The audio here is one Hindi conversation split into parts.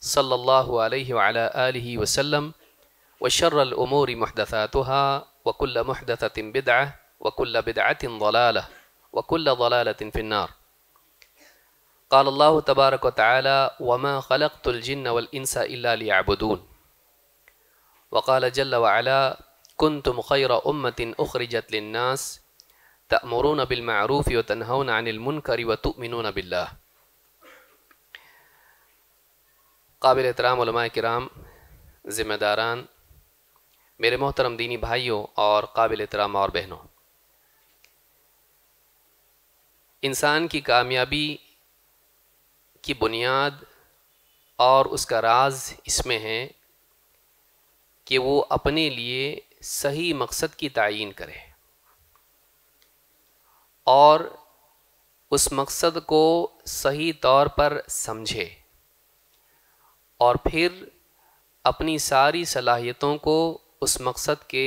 صلى الله عليه وعلى آله وسلم وشر الأمور محدثاتها وكل محدثة بدعة وكل بدعة ضلالة وكل ضلالة في النار قال الله تبارك وتعالى وما خلقت الجن والإنس إلا ليعبدون وقال جل وعلا كنتم خير أمة أخرجت للناس تأمرون بالمعروف وتنهون عن المنكر وتؤمنون بالله काबिल एहतराम कराम ज़िम्मेदारान मेरे मोहतरम दीनी भाइयों और काबिल एहतराम और बहनों इंसान की कामयाबी की बुनियाद और उसका राज इसमें है कि वो अपने लिए सही मकसद की तयन करे और उस मकसद को सही तौर पर समझे और फिर अपनी सारी सलाहियतों को उस मकसद के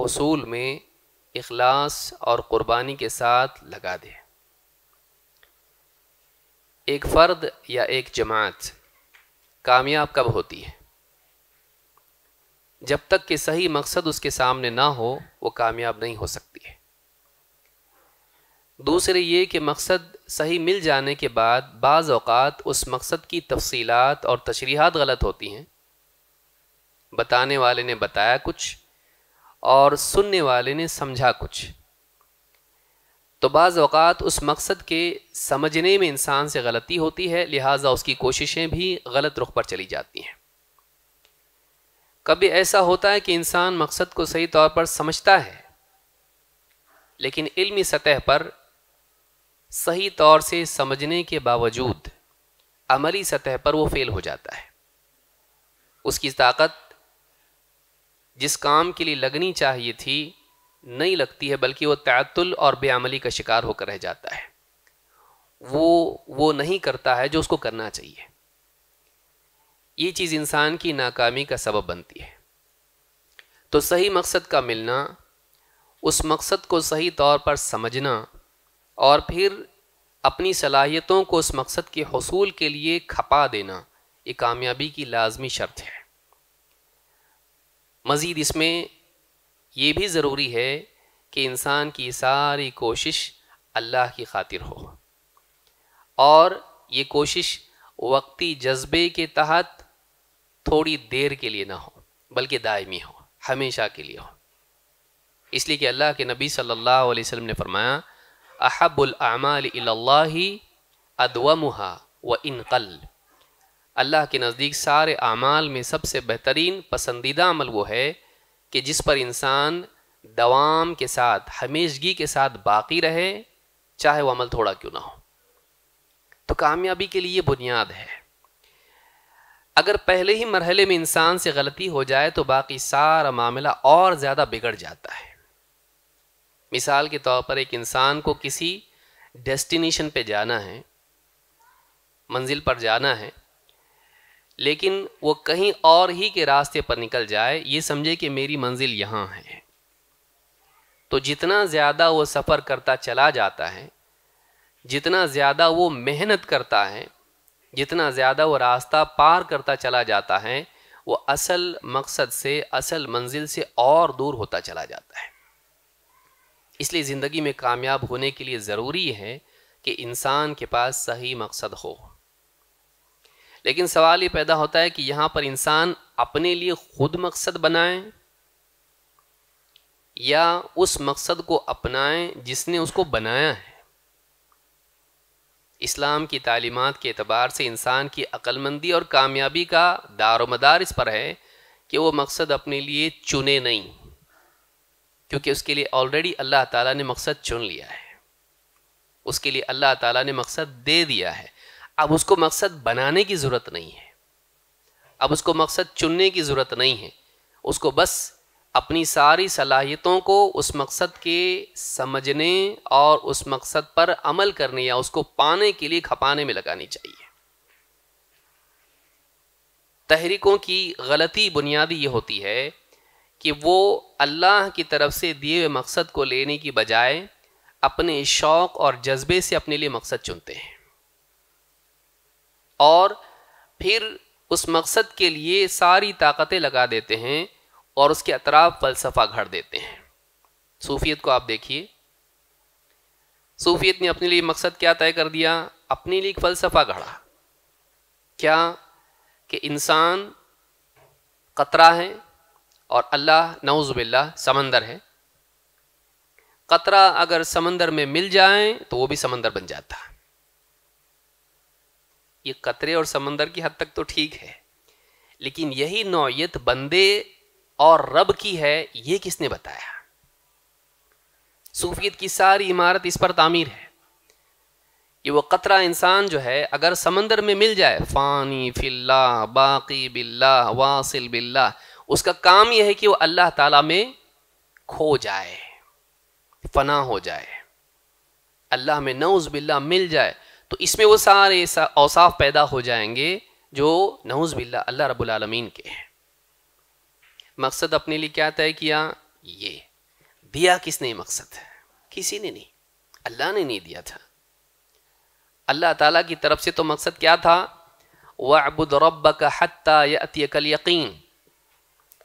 हसूल में अखलास और क़ुरबानी के साथ लगा दे एक फ़र्द या एक जमात कामयाब कब होती है जब तक कि सही मकसद उसके सामने ना हो वो कामयाब नहीं हो सकती है दूसरे ये कि मकसद सही मिल जाने के बाद बाज़ उस मकसद की तफसीलात और तशरीहत गलत होती हैं बताने वाले ने बताया कुछ और सुनने वाले ने समझा कुछ तो बाज़ उस मकसद के समझने में इंसान से गलती होती है लिहाजा उसकी कोशिशें भी गलत रुख पर चली जाती हैं कभी ऐसा होता है कि इंसान मकसद को सही तौर पर समझता है लेकिन इल्मी सतह पर सही तौर से समझने के बावजूद अमली सतह पर वो फेल हो जाता है उसकी ताकत जिस काम के लिए लगनी चाहिए थी नहीं लगती है बल्कि वो तयतुल और बेअमली का शिकार होकर रह जाता है वो वो नहीं करता है जो उसको करना चाहिए ये चीज़ इंसान की नाकामी का सबब बनती है तो सही मकसद का मिलना उस मकसद को सही तौर पर समझना और फिर अपनी सलाहियतों को उस मकसद के हसूल के लिए खपा देना ये कामयाबी की लाजमी शर्त है मज़ीद इसमें ये भी ज़रूरी है कि इंसान की सारी कोशिश अल्लाह की खातिर हो और ये कोशिश वक्ती जज्बे के तहत थोड़ी देर के लिए ना हो बल्कि दायमी हो हमेशा के लिए हो इसलिए कि अल्लाह के नबी सल्लल्लाहु अलैहि वसल्लम ने फरमाया अहबुलमाल अदवमुहा व इनकल अल्लाह के नज़दीक सारे अमाल में सबसे बेहतरीन पसंदीदा अमल वो है कि जिस पर इंसान दवाम के साथ हमेशगी के साथ बाकी रहे चाहे वह अमल थोड़ा क्यों ना हो तो कामयाबी के लिए बुनियाद है अगर पहले ही मरहले में इंसान से गलती हो जाए तो बाकी सारा मामला और ज़्यादा बिगड़ जाता है मिसाल के तौर पर एक इंसान को किसी डेस्टिनेशन पे जाना है मंजिल पर जाना है लेकिन वो कहीं और ही के रास्ते पर निकल जाए ये समझे कि मेरी मंजिल यहाँ है तो जितना ज़्यादा वो सफ़र करता चला जाता है जितना ज़्यादा वो मेहनत करता है जितना ज़्यादा वो रास्ता पार करता चला जाता है वो असल मकसद से असल मंजिल से और दूर होता चला जाता है इसलिए ज़िंदगी में कामयाब होने के लिए ज़रूरी है कि इंसान के पास सही मकसद हो लेकिन सवाल ये पैदा होता है कि यहाँ पर इंसान अपने लिए खुद मकसद बनाए या उस मकसद को अपनाए जिसने उसको बनाया है इस्लाम की तालीमत के अतबार से इंसान की अक्लमंदी और कामयाबी का दारोमदार इस पर है कि वो मकसद अपने लिए चुने नहीं क्योंकि उसके लिए ऑलरेडी अल्लाह ताला ने मकसद चुन लिया है उसके लिए अल्लाह ताला ने मकसद दे दिया है अब उसको मकसद बनाने की ज़रूरत नहीं है अब उसको मकसद चुनने की ज़रूरत नहीं है उसको बस अपनी सारी सलाहियतों को उस मकसद के समझने और उस मकसद पर अमल करने या उसको पाने के लिए खपाने में लगानी चाहिए तहरीकों की गलती बुनियादी ये होती है कि वो अल्लाह की तरफ से दिए हुए मकसद को लेने की बजाय अपने शौक़ और जज्बे से अपने लिए मकसद चुनते हैं और फिर उस मकसद के लिए सारी ताकतें लगा देते हैं और उसके अतराफ फलसफा घड़ देते हैं सूफियत को आप देखिए सूफियत ने अपने लिए मकसद क्या तय कर दिया अपने लिए फलसफा घड़ा क्या कि इंसान कतरा है और अल्लाह नौज़बिल्ला समंदर है कतरा अगर समंदर में मिल जाए तो वो भी समंदर बन जाता ये कतरे और समंदर की हद तक तो ठीक है लेकिन यही नौयत बंदे और रब की है ये किसने बताया सूफियत की सारी इमारत इस पर तामीर है कि वो कतरा इंसान जो है अगर समंदर में मिल जाए फ़ानी फिल्ला बाकी बिल्ला वासिल बिल्ला उसका काम यह है कि वो अल्लाह ताला में खो जाए फना हो जाए अल्लाह में बिल्ला मिल जाए तो इसमें वो सारे औसाफ पैदा हो जाएंगे जो बिल्ला अल्लाह रबालमीन के हैं मकसद अपने लिए क्या तय किया ये दिया किसने मकसद किसी ने नहीं अल्लाह ने नहीं दिया था अल्लाह ताला की तरफ से तो मकसद क्या था वह रब का हत्या कल यकीन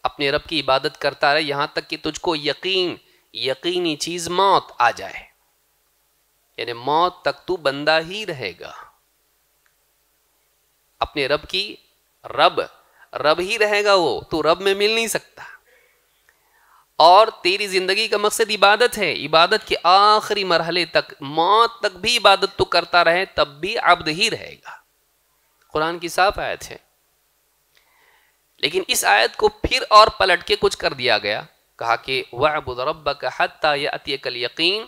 अपने रब की इबादत करता रहे यहां तक कि तुझको यकीन यकीनी चीज मौत आ जाए यानी मौत तक तू बंदा ही रहेगा अपने रब की रब रब ही रहेगा वो तू रब में मिल नहीं सकता और तेरी जिंदगी का मकसद इबादत है इबादत के आखिरी मरहले तक मौत तक भी इबादत तो करता रहे तब भी अब्द ही रहेगा कुरान की साफ आयत है लेकिन इस आयत को फिर और पलट के कुछ कर दिया गया कहा कि वह रब का हत्या या कल यकीन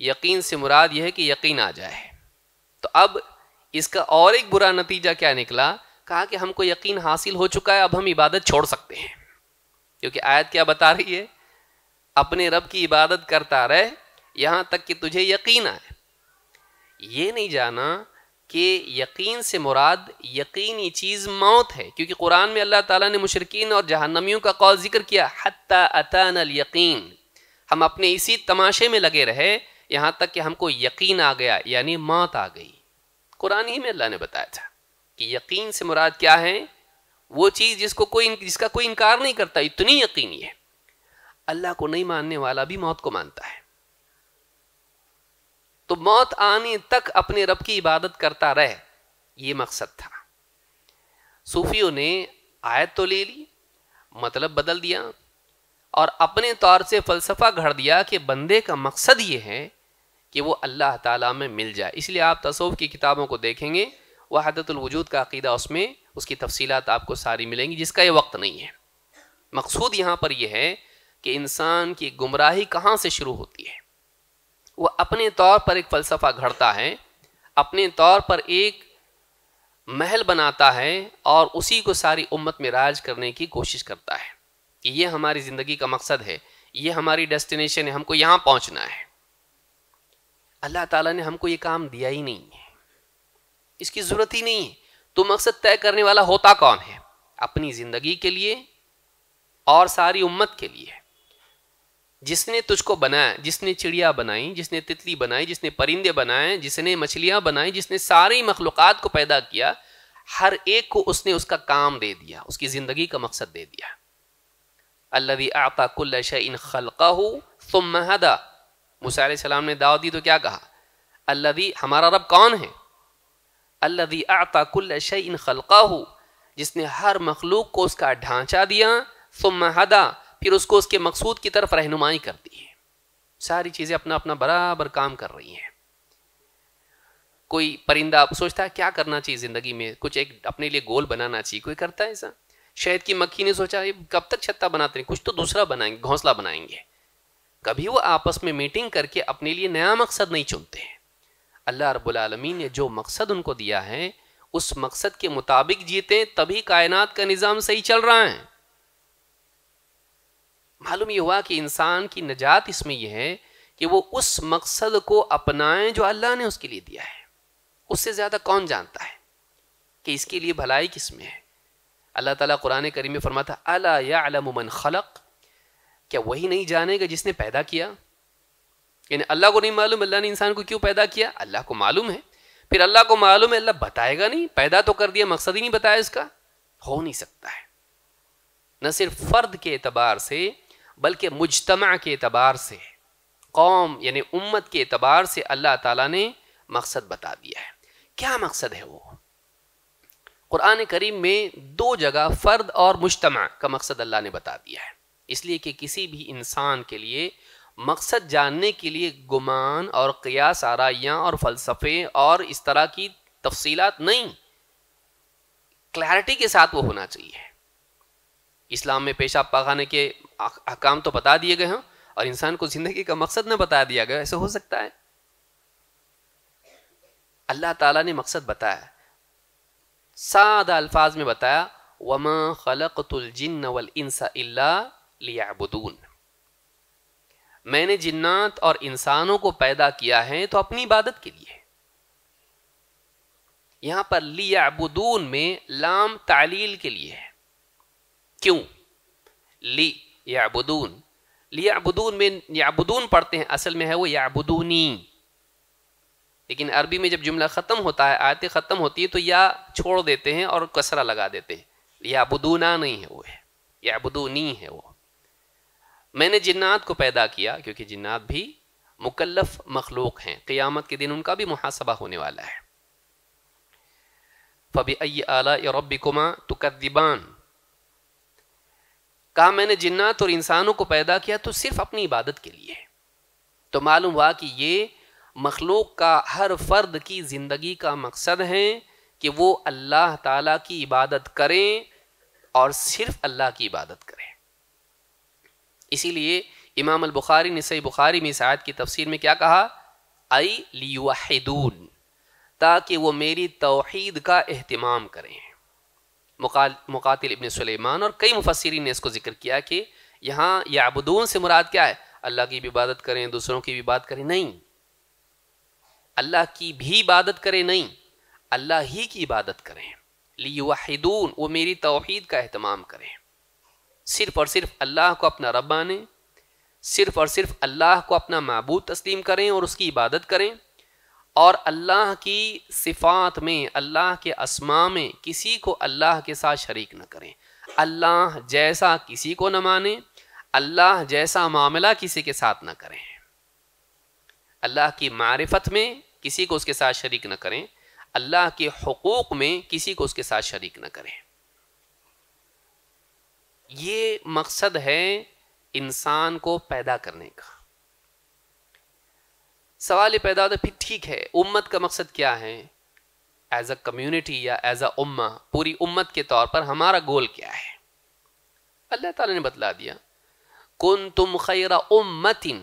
यकीन से मुराद यह है कि यकीन आ जाए तो अब इसका और एक बुरा नतीजा क्या निकला कहा कि हमको यकीन हासिल हो चुका है अब हम इबादत छोड़ सकते हैं क्योंकि आयत क्या बता रही है अपने रब की इबादत करता रहे यहाँ तक कि तुझे यकीन आए ये नहीं जाना कि यकीन से मुराद यकीनी चीज़ मौत है क्योंकि कुरान में अल्लाह ताला ने मुशरकिन और जहन्नमियों का कौल जिक्र किया हत्ता अतान अल यकीन हम अपने इसी तमाशे में लगे रहे यहाँ तक कि हमको यकीन आ गया यानी मौत आ गई कुरान ही में अल्लाह ने बताया था कि यकीन से मुराद क्या है वो चीज़ जिसको कोई जिसका कोई इनकार नहीं करता इतनी यकीनी है अल्लाह को नहीं मानने वाला भी मौत को मानता है तो मौत आने तक अपने रब की इबादत करता रहे ये मकसद था सूफियों ने आयत तो ले ली मतलब बदल दिया और अपने तौर से फ़लसफ़ा घड़ दिया कि बंदे का मकसद ये है कि वो अल्लाह ताला में मिल जाए इसलिए आप तसव्वुफ़ की किताबों को देखेंगे वजूद का अकीदा उसमें उसकी तफसीलात आपको सारी मिलेंगी जिसका ये वक्त नहीं है मकसूद यहाँ पर यह है कि इंसान की गुमराही कहाँ से शुरू होती है वो अपने तौर पर एक फ़लसफ़ा घड़ता है अपने तौर पर एक महल बनाता है और उसी को सारी उम्मत में राज करने की कोशिश करता है कि ये हमारी ज़िंदगी का मकसद है ये हमारी डेस्टिनेशन है हमको यहाँ पहुँचना है अल्लाह ताला ने हमको ये काम दिया ही नहीं है इसकी ज़रूरत ही नहीं है तो मकसद तय करने वाला होता कौन है अपनी ज़िंदगी के लिए और सारी उम्मत के लिए जिसने तुझको बनाया जिसने चिड़िया बनाई जिसने तितली बनाई जिसने परिंदे बनाए जिसने मछलियाँ बनाई जिसने सारी मखलूक़ात को पैदा किया हर एक को उसने उसका काम दे दिया उसकी ज़िंदगी का मकसद दे दिया अल्लाह आपका कुल्ल इन खलका हो तुम महदा मूसा ने दाव दी तो क्या कहा अल्लाह हमारा रब कौन है अल्लाह आपका कुल्ल इन खलका हो जिसने हर मखलूक को उसका ढांचा दिया तुम हदा फिर उसको उसके मकसूद की तरफ रहनुमाई करती है सारी चीज़ें अपना अपना बराबर काम कर रही हैं कोई परिंदा आप सोचता है क्या करना चाहिए ज़िंदगी में कुछ एक अपने लिए गोल बनाना चाहिए कोई करता है ऐसा शहद की मक्खी ने सोचा ये कब तक छत्ता बनाते हैं कुछ तो दूसरा बनाएंगे घोंसला बनाएंगे कभी वो आपस में मीटिंग करके अपने लिए नया मकसद नहीं चुनते हैं अल्लाह रबालमीन ने जो मकसद उनको दिया है उस मकसद के मुताबिक जीते तभी कायनात का निज़ाम सही चल रहा है मालूम ये हुआ कि इंसान की नजात इसमें यह है कि वो उस मकसद को अपनाएं जो अल्लाह ने उसके लिए दिया है उससे ज़्यादा कौन जानता है कि इसके लिए भलाई किस में है अल्लाह ताला कुरान करीम में फरमाता अला यालम मन खलक क्या वही नहीं जानेगा जिसने पैदा किया यानी अल्लाह को नहीं मालूम अल्लाह ने इंसान को क्यों पैदा किया अल्लाह को मालूम है फिर अल्लाह को मालूम है अल्लाह बताएगा नहीं पैदा तो कर दिया मकसद ही नहीं बताया इसका हो नहीं सकता है न सिर्फ फ़र्द के अतबार से बल्कि मुजतमा के अतबार से कौम यानी उम्मत के अतबार से अल्लाह ताला ने मकसद बता दिया है क्या मकसद है वो कुरान करीम में दो जगह फ़र्द और मुजतम का मकसद अल्लाह ने बता दिया है इसलिए कि किसी भी इंसान के लिए मकसद जानने के लिए गुमान और क्यास आराइयाँ और फ़लसफ़े और इस तरह की तफसीलात नहीं क्लैरिटी के साथ वो होना चाहिए इस्लाम में पेशाब पाखाने के अहकाम तो बता दिए गए हैं और इंसान को ज़िंदगी का मकसद न बता दिया गया ऐसे हो सकता है अल्लाह ताला ने मकसद बताया सादा अल्फाज में बताया वमा खलकतुलजिन वल इंसा लियाबुदून मैंने जिन्नात और इंसानों को पैदा किया है तो अपनी इबादत के लिए यहां पर लियाबुदून में लाम तालील के लिए है क्यों ली याबुदून लियाबुदून में याबुदून पढ़ते हैं असल में है वो याबुदूनी लेकिन अरबी में जब जुमला ख़त्म होता है आयत ख़त्म होती है तो या छोड़ देते हैं और कसरा लगा देते हैं याबुदूना नहीं है वो है याबुदूनी है वो मैंने जिन्नात को पैदा किया क्योंकि जिन्नात भी मुकल्लफ मखलूक हैं क़ियामत के दिन उनका भी मुहासबा होने वाला है फ़बी अय आला रबिकुमा तुकदिबान कहा मैंने जिन्नात और इंसानों को पैदा किया तो सिर्फ अपनी इबादत के लिए तो मालूम हुआ कि ये मखलूक का हर फर्द की ज़िंदगी का मकसद है कि वो अल्लाह ताला की इबादत करें और सिर्फ अल्लाह की इबादत करें इसीलिए इमाम अल बुखारी ने सही बुखारी में इस की तफसीर में क्या कहा आई लियूदून ताकि वो मेरी तोहद का अहतमाम करें मुकातिल इबन सलेमान और कई मुफसरीन ने इसको जिक्र किया कि यहाँ याबुदून से मुराद क्या है अल्लाह की भी इबादत करें दूसरों की भी बात करें नहीं अल्लाह की भी इबादत करें नहीं अल्लाह ही की इबादत करें लिवाहिदून वो मेरी तोहद का अहतमाम करें सिर्फ और सिर्फ अल्लाह को अपना रब माने सिर्फ और सिर्फ अल्लाह को अपना मबूद तस्लीम करें और उसकी इबादत करें और अल्लाह की सिफात में अल्लाह के असमा में किसी को अल्लाह के साथ शरीक न करें अल्लाह जैसा किसी को न माने अल्लाह जैसा मामला किसी के साथ न करें अल्लाह की मारिफत में किसी को उसके साथ शरीक न करें अल्लाह के हकूक़ में किसी को उसके साथ शरीक न करें ये मकसद है इंसान को पैदा करने का सवाल ये पैदा होता है फिर ठीक है उम्मत का मकसद क्या है एज अ कम्युनिटी या एज अ उम्मा पूरी उम्मत के तौर पर हमारा गोल क्या है अल्लाह ताला ने बतला दिया कुन तुम खैर उम्मतिन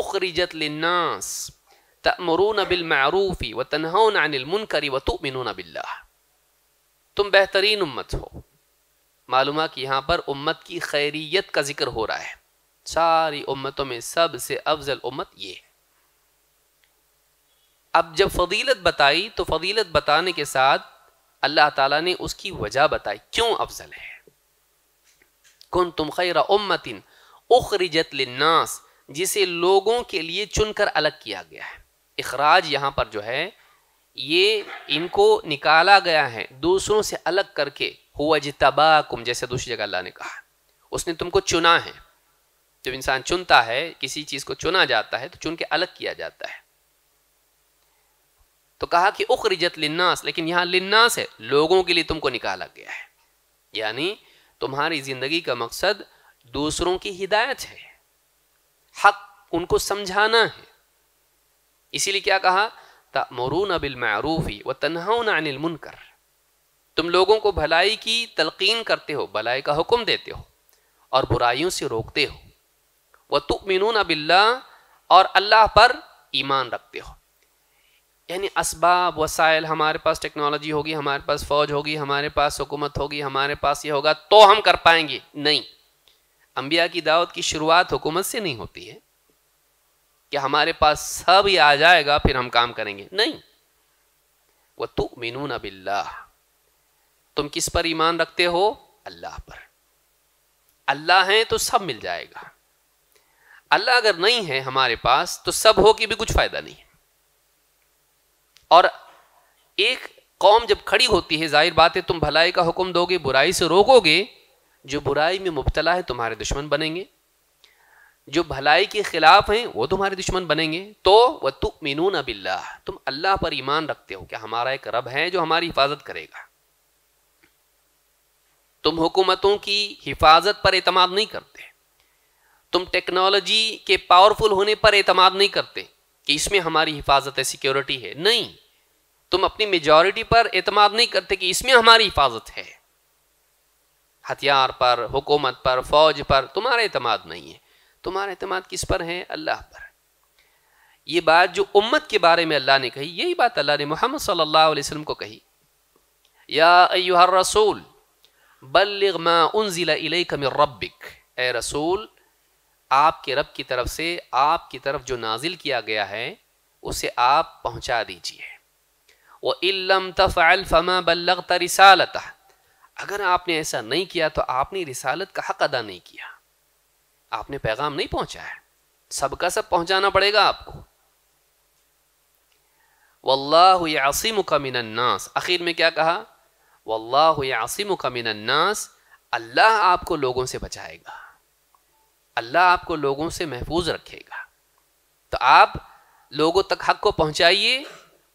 उखरिजत लिन्नास तमरून मारूफी व तनहन अनिलमुनकरी व तुमिन बिल्ला तुम बेहतरीन उम्मत हो मालूम कि यहाँ पर उम्मत की खैरियत का जिक्र हो रहा है सारी उम्मतों में सबसे अफजल उम्मत ये है अब जब फजीलत बताई तो फजीलत बताने के साथ अल्लाह ताला ने उसकी वजह बताई क्यों अफजल है कौन तुम खैर उम्मतिन उखरिजत लिन्नास जिसे लोगों के लिए चुनकर अलग किया गया है इखराज यहाँ पर जो है ये इनको निकाला गया है दूसरों से अलग करके हुआ जितबाकुम जैसे दूसरी जगह अल्लाह ने कहा उसने तुमको चुना है जब इंसान चुनता है किसी चीज़ को चुना जाता है तो चुन के अलग किया जाता है तो कहा कि उखरिजत लिन्नास लेकिन यहाँ लिन्नास है लोगों के लिए तुमको निकाला गया है यानी तुम्हारी ज़िंदगी का मकसद दूसरों की हिदायत है हक उनको समझाना है इसीलिए क्या कहा तमरून ही व तनहाउन अनिल मुनकर तुम लोगों को भलाई की तलकीन करते हो भलाई का हुक्म देते हो और बुराइयों से रोकते हो व तुमिन बिल्ला और अल्लाह पर ईमान रखते हो यानी इसबाब वसाइल हमारे पास टेक्नोलॉजी होगी हमारे पास फ़ौज होगी हमारे पास हुकूमत होगी हमारे पास ये होगा तो हम कर पाएंगे नहीं अम्बिया की दावत की शुरुआत हुकूमत से नहीं होती है कि हमारे पास सब ये आ जाएगा फिर हम काम करेंगे नहीं वह तो मिनून अबिल्ला तुम किस पर ईमान रखते हो अल्लाह पर अल्लाह है तो सब मिल जाएगा अल्लाह अगर नहीं है हमारे पास तो सब हो कि भी कुछ फ़ायदा नहीं है और एक कौम जब खड़ी होती है जाहिर बात है तुम भलाई का हुक्म दोगे बुराई से रोकोगे जो बुराई में मुबतला है तुम्हारे दुश्मन बनेंगे जो भलाई के ख़िलाफ़ हैं वो तुम्हारे दुश्मन बनेंगे तो वह तुम मीनू बिल्ला तुम अल्लाह पर ईमान रखते हो कि हमारा एक रब है जो हमारी हिफाजत करेगा तुम हुकूमतों की हिफाजत पर एतमाद नहीं करते तुम टेक्नोलॉजी के पावरफुल होने पर एतमाद नहीं करते कि इसमें हमारी हिफाजत है सिक्योरिटी है नहीं तुम अपनी मेजॉरिटी पर एतमाद नहीं करते कि इसमें हमारी हिफाजत है हथियार पर हुकूमत पर फौज पर तुम्हारा एतमाद नहीं है तुम्हारा एतमाद किस पर है अल्लाह पर यह बात जो उम्मत के बारे में अल्लाह ने कही यही बात अल्लाह ने मोहम्मद सल्लल्लाहु अलैहि वसल्लम को कही या अयुहर रसूल बल्लिग मा उनजिला इलैक रब्बिक ए रसूल आपके रब की तरफ से आपकी तरफ जो नाजिल किया गया है उसे आप पहुंचा दीजिए वो इलम तफ़ल फ़मा बल्लग रिसालत अगर आपने ऐसा नहीं किया तो आपने रिसालत का हक अदा नहीं किया आपने पैगाम नहीं पहुंचा है सबका सब पहुंचाना पड़ेगा आपको वल्लाह यासिम आखिर में क्या कहा वल्लाह यासिम मिनन्नास अल्लाह आपको लोगों से बचाएगा अल्लाह आपको लोगों से महफूज रखेगा तो आप लोगों तक हक को पहुंचाइए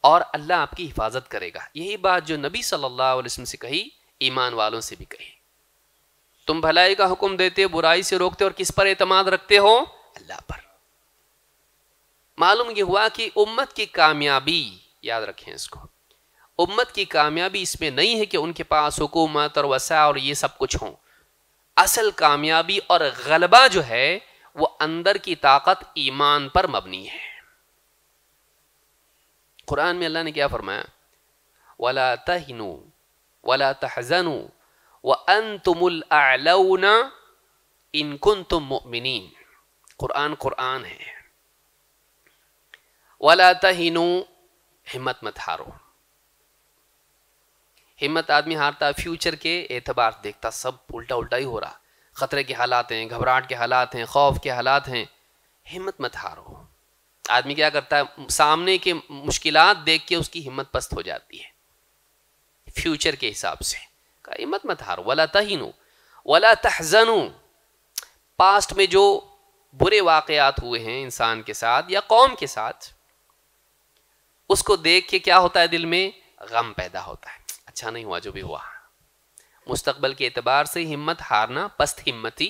और अल्लाह आपकी हिफाजत करेगा यही बात जो नबी सल्लल्लाहु अलैहि वसल्लम से कही ईमान वालों से भी कही तुम भलाई का हुक्म देते बुराई से रोकते और किस पर एतमाद रखते हो अल्लाह पर मालूम यह हुआ कि उम्मत की कामयाबी याद रखें इसको उम्मत की कामयाबी इसमें नहीं है कि उनके पास हुकूमत और वसा और ये सब कुछ हों असल कामयाबी और गलबा जो है वो अंदर की ताकत ईमान पर मबनी है कुरान में अल्लाह ने क्या फरमाया वला तहनु वला तहजनु व अन तुमुल इनकुन तुम कुरान कुरान है वला तहनु हिम्मत मत हारो हिम्मत आदमी हारता है फ्यूचर के एतबार देखता सब उल्टा उल्टा ही हो रहा ख़तरे के हालात हैं घबराहट के हालात हैं खौफ के हालात हैं हिम्मत मत हारो आदमी क्या करता है सामने के मुश्किल देख के उसकी हिम्मत पस्त हो जाती है फ्यूचर के हिसाब से का हिम्मत मत हारो वाला तहिन वाला तहजन पास्ट में जो बुरे वाक़ात हुए हैं इंसान के साथ या कौम के साथ उसको देख के क्या होता है दिल में गम पैदा होता है अच्छा नहीं हुआ जो भी हुआ मुस्तबल के अतबार से हिम्मत हारना पस्त हिम्मती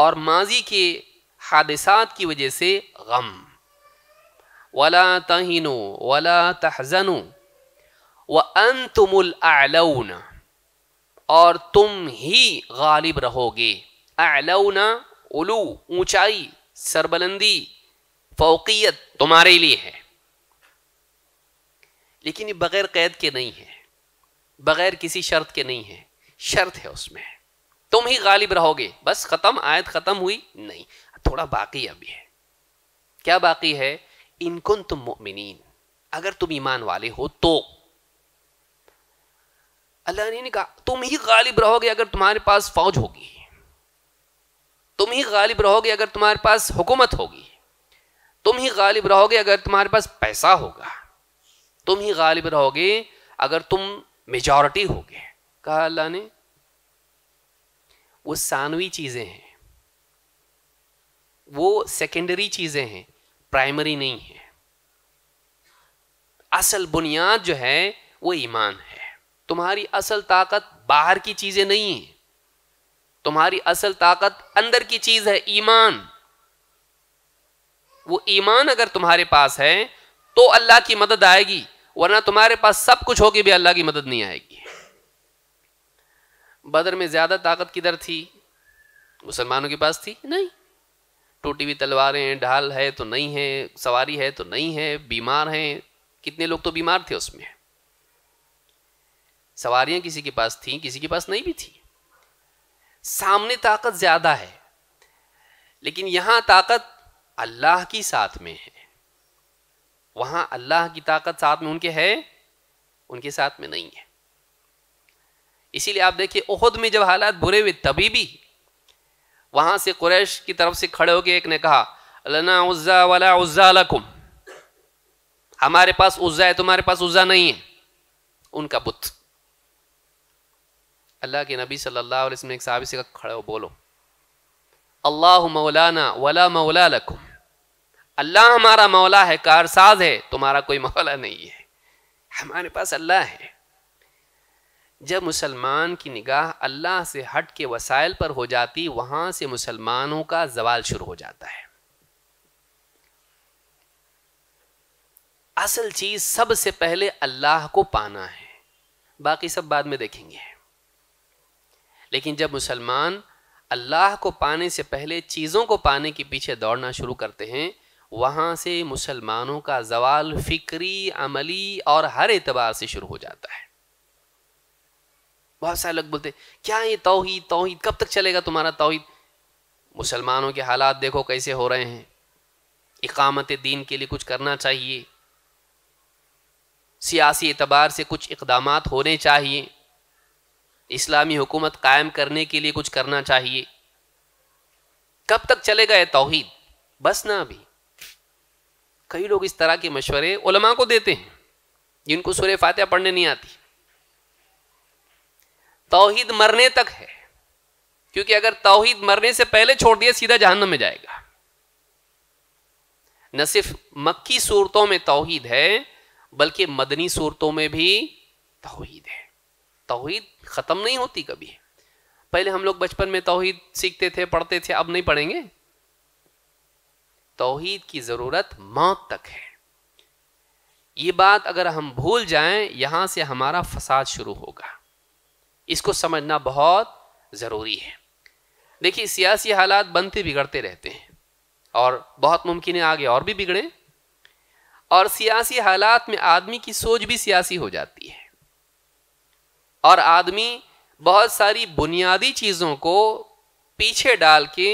और माजी के हादसात की वजह से गम वला तहिनु वला तहजनो व अन तुमुलऊन और तुम ही गालिब रहोगे अलौना उलू ऊंचाई सरबलंदी फोकियत तुम्हारे लिए है लेकिन ये बग़ैर कैद के नहीं है बगैर किसी शर्त के नहीं है शर्त है उसमें तुम ही गालिब रहोगे बस ख़त्म आयत ख़त्म हुई नहीं थोड़ा बाकी अभी है क्या बाकी है इनकुन तुम मोमिन अगर तुम ईमान वाले हो तो अल्लाह ने कहा तुम ही गालिब रहोगे अगर तुम्हारे पास फौज होगी तुम ही गालिब रहोगे अगर तुम्हारे पास हुकूमत होगी तुम ही गालिब रहोगे अगर तुम्हारे पास पैसा होगा तुम ही गालिब रहोगे अगर तुम मेजॉरिटी हो गए कहा अल्लाह ने वो सानवी चीज़ें हैं वो सेकेंडरी चीज़ें हैं प्राइमरी नहीं है असल बुनियाद जो है वो ईमान है तुम्हारी असल ताकत बाहर की चीज़ें नहीं है तुम्हारी असल ताकत अंदर की चीज़ है ईमान वो ईमान अगर तुम्हारे पास है तो अल्लाह की मदद आएगी वरना तुम्हारे पास सब कुछ होगी भी अल्लाह की मदद नहीं आएगी बदर में ज़्यादा ताकत किधर थी मुसलमानों के पास थी नहीं टूटी हुई तलवारें ढाल है तो नहीं है सवारी है तो नहीं है बीमार हैं कितने लोग तो बीमार थे उसमें सवारियां किसी के पास थी किसी के पास नहीं भी थी सामने ताकत ज़्यादा है लेकिन यहां ताकत अल्लाह की साथ में है वहां अल्लाह की ताकत साथ में उनके है उनके साथ में नहीं है इसीलिए आप देखिए ओहद में जब हालात बुरे हुए तभी भी वहां से कुरैश की तरफ से खड़े होकर एक ने कहा अल्लाह उज़्ज़ा वाला उज़्ज़ा लकुम हमारे पास उज़्ज़ा है तुम्हारे पास उज़्ज़ा नहीं है उनका बुत अल्लाह के नबी सल्लल्लाहु अलैहि वसल्लम ने एक साहब से खड़े हो बोलो अल्लाह मौलाना वला मौला लकुम अल्लाह हमारा मौला है कारसाज है तुम्हारा कोई मौला नहीं है हमारे पास अल्लाह है जब मुसलमान की निगाह अल्लाह से हट के वसाइल पर हो जाती वहां से मुसलमानों का जवाल शुरू हो जाता है असल चीज़ सबसे पहले अल्लाह को पाना है बाकी सब बाद में देखेंगे लेकिन जब मुसलमान अल्लाह को पाने से पहले चीज़ों को पाने के पीछे दौड़ना शुरू करते हैं वहाँ से मुसलमानों का जवाल फिक्री अमली और हर एतबार से शुरू हो जाता है बहुत सारे लोग बोलते क्या ये तोहहीद तोहहीद कब तक चलेगा तुम्हारा तोहहीद मुसलमानों के हालात देखो कैसे हो रहे हैं इकामत दीन के लिए कुछ करना चाहिए सियासी एतबार से कुछ इकदाम होने चाहिए इस्लामी हुकूमत कायम करने के लिए कुछ करना चाहिए कब तक चलेगा ये तोहहीद बस ना अभी कई लोग इस तरह के मशवरे उलमा को देते हैं जिनको सुरे फातह पढ़ने नहीं आती तोहिद मरने तक है क्योंकि अगर तोहहीद मरने से पहले छोड़ दिया सीधा जहान में जाएगा न सिर्फ मक्की सूरतों में तोहहीद है बल्कि मदनी सूरतों में भी तोहिद है तोहिद ख़त्म नहीं होती कभी पहले हम लोग बचपन में तोहिद सीखते थे पढ़ते थे अब नहीं पढ़ेंगे तोहीद की ज़रूरत मौत तक है ये बात अगर हम भूल जाएं यहाँ से हमारा फसाद शुरू होगा इसको समझना बहुत ज़रूरी है देखिए सियासी हालात बनते बिगड़ते रहते हैं और बहुत मुमकिन है आगे और भी बिगड़े और सियासी हालात में आदमी की सोच भी सियासी हो जाती है और आदमी बहुत सारी बुनियादी चीज़ों को पीछे डाल के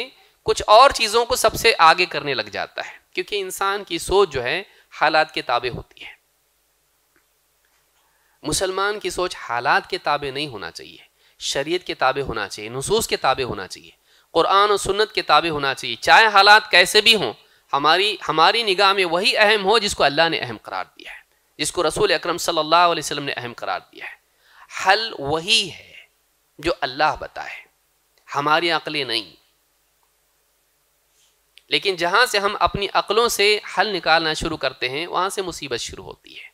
कुछ और चीज़ों को सबसे आगे करने लग जाता है क्योंकि इंसान की सोच जो है हालात के ताबे होती है मुसलमान की सोच हालात के ताबे नहीं होना चाहिए शरीयत के ताबे होना चाहिए नसूस के ताबे होना चाहिए कुरान और सुन्नत के ताबे होना चाहिए चाहे हालात कैसे भी हों हमारी हमारी निगाह में वही अहम हो जिसको अल्लाह ने अहम करार दिया है जिसको रसूल अक्रम सल्लल्लाहु अलैहि वसल्लम ने अहम करार दिया है हल वही है जो अल्लाह बताए हमारी अकलें नहीं लेकिन जहाँ से हम अपनी अकलों से हल निकालना शुरू करते हैं वहाँ से मुसीबत शुरू होती है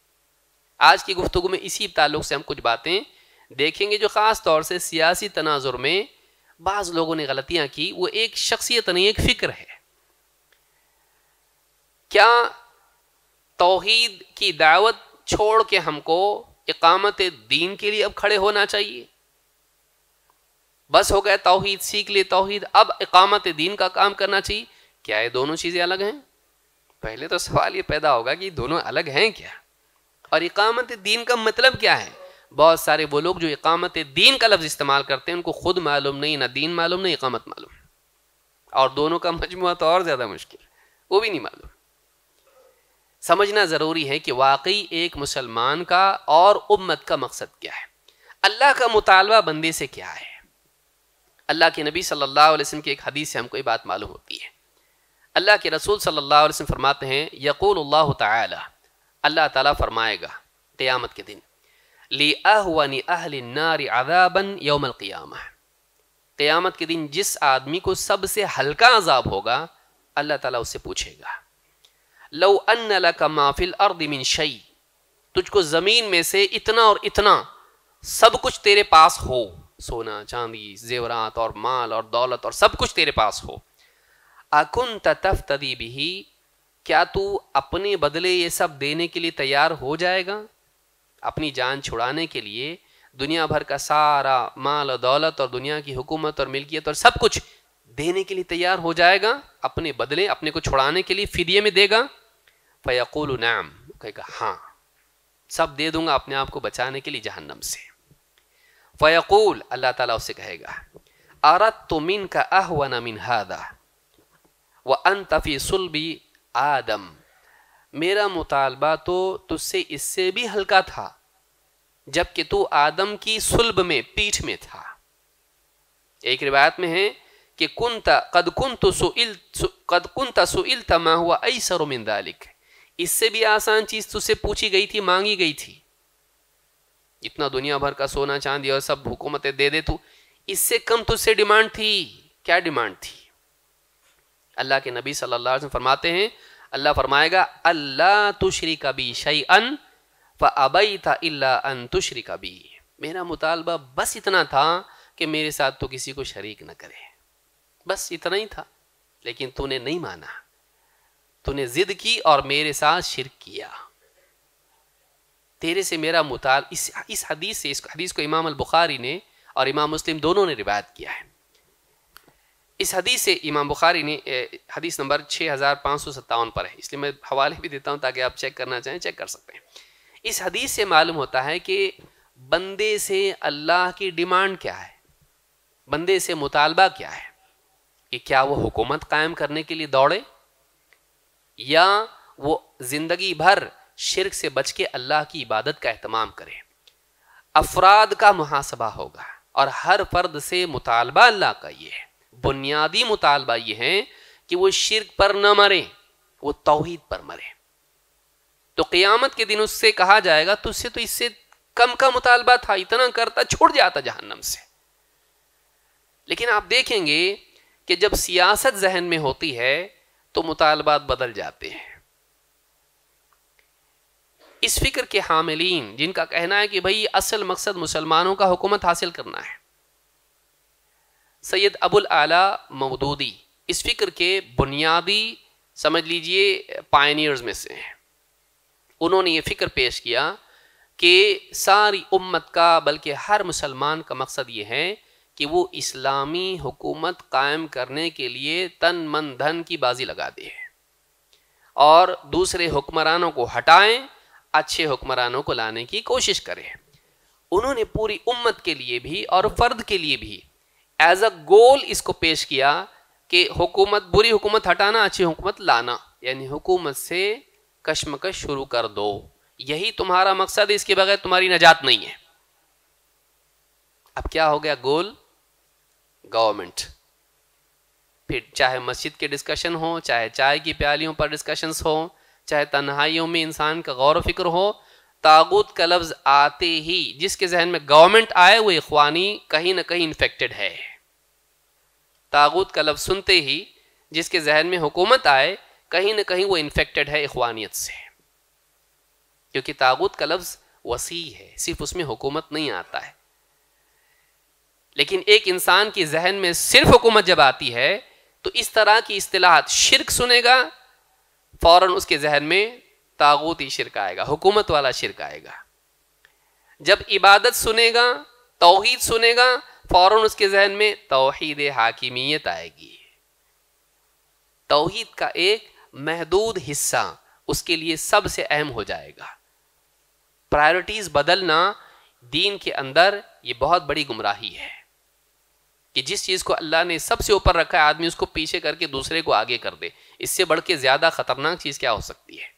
आज की गुफ्तु में इसी ताल्लुक से हम कुछ बातें देखेंगे जो ख़ास तौर से सियासी तनाजुर में बाज़ लोगों ने गलतियाँ की वो एक शख्सियत नहीं एक फ़िक्र है क्या तोहद की दावत छोड़ के हमको इकामत दीन के लिए अब खड़े होना चाहिए बस हो गया तोहद सीख ले तोहद अब इकामत दीन का काम करना चाहिए क्या ये दोनों चीज़ें अलग हैं पहले तो सवाल ये पैदा होगा कि दोनों अलग हैं क्या और इकामत दीन का मतलब क्या है बहुत सारे वो लोग जो इकामत दीन का लफ्ज़ इस्तेमाल करते हैं उनको खुद मालूम नहीं ना दीन मालूम ना इकामत मालूम और दोनों का मजमु तो और ज़्यादा मुश्किल वो भी नहीं मालूम समझना ज़रूरी है कि वाकई एक मुसलमान का और उम्मत का मकसद क्या है अल्लाह का मुतालबा बंदे से क्या है अल्लाह के नबी सल्लल्लाहु अलैहि वसल्लम की एक हदीस से हमको ये बात मालूम होती है अल्लाह के रसूल सल्लल्लाहु अलैहि वसल्लम फरमाते हैं यकूल अल्लाह ताला अल्लाह ताला फरमाएगा क़यामत के दिन ली अहवानी अहल नारी अजाबन यौमल क़ियामह क़यामत के दिन जिस आदमी को सबसे हल्का अजाब होगा अल्लाह ताला उससे पूछेगा लो अन लका माफिल अर्दमिन शई तुझको ज़मीन में से इतना और इतना सब कुछ तेरे पास हो सोना चांदी जेवरात और माल और दौलत और सब कुछ तेरे पास हो अकुन तफ तदी भी क्या तू अपने बदले ये सब देने के लिए तैयार हो जाएगा अपनी जान छुड़ाने के लिए दुनिया भर का सारा माल और दौलत और दुनिया की हुकूमत और मिल्कियत और सब कुछ देने के लिए तैयार हो जाएगा अपने बदले अपने को छुड़ाने के लिए फिदिये में देगा फ़यकुल नाम कहेगा हाँ सब दे दूंगा अपने आप को बचाने के लिए जहन्नम से फयाकुल अल्लाह ताला उसे कहेगा आरत तो मिन का ना मिन हादा व अनतफ़ी सुलबी आदम मेरा मुतालबा तो तुझसे इससे भी हल्का था जबकि तू आदम की सुलभ में पीठ में था एक रिवायत में है कि कुंता कद कुन तो सुल कद कुन तमा हुआ ऐ इससे भी आसान चीज़ तुझसे पूछी गई थी मांगी गई थी इतना दुनिया भर का सोना चांदी और सब हुकूमतें दे दे तू इससे कम तुझसे डिमांड थी क्या डिमांड थी अल्लाह के नबी सल्लल्लाहु अलैहि वसल्लम फरमाते हैं अल्लाह फरमाएगा अल्लाह तुशरी कभी शई अन फ अबई था अल्ला अन तुशरी कभी मेरा मुतालबा बस इतना था कि मेरे साथ तो किसी को शरीक न करे बस इतना ही था लेकिन तूने नहीं माना तूने ज़िद की और मेरे साथ शिरक किया तेरे से मेरा मुताल इस इस हदीस से इस हदीस को इमाम अल बुखारी ने और इमाम मुस्लिम दोनों ने रिवायत किया है इस हदीस से इमाम बुखारी ने हदीस नंबर छः हज़ार पाँच सौ सत्तावन पर है इसलिए मैं हवाले भी देता हूँ ताकि आप चेक करना चाहें चेक कर सकते हैं इस हदीस से मालूम होता है कि बंदे से अल्लाह की डिमांड क्या है बंदे से मुतालबा क्या है कि क्या वो हुकूमत कायम करने के लिए दौड़े या वो ज़िंदगी भर शिरक से बच के अल्लाह की इबादत का अहतमाम करे अफराद का मुहासबा होगा और हर फर्द से मुतालबा अल्लाह का ये है बुनियादी मुतालबा यह है कि वो शिरक पर ना मरे वो तोहहीद पर मरे तो क़ियामत के दिन उससे कहा जाएगा तुझसे तो, तो इससे कम का मुतालबा था इतना करता छोड़ जाता जहन्नम से लेकिन आप देखेंगे कि जब सियासत जहन में होती है तो मुतालबात बदल जाते हैं इस फिक्र के हामिलीन जिनका कहना है कि भाई असल मकसद मुसलमानों का हुकूमत हासिल करना है सैयद अबुल आला मवदूदी इस फिक्र के बुनियादी समझ लीजिए पायनियर्स में से हैं उन्होंने ये फ़िक्र पेश किया कि सारी उम्मत का बल्कि हर मुसलमान का मकसद ये है कि वो इस्लामी हुकूमत कायम करने के लिए तन मन धन की बाजी लगा दे और दूसरे हुक्मरानों को हटाएं अच्छे हुक्मरानों को लाने की कोशिश करें उन्होंने पूरी उम्मत के लिए भी और फ़र्द के लिए भी एज अ गोल इसको पेश किया कि हुकूमत बुरी हुकूमत हटाना अच्छी हुकूमत लाना यानी हुकूमत से कश्मकश शुरू कर दो यही तुम्हारा मकसद है इसके बगैर तुम्हारी नजात नहीं है अब क्या हो गया गोल गवर्नमेंट फिर चाहे मस्जिद के डिस्कशन हो चाहे चाय की प्यालियों पर डिस्कशंस हो चाहे तन्हाइयों में इंसान का गौर फिक्र हो ताबूत का लफ्ज़ आते ही जिसके जहन में गवर्नमेंट आए वो इखवानी कहीं ना कहीं इन्फेक्टेड है तागूत का लफ्ज़ सुनते ही जिसके जहन में हुकूमत आए कहीं ना कहीं वो इन्फेक्टेड है इखवानियत से क्योंकि तागूत का लफ्ज़ वसी है सिर्फ उसमें हुकूमत नहीं आता है लेकिन एक इंसान की जहन में सिर्फ हुकूमत जब आती है तो इस तरह की असलाहत शिरक सुनेगा फौरन उसके जहन में तागूती शिरक आएगा हुकूमत वाला शिरक आएगा जब इबादत सुनेगा तोहहीद सुनेगा फ़ौर उसके जहन में तोहद हाकिमियत आएगी तोहद का एक महदूद हिस्सा उसके लिए सबसे अहम हो जाएगा प्रायोरिटीज़ बदलना दीन के अंदर ये बहुत बड़ी गुमराही है कि जिस चीज़ को अल्लाह ने सबसे ऊपर रखा है आदमी उसको पीछे करके दूसरे को आगे कर दे इससे बढ़ के ज़्यादा ख़तरनाक चीज़ क्या हो सकती है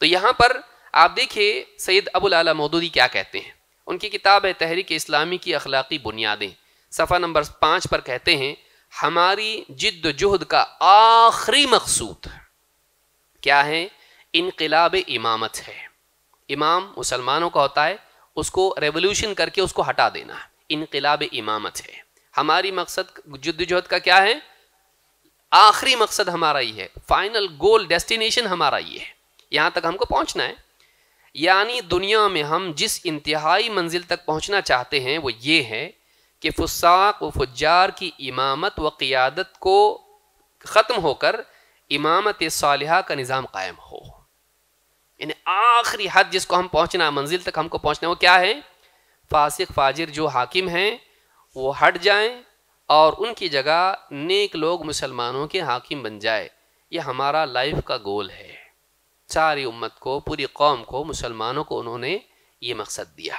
तो यहां पर आप देखिए सैयद अबुल आला मोदूदी क्या कहते हैं उनकी किताब है तहरीक इस्लामी की अखलाकी बुनियादें सफ़ा नंबर पाँच पर कहते हैं हमारी जहद का आखिरी मकसूद क्या है इनकलाब इमामत है इमाम मुसलमानों का होता है उसको रेवोल्यूशन करके उसको हटा देना इनकलाब इमामत है हमारी मकसद जद्दोजहद का क्या है आखिरी मकसद हमारा ही है फाइनल गोल डेस्टिनेशन हमारा ही है यहाँ तक हमको पहुँचना है यानी दुनिया में हम जिस इंतहाई मंजिल तक पहुंचना चाहते हैं वो ये है कि फुसाक व फुजार की इमामत व क़ियादत को ख़त्म होकर इमामत साल का निज़ाम कायम हो यानी आखिरी हद जिसको हम पहुंचना मंजिल तक हमको पहुंचना वो क्या है फासिक फाजिर जो हाकिम हैं वो हट जाएं और उनकी जगह नेक लोग मुसलमानों के हाकिम बन जाए ये हमारा लाइफ का गोल है सारी उम्मत को पूरी कौम को मुसलमानों को उन्होंने ये मकसद दिया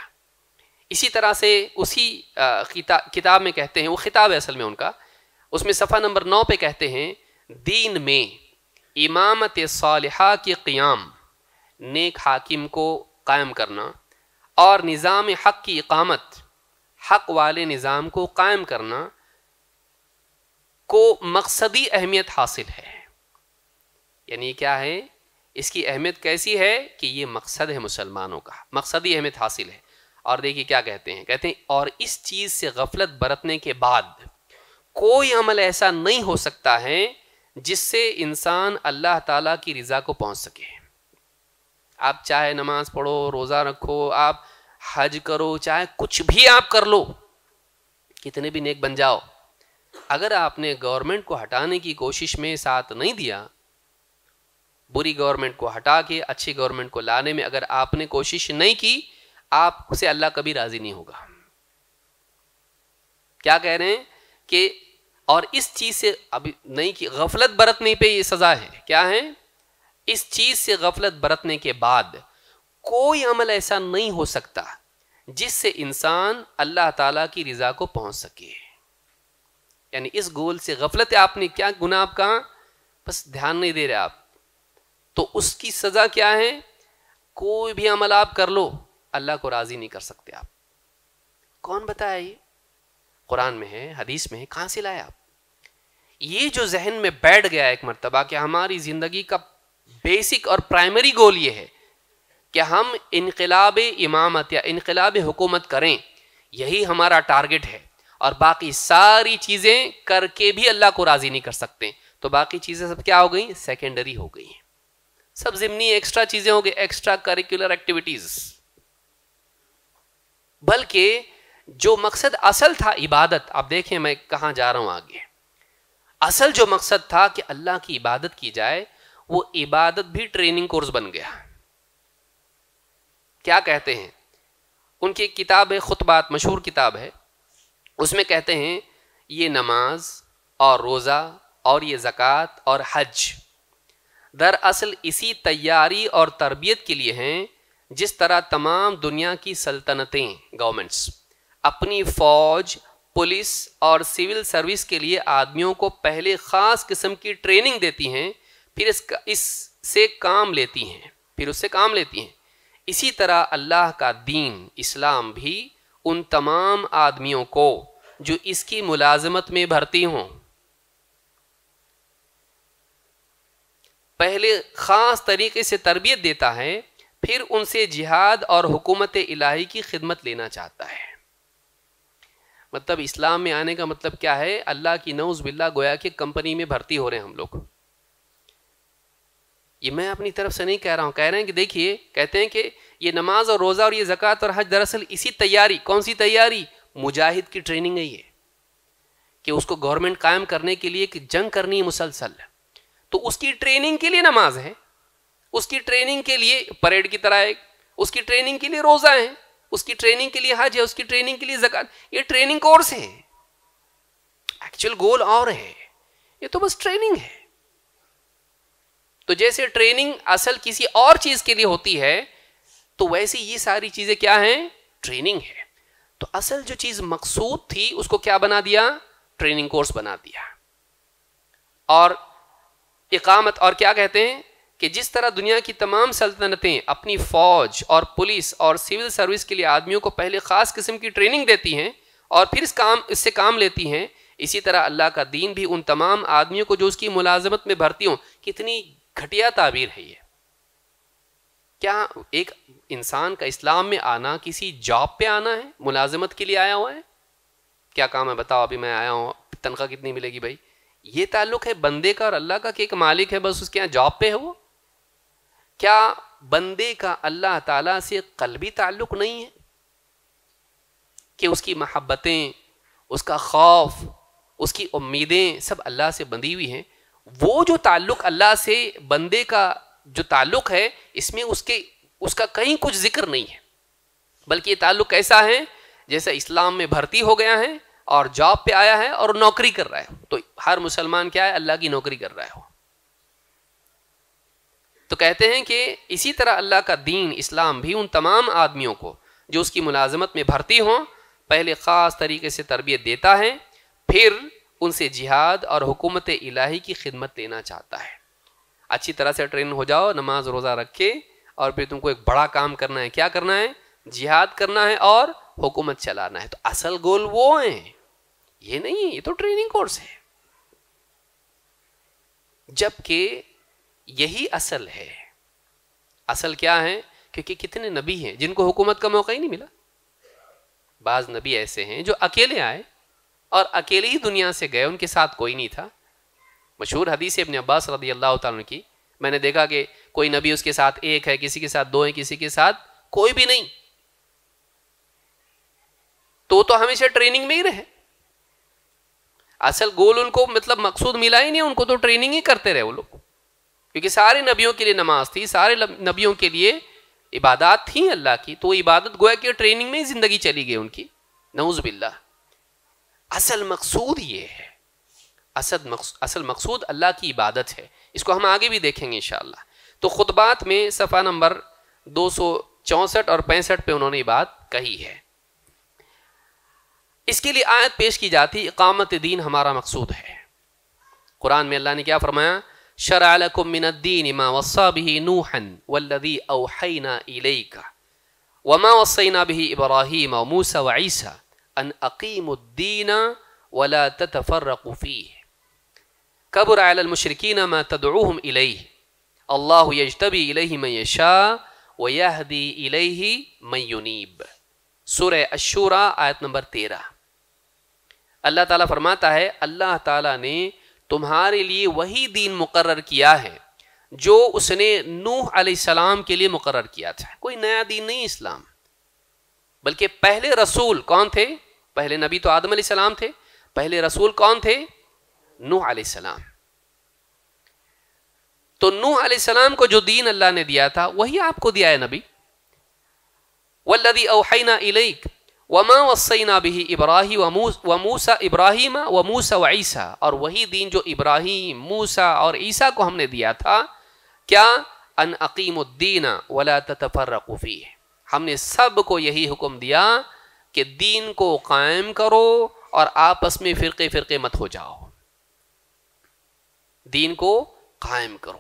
इसी तरह से उसी किता, किताब में कहते हैं वो खिताब है असल में उनका उसमें सफ़ा नंबर नौ पे कहते हैं दीन में इमामत सालहा के क्याम नेक हाकिम को कायम करना और निज़ाम हक़ की इकामत हक़ वाले निज़ाम को कायम करना को मकसदी अहमियत हासिल है यानी क्या है इसकी अहमियत कैसी है कि ये मकसद है मुसलमानों का मकसद ही अहमियत हासिल है और देखिए क्या कहते हैं कहते हैं और इस चीज़ से गफलत बरतने के बाद कोई अमल ऐसा नहीं हो सकता है जिससे इंसान अल्लाह ताला की रज़ा को पहुंच सके आप चाहे नमाज पढ़ो रोज़ा रखो आप हज करो चाहे कुछ भी आप कर लो कितने भी नेक बन जाओ अगर आपने गवर्नमेंट को हटाने की कोशिश में साथ नहीं दिया बुरी गवर्नमेंट को हटा के अच्छी गवर्नमेंट को लाने में अगर आपने कोशिश नहीं की आपसे अल्लाह कभी राजी नहीं होगा क्या कह रहे हैं कि और इस चीज से अभी नहीं कि गफलत बरतने पे ये सजा है क्या है इस चीज से गफलत बरतने के बाद कोई अमल ऐसा नहीं हो सकता जिससे इंसान अल्लाह ताला की रजा को पहुंच सके यानी इस गोल से गफलत आपने क्या गुना आपका बस ध्यान नहीं दे रहे आप तो उसकी सज़ा क्या है कोई भी अमल आप कर लो अल्लाह को राज़ी नहीं कर सकते आप कौन बताया ये कुरान में है हदीस में है कहां से लाए आप ये जो जहन में बैठ गया एक मरतबा कि हमारी ज़िंदगी का बेसिक और प्राइमरी गोल ये है कि हम इनकलाब इमामत या इनकलाब हुकूमत करें यही हमारा टारगेट है और बाकी सारी चीज़ें करके भी अल्लाह को राज़ी नहीं कर सकते तो बाकी चीज़ें सब क्या हो गई सेकेंडरी हो गई हैं सब जिमनी एक्स्ट्रा चीजें होंगी एक्स्ट्रा करिकुलर एक्टिविटीज बल्कि जो मकसद असल था इबादत आप देखें मैं कहां जा रहा हूं आगे असल जो मकसद था कि अल्लाह की इबादत की जाए वो इबादत भी ट्रेनिंग कोर्स बन गया क्या कहते हैं उनकी एक किताब है ख़ुतबात मशहूर किताब है उसमें कहते हैं ये नमाज और रोज़ा और ये जक़ात और हज दरअसल इसी तैयारी और तरबियत के लिए हैं जिस तरह तमाम दुनिया की सल्तनतें गवर्नमेंट्स अपनी फौज पुलिस और सिविल सर्विस के लिए आदमियों को पहले ख़ास किस्म की ट्रेनिंग देती हैं फिर इस इससे काम लेती हैं फिर उससे काम लेती हैं इसी तरह अल्लाह का दीन इस्लाम भी उन तमाम आदमियों को जो इसकी मुलाजमत में भर्ती हों पहले ख़ास तरीके से तरबियत देता है फिर उनसे जिहाद और हुकूमत इलाही की खिदमत लेना चाहता है मतलब इस्लाम में आने का मतलब क्या है अल्लाह की नौज बिल्ला गोया कि कंपनी में भर्ती हो रहे हैं हम लोग ये मैं अपनी तरफ से नहीं कह रहा हूँ कह रहे हैं कि देखिए कहते हैं कि ये नमाज और रोज़ा और ये ज़क़़त और हज दरअसल इसी तैयारी कौन सी तैयारी मुजाहिद की ट्रेनिंग है ये कि उसको गवर्नमेंट कायम करने के लिए कि जंग करनी है मुसलसल तो उसकी ट्रेनिंग के लिए नमाज है उसकी ट्रेनिंग के लिए परेड की तरह है उसकी ट्रेनिंग के लिए रोज़ा है उसकी ट्रेनिंग के लिए हज है उसकी ट्रेनिंग के लिए जकत ये ट्रेनिंग कोर्स है एक्चुअल गोल और है ये तो बस ट्रेनिंग है तो जैसे ट्रेनिंग असल किसी और चीज़ के लिए होती है तो वैसे ये सारी चीज़ें क्या हैं ट्रेनिंग है तो असल जो चीज़ मकसूद थी उसको क्या बना दिया ट्रेनिंग कोर्स बना दिया और इकामत और क्या कहते हैं कि जिस तरह दुनिया की तमाम सल्तनतें अपनी फ़ौज और पुलिस और सिविल सर्विस के लिए आदमियों को पहले ख़ास किस्म की ट्रेनिंग देती हैं और फिर इस काम इससे काम लेती हैं इसी तरह अल्लाह का दीन भी उन तमाम आदमियों को जो उसकी मुलाजमत में भर्ती हों कितनी घटिया ताबीर है ये क्या एक इंसान का इस्लाम में आना किसी जॉब पे आना है मुलाजमत के लिए आया हुआ है क्या काम है बताओ अभी मैं आया हूँ तनख्वाह कितनी मिलेगी भाई ये ताल्लुक है बंदे का और अल्लाह का कि एक मालिक है बस उसके यहाँ जॉब पे है वो क्या बंदे का अल्लाह ताला से कलबी ताल्लुक नहीं है कि उसकी महब्बतें उसका खौफ उसकी उम्मीदें सब अल्लाह से बंधी हुई हैं वो जो ताल्लुक अल्लाह से बंदे का जो ताल्लुक है इसमें उसके उसका कहीं कुछ जिक्र नहीं है बल्कि ये ताल्लुक ऐसा है जैसा इस्लाम में भर्ती हो गया है और जॉब पे आया है और नौकरी कर रहा है तो हर मुसलमान क्या है अल्लाह की नौकरी कर रहा है तो कहते हैं कि इसी तरह अल्लाह का दीन इस्लाम भी उन तमाम आदमियों को जो उसकी मुलाजमत में भर्ती हों पहले ख़ास तरीके से तरबियत देता है फिर उनसे जिहाद और हुकूमत इलाही की खिदमत लेना चाहता है अच्छी तरह से ट्रेन हो जाओ नमाज रोज़ा रखे और फिर तुमको एक बड़ा काम करना है क्या करना है जिहाद करना है और हुकूमत चलाना है तो असल गोल वो है ये नहीं है ये तो ट्रेनिंग कोर्स है जबकि यही असल है असल क्या है क्योंकि कितने नबी हैं जिनको हुकूमत का मौका ही नहीं मिला बाज नबी ऐसे हैं जो अकेले आए और अकेले ही दुनिया से गए उनके साथ कोई नहीं था मशहूर हदीस अपने अब्बास रदी अल्लाह तुम की मैंने देखा कि कोई नबी उसके साथ एक है किसी के साथ दो है किसी के साथ कोई भी नहीं तो तो हमेशा ट्रेनिंग में ही रहे असल गोल उनको मतलब मकसूद मिला ही नहीं उनको तो ट्रेनिंग ही करते रहे वो लोग क्योंकि सारे नबियों के लिए नमाज थी सारे नबियों के लिए इबादत थी अल्लाह की तो इबादत गोया कि ट्रेनिंग में ही ज़िंदगी चली गई उनकी नऊज बिल्ला असल मकसूद ये है असल असल मकसूद अल्लाह की इबादत है इसको हम आगे भी देखेंगे इन तो ख़ुतबात में सफ़ा नंबर दो और पैंसठ पे उन्होंने ये बात कही है इसके लिए आयत पेश की जाती इकामत दीन हमारा मकसूद है कुरान में अल्लाह ने क्या फरमाया शरालकुमिनद्दीन इमा वसा नूहन वल्लदी अवहैना वमा वसैना भी इब्राहिम मूसा व अन अकीमुद्दीन वला ततफ़र्रक़फ़ी कबर अलमशरकिन मा तदूम इलई अल्लाह यजतबी इलही मैशा वहदी इलही मैनीब सुर अशूरा आयत नंबर तेरह अल्लाह ताला फरमाता है अल्लाह ताला ने तुम्हारे लिए वही दीन मुकर किया है जो उसने नूह सलाम के लिए मुकर किया था कोई नया दीन नहीं इस्लाम बल्कि पहले रसूल कौन थे पहले नबी तो आदम सलाम थे पहले रसूल कौन थे नूह आसमाम तो नूह आसमाम को जो दीन अल्लाह ने दिया था वही आपको दिया है नबी वल्लदी अवहना इलेक وما وصينا به إبراهيم وموسى इब्राहिम व मूसा व ईसा और वही दीन जो इब्राहिम मूसा और ईसा को हमने दिया था क्या अन अकीमुद्दीन वला तफर्रकूफ़ी हमने सब को यही हुक्म दिया कि दीन को कायम करो और आपस में फ़िरके फ़िरके मत हो जाओ दीन को कायम करो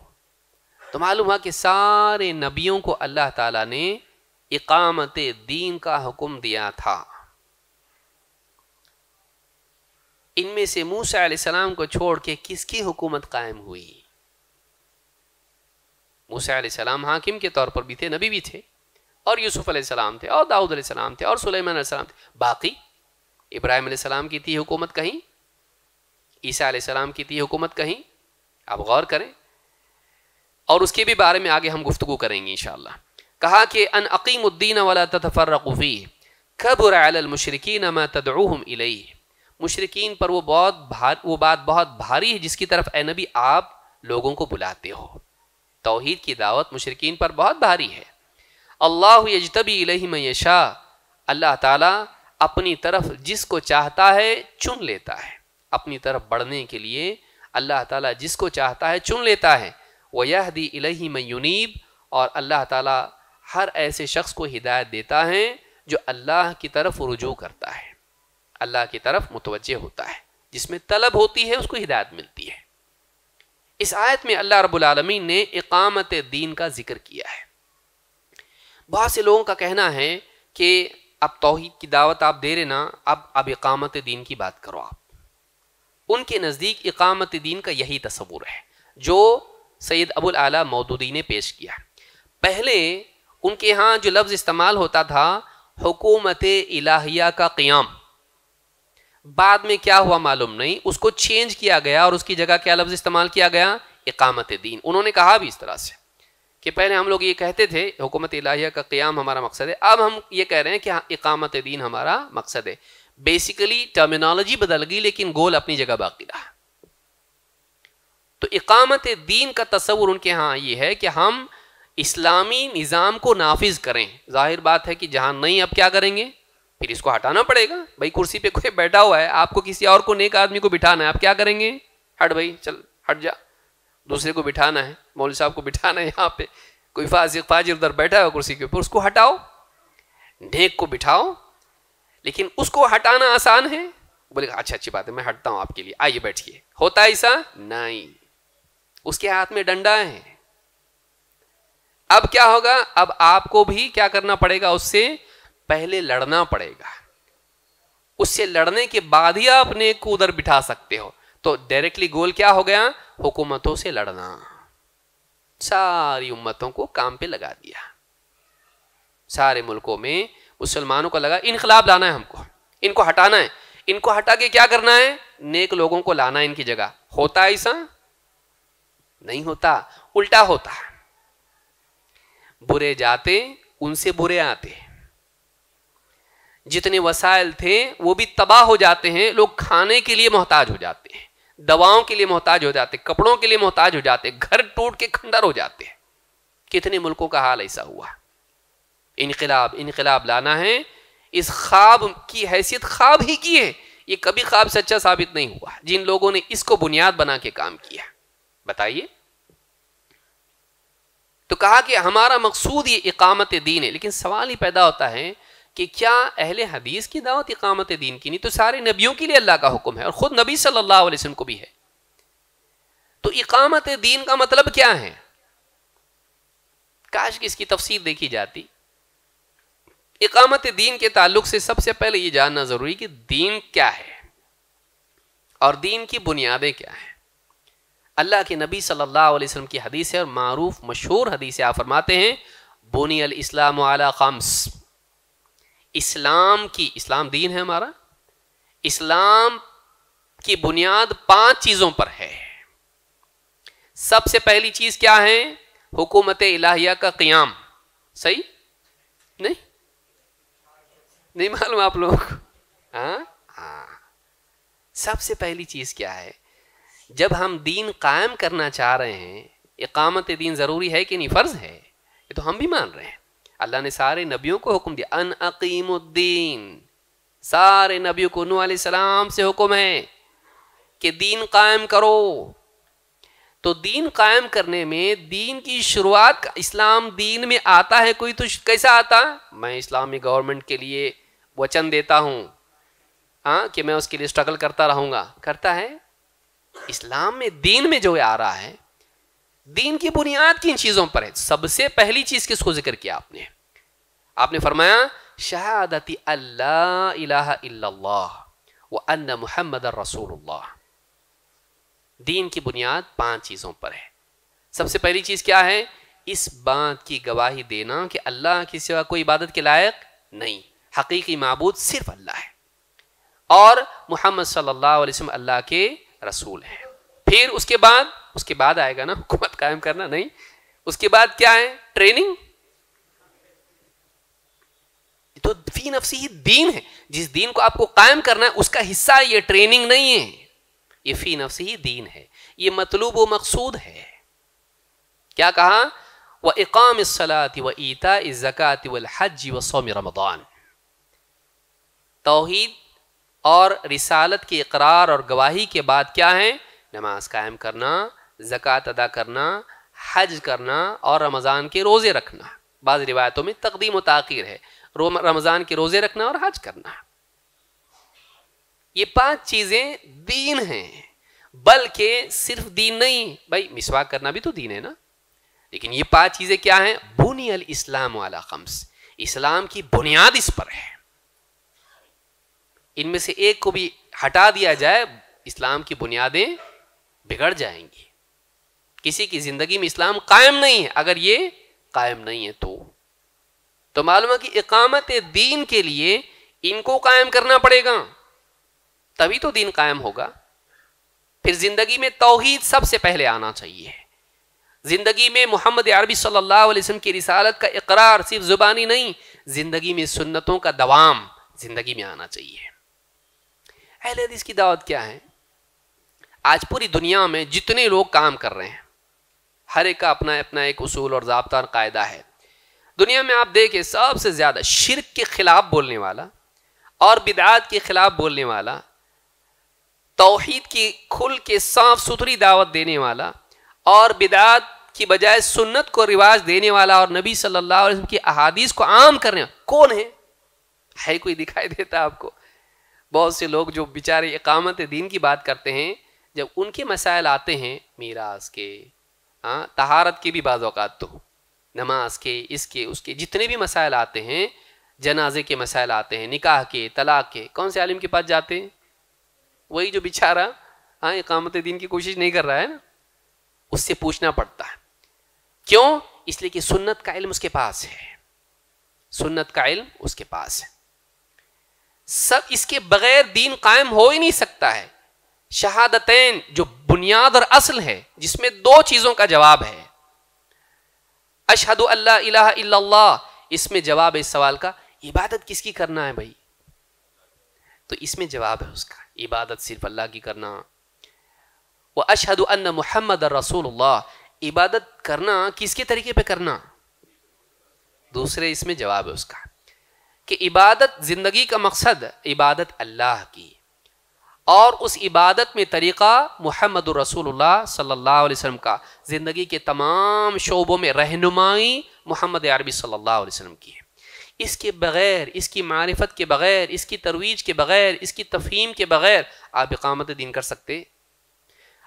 तो मालूम है कि सारे नबियों को अल्लाह ताला ने इकामत दीन का हुक्म दिया था इनमें से मूसा सलाम को छोड़ के किसकी हुकूमत कायम हुई मूसा सलाम हाकिम के तौर पर भी थे नबी भी थे और यूसुफ सलाम थे और दाऊद सलाम थे और सुलेमान सलाम थे बाकी इब्राहिम सलाम की थी हुकूमत कहीं ईसा सलाम की थी हुकूमत कहीं आप गौर करें और उसके भी बारे में आगे हम गुफ्तु करेंगे इन कहा कि अन उद्दीन वाला रकूफ़ी खबर अलमशरकिन मा तदम इलई मुशरकिन पर वो बहुत भार वो बात बहुत भारी है जिसकी तरफ ए नबी आप लोगों को बुलाते हो तोहद की दावत मुशरकिन पर बहुत भारी है अल्लाह यजतबी शाह अल्लाह ताली अपनी तरफ जिसको चाहता है चुन लेता है अपनी तरफ बढ़ने के लिए अल्लाह ताली जिसको चाहता है चुन लेता है वह दी इलही यूनीब और अल्लाह ताली हर ऐसे शख्स को हिदायत देता है जो अल्लाह की तरफ रुजू करता है अल्लाह की तरफ मुतवजह होता है जिसमें तलब होती है उसको हिदायत मिलती है इस आयत में अल्लाह रबालमी ने इकामत दीन का जिक्र किया है बहुत से लोगों का कहना है कि अब तोहद की दावत आप दे रहे ना अब अब इकामत दीन की बात करो आप उनके नज़दीक इकामत दीन का यही तस्वूर है जो सैद अबुल आला मौदूदी ने पेश किया पहले उनके यहाँ जो लफ्ज़ इस्तेमाल होता था हुकूमत इलाहिया का क़्याम बाद में क्या हुआ मालूम नहीं उसको चेंज किया गया और उसकी जगह क्या लफ्ज़ इस्तेमाल किया गया इकामत दीन उन्होंने कहा भी इस तरह से कि पहले हम लोग ये कहते थे हुकूमत इलाहिया का क़्याम हमारा मकसद है अब हम ये कह रहे हैं कि हाँ, इकामत दीन हमारा मकसद है बेसिकली टर्मिनोलॉजी बदल गई लेकिन गोल अपनी जगह बाकी रहा तो इकामत दीन का तस्वुर उनके यहाँ ये है कि हम इस्लामी निज़ाम को नाफिज करें जाहिर बात है कि जहाँ नहीं अब क्या करेंगे फिर इसको हटाना पड़ेगा भाई कुर्सी पे कोई बैठा हुआ है आपको किसी और को नेक आदमी को बिठाना है आप क्या करेंगे हट भाई चल हट जा दूसरे को बिठाना है मौल साहब को बिठाना है यहाँ पे कोई फाजिक फाजिर उधर बैठा हुआ कुर्सी के ऊपर उसको हटाओ नेक को बिठाओ लेकिन उसको हटाना आसान है बोले अच्छा अच्छी बात है मैं हटता हूँ आपके लिए आइए बैठिए होता ऐसा नहीं उसके हाथ में डंडा है अब क्या होगा अब आपको भी क्या करना पड़ेगा उससे पहले लड़ना पड़ेगा उससे लड़ने के बाद ही आप नेक को उधर बिठा सकते हो तो डायरेक्टली गोल क्या हो गया हुकूमतों से लड़ना सारी उम्मतों को काम पे लगा दिया सारे मुल्कों में मुसलमानों को लगा इनकलाब लाना है हमको इनको हटाना है इनको हटा के क्या करना है नेक लोगों को लाना है इनकी जगह होता ऐसा नहीं होता उल्टा होता है बुरे जाते उनसे बुरे आते जितने वसाइल थे वो भी तबाह हो जाते हैं लोग खाने के लिए मोहताज हो जाते हैं दवाओं के लिए मोहताज हो जाते हैं कपड़ों के लिए मोहताज हो जाते हैं घर टूट के खंडर हो जाते हैं कितने मुल्कों का हाल ऐसा हुआ इनकलाब इनकलाब लाना है इस ख्वाब की हैसियत ख्वाब ही की है ये कभी ख्वाब सच्चा साबित नहीं हुआ जिन लोगों ने इसको बुनियाद बना के काम किया बताइए तो कहा कि हमारा मकसूद ये इकामत दीन है लेकिन सवाल ही पैदा होता है कि क्या अहल हदीस की दावत इकामत दीन की नहीं तो सारे नबियों के लिए अल्लाह का हुक्म है और ख़ुद नबी सल्लल्लाहु अलैहि वसल्लम को भी है तो इकामत दीन का मतलब क्या है काश कि इसकी तफसीर देखी जाती इकामत दीन के ताल्लुक से सबसे पहले यह जानना ज़रूरी कि दीन क्या है और दीन की बुनियादें क्या है अल्लाह के नबी सल्लल्लाहु अलैहि वसल्लम की हदीस है और मरूफ मशहूर हदीस आप फरमाते हैं बोनी अल इस्लाम आला खम्स इस्लाम की इस्लाम दीन है हमारा इस्लाम की बुनियाद पांच चीज़ों पर है सबसे पहली चीज़ क्या है हुकूमत इलाहिया का क्याम सही नहीं नहीं मालूम आप लोग हाँ हाँ सबसे पहली चीज़ क्या है जब हम दीन कायम करना चाह रहे हैं इकामत दीन ज़रूरी है कि नहीं फ़र्ज़ है ये तो हम भी मान रहे हैं अल्लाह ने सारे नबियों को हुक्म दिया अन अकीमुद्दीन सारे नबियों को नू सलाम से हुक्म है कि दीन कायम करो तो दीन कायम करने में दीन की शुरुआत इस्लाम दीन में आता है कोई तो कैसा आता मैं इस्लामी गवर्नमेंट के लिए वचन देता हूँ हाँ कि मैं उसके लिए स्ट्रगल करता रहूँगा करता है इस्लाम में दीन में जो आ रहा है दीन की बुनियाद किन चीज़ों पर है सबसे पहली चीज़ किसको जिक्र किया आपने आपने फरमाया शहादत अल्लाह व अन्न मोहम्मद रसूल दीन की बुनियाद पांच चीज़ों पर है सबसे पहली चीज़ क्या है इस बात की गवाही देना कि अल्लाह की सिवा कोई इबादत के लायक नहीं हकीकी मबूद सिर्फ अल्लाह है और मोहम्मद सल्लाम अल्लाह के रसूल है फिर उसके बाद उसके बाद आएगा ना हुकूमत कायम करना नहीं उसके बाद क्या है ट्रेनिंग तो फी नफसी ही दीन है जिस दीन को आपको कायम करना है उसका हिस्सा ये ट्रेनिंग नहीं है ये फी नफसी ही दीन है ये मतलूब व मकसूद है क्या कहा व इकाम सलात व ईता ज़क़़त वल हज व सौम रमदान तोहद और रिसालत के इकरार और गवाही के बाद क्या है नमाज कायम करना जक़ात अदा करना हज करना और रमज़ान के रोज़े रखना बाज़ रिवायतों में तकदीम तखिर है रमज़ान के रोज़े रखना और हज करना ये पांच चीज़ें दीन हैं बल्कि सिर्फ दीन नहीं भाई मिसवाक करना भी तो दीन है ना लेकिन ये पांच चीज़ें क्या हैं बुनी इस्लाम वाला खम्स इस्लाम की बुनियाद इस पर है इनमें से एक को भी हटा दिया जाए इस्लाम की बुनियादें बिगड़ जाएंगी किसी की ज़िंदगी में इस्लाम कायम नहीं है अगर ये कायम नहीं है तो तो मालूम है कि इकामत दीन के लिए इनको कायम करना पड़ेगा तभी तो दीन कायम होगा फिर ज़िंदगी में तोहहीद सबसे पहले आना चाहिए ज़िंदगी में मोहम्मद अरबी सल्लल्लाहु अलैहि वसल्लम की रिसालत का इकरार सिर्फ ज़ुबानी नहीं ज़िंदगी में सुन्नतों का दवाम ज़िंदगी में आना चाहिए अहल हदीस की दावत क्या है आज पूरी दुनिया में जितने लोग काम कर रहे हैं हर एक का अपना अपना एक उसूल और जबता और कायदा है दुनिया में आप देखें सबसे ज़्यादा शिरक के ख़िलाफ़ बोलने वाला और बिदात के ख़िलाफ़ बोलने वाला तोहद की खुल के साफ सुथरी दावत देने वाला और बिदात की बजाय सुन्नत को रिवाज देने वाला और नबी सल्लल्लाहु अलैहि वसल्लम की अहादीस को आम करने कौन है है कोई दिखाई देता आपको बहुत से लोग जो बेचारे इकामत दीन की बात करते हैं जब उनके मसाइल आते हैं मीरास के हाँ तहारत के भी बाज़ात तो नमाज के इसके उसके जितने भी मसाइल आते हैं जनाजे के मसाइल आते हैं निकाह के तलाक के कौन से आलिम के पास जाते हैं वही जो बेचारा हाँ इकामत दीन की कोशिश नहीं कर रहा है ना उससे पूछना पड़ता है क्यों इसलिए कि सुन्नत का इल्म उसके पास है सुन्नत का इल्म उसके पास है सब इसके बगैर दीन कायम हो ही नहीं सकता है शहादतें जो बुनियाद और असल है जिसमें दो चीज़ों का जवाब है अशहद अल्लाह इसमें जवाब है इस सवाल का इबादत किसकी करना है भाई तो इसमें जवाब है उसका इबादत सिर्फ अल्लाह की करना वह अशहद अन्न मोहम्मद रसूल इबादत करना किसके तरीके पे करना दूसरे इसमें जवाब है उसका कि इबादत ज़िंदगी का मकसद इबादत अल्लाह की और उस इबादत में तरीक़ा मोहम्मद रसूल सल्ला वसम का ज़िंदगी के तमाम शोबों में रहनुमाई मोहम्मद अरबी सल्ला वसम की है इसके बग़ैर इसकी मारफत के बग़ैर इसकी तरवीज के बग़ैर इसकी तफहीम के बग़ैर आप इकामत दिन कर सकते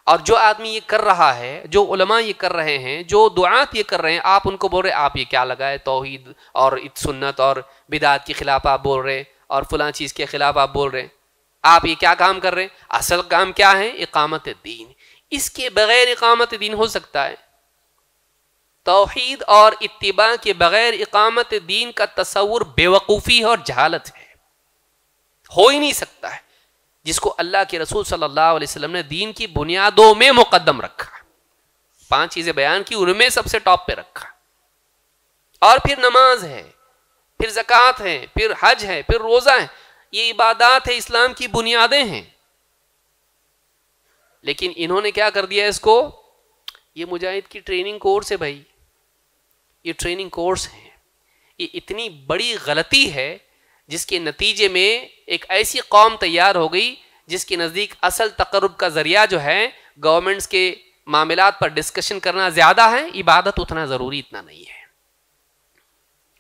और जो आदमी ये कर रहा है जो उलमा ये कर रहे हैं जो दुआत ये कर रहे हैं आप उनको बोल रहे आप ये क्या लगाए तोहद और सुन्नत और बिदात के ख़िलाफ़ आप बोल रहे हैं और फलां चीज़ के ख़िलाफ़ आप बोल रहे हैं आप ये क्या काम कर रहे हैं असल काम क्या है इकामत दीन इसके बग़ैर इकामत दीन हो सकता है तोहद और इतबा के बग़ैर इकामत दीन का तस्वुर बेवकूफ़ी और जहालत है हो ही नहीं सकता है जिसको अल्लाह के रसूल सल्लल्लाहु अलैहि वसल्लम ने दीन की बुनियादों में मुकदम रखा पांच चीज़ें बयान की उनमें सबसे टॉप पे रखा और फिर नमाज है फिर जक़ात है फिर हज है फिर रोज़ा है ये इबादत है इस्लाम की बुनियादें हैं लेकिन इन्होंने क्या कर दिया इसको ये मुजाहिद की ट्रेनिंग कोर्स है भाई ये ट्रेनिंग कोर्स है ये इतनी बड़ी गलती है जिसके नतीजे में एक ऐसी कौम तैयार हो गई जिसके नज़दीक असल तकरब का ज़रिया जो है गवर्नमेंट्स के मामला पर डिस्कशन करना ज़्यादा है इबादत उतना ज़रूरी इतना नहीं है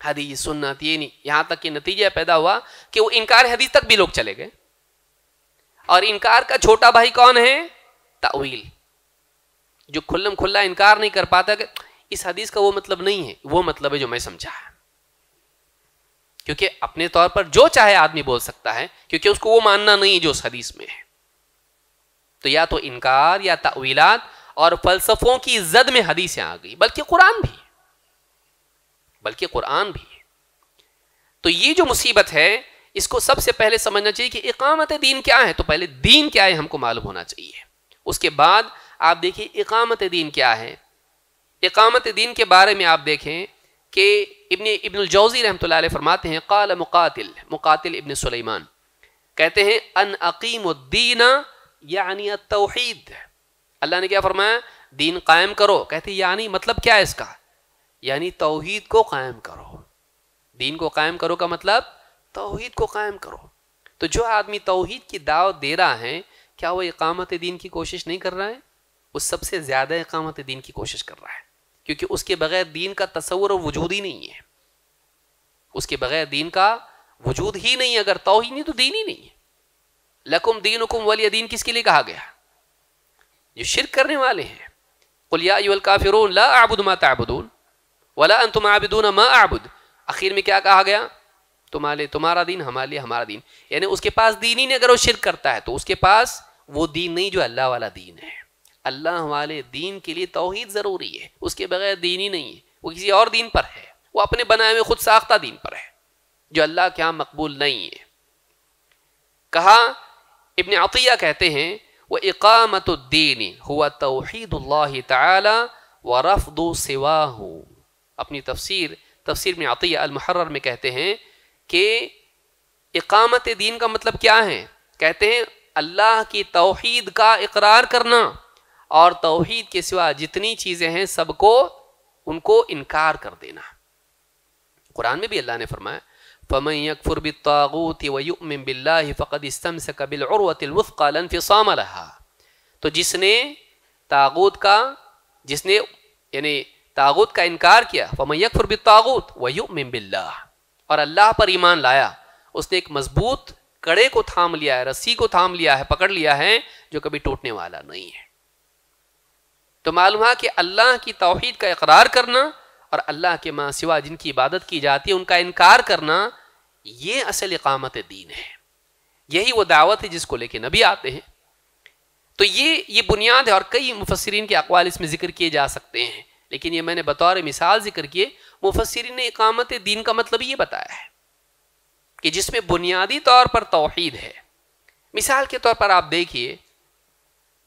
हदीस सुन्नत ये नहीं यहाँ तक कि नतीजा पैदा हुआ कि वो इनकार हदीस तक भी लोग चले गए और इनकार का छोटा भाई कौन है तावील जो खुल्लम खुल्ला इनकार नहीं कर पाता कि इस हदीस का वो मतलब नहीं है वो मतलब है जो मैं समझा है क्योंकि अपने तौर पर जो चाहे आदमी बोल सकता है क्योंकि उसको वो मानना नहीं जो उस हदीस में है तो या तो इनकार या तवीलात और फलसफों की जद में हदीसें आ गई बल्कि कुरान भी बल्कि कुरान भी तो ये जो मुसीबत है इसको सबसे पहले समझना चाहिए कि इकामत दीन क्या है तो पहले दीन क्या है हमको मालूम होना चाहिए उसके बाद आप देखिए इकामत दीन क्या है इकामत दीन के बारे में आप देखें कि इबन इबन जौज़ी रहमत फरमाते हैं काल मुकातिल मुकातिल इबन सुलेमान कहते हैं अन अकीमुद्दीना यानी तोहद अल्लाह ने क्या फरमाया दीन कायम करो कहते यानी मतलब क्या है इसका यानी तोहद को कायम करो दीन को कायम करो का मतलब तोहद को कायम करो तो जो आदमी तोहद की दावत दे रहा है क्या वो इकामत दीन की कोशिश नहीं कर रहा है वो सबसे ज़्यादा इकामत दीन की कोशिश कर रहा है क्योंकि उसके बगैर दीन का तस्वर और वजूद ही नहीं है उसके बगैर दीन का वजूद ही नहीं अगर तो ही नहीं तो दीन ही नहीं है लकुम दीन हुकुम वाली दीन किसके लिए कहा गया जो शिरक करने वाले हैं कुलिया आबुद मा ताबुदून वला अन तुम आबिदून मा आबुद आखिर में क्या कहा गया तुम्हारे तुम्हारा दीन हमारे लिए हमारा दीन यानी उसके पास दीन ही नहीं अगर वो शिरक करता है तो उसके पास वो दीन नहीं जो अल्लाह वाला दीन है अल्लाह वाले दीन के लिए तोहहीद ज़रूरी है उसके बगैर दीन ही नहीं है वो किसी और दीन पर है वो अपने बनाए हुए खुद साख्ता दीन पर है जो अल्लाह के यहाँ मकबूल नहीं है कहा इबन अतिया कहते हैं वह इकामतुद्दीन हुआ तोहद व रफ़ो सिवा हो अपनी तफसीर तफसीर में अतिया अलमहर में कहते हैं कि इकामत दीन का मतलब क्या है कहते हैं अल्लाह की तोहद का इकरार करना और तोहहीद के सिवा जितनी चीज़ें हैं सबको उनको इनकार कर देना कुरान में भी अल्लाह ने फरमाया फ़मन यकफुर बितागूत वयुमिन बिल्लाहि फ़कद इस्तमसक बिलउरवतिल वुथqa तो जिसने तागूत का जिसने यानी तागूत का इनकार किया फ़मन यकफुर बितागूत वयुमिन बिल्ला और अल्लाह पर ईमान लाया उसने एक मजबूत कड़े को थाम लिया है रस्सी को थाम लिया है पकड़ लिया है जो कभी टूटने वाला नहीं है तो मालूम है कि अल्लाह की तोहद का इकरार करना और अल्लाह के माँ सिवा जिनकी इबादत की जाती है उनका इनकार करना ये असल इकामत दीन है यही वो दावत है जिसको लेके नबी आते हैं तो ये ये बुनियाद है और कई मुफसरीन के अकवाल इसमें ज़िक्र किए जा सकते हैं लेकिन ये मैंने बतौर मिसाल ज़िक्र किए मुफसरीन ने इकामत दीन का मतलब ये बताया है कि जिसमें बुनियादी तौर पर तोहद है मिसाल के तौर पर आप देखिए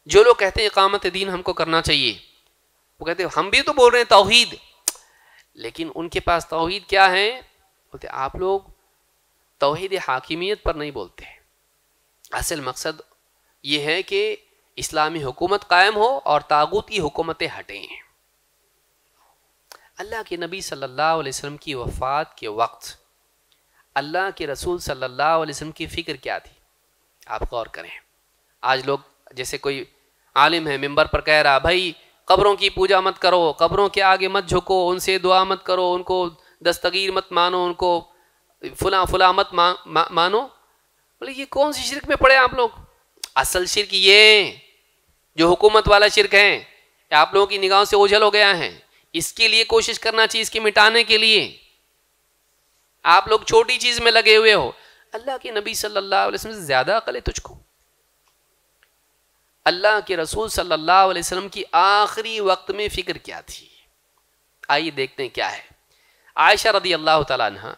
जो लोग कहते हैं इकामत दीन हमको करना चाहिए वो कहते हैं हम भी तो बोल रहे हैं तोहहीद लेकिन उनके पास तोहहीद क्या है बोलते आप लोग तोहहीद हाकिमियत पर नहीं बोलते असल मकसद ये है कि इस्लामी हुकूमत कायम हो और तागुत की हुकूमतें हटें अल्लाह के नबी सल्लल्लाहु अलैहि वसल्लम की वफ़ात के वक्त अल्लाह के रसूल सल्लल्लाहु अलैहि वसल्लम की फ़िक्र क्या थी आप गौर करें आज लोग जैसे कोई आलिम है मेंबर पर कह रहा भाई कब्रों की पूजा मत करो कब्रों के आगे मत झुको उनसे दुआ मत करो उनको दस्तगीर मत मानो उनको फुला फुला मत मा, मा, मानो बोले ये कौन सी शिरक में पड़े आप लोग असल शिरक ये जो हुकूमत वाला शिरक है आप लोगों की निगाहों से ओझल हो गया है इसके लिए कोशिश करना चाहिए इसके मिटाने के लिए आप लोग छोटी चीज़ में लगे हुए हो अल्लाह के नबी सल्लल्लाहु अलैहि वसल्लम से ज़्यादा अकल है तुझको अल्लाह के रसूल सल्लल्लाहु अलैहि वसल्लम की आखिरी वक्त में फ़िक्र क्या थी आइए देखते हैं क्या है आयशा रदी अल्लाह तह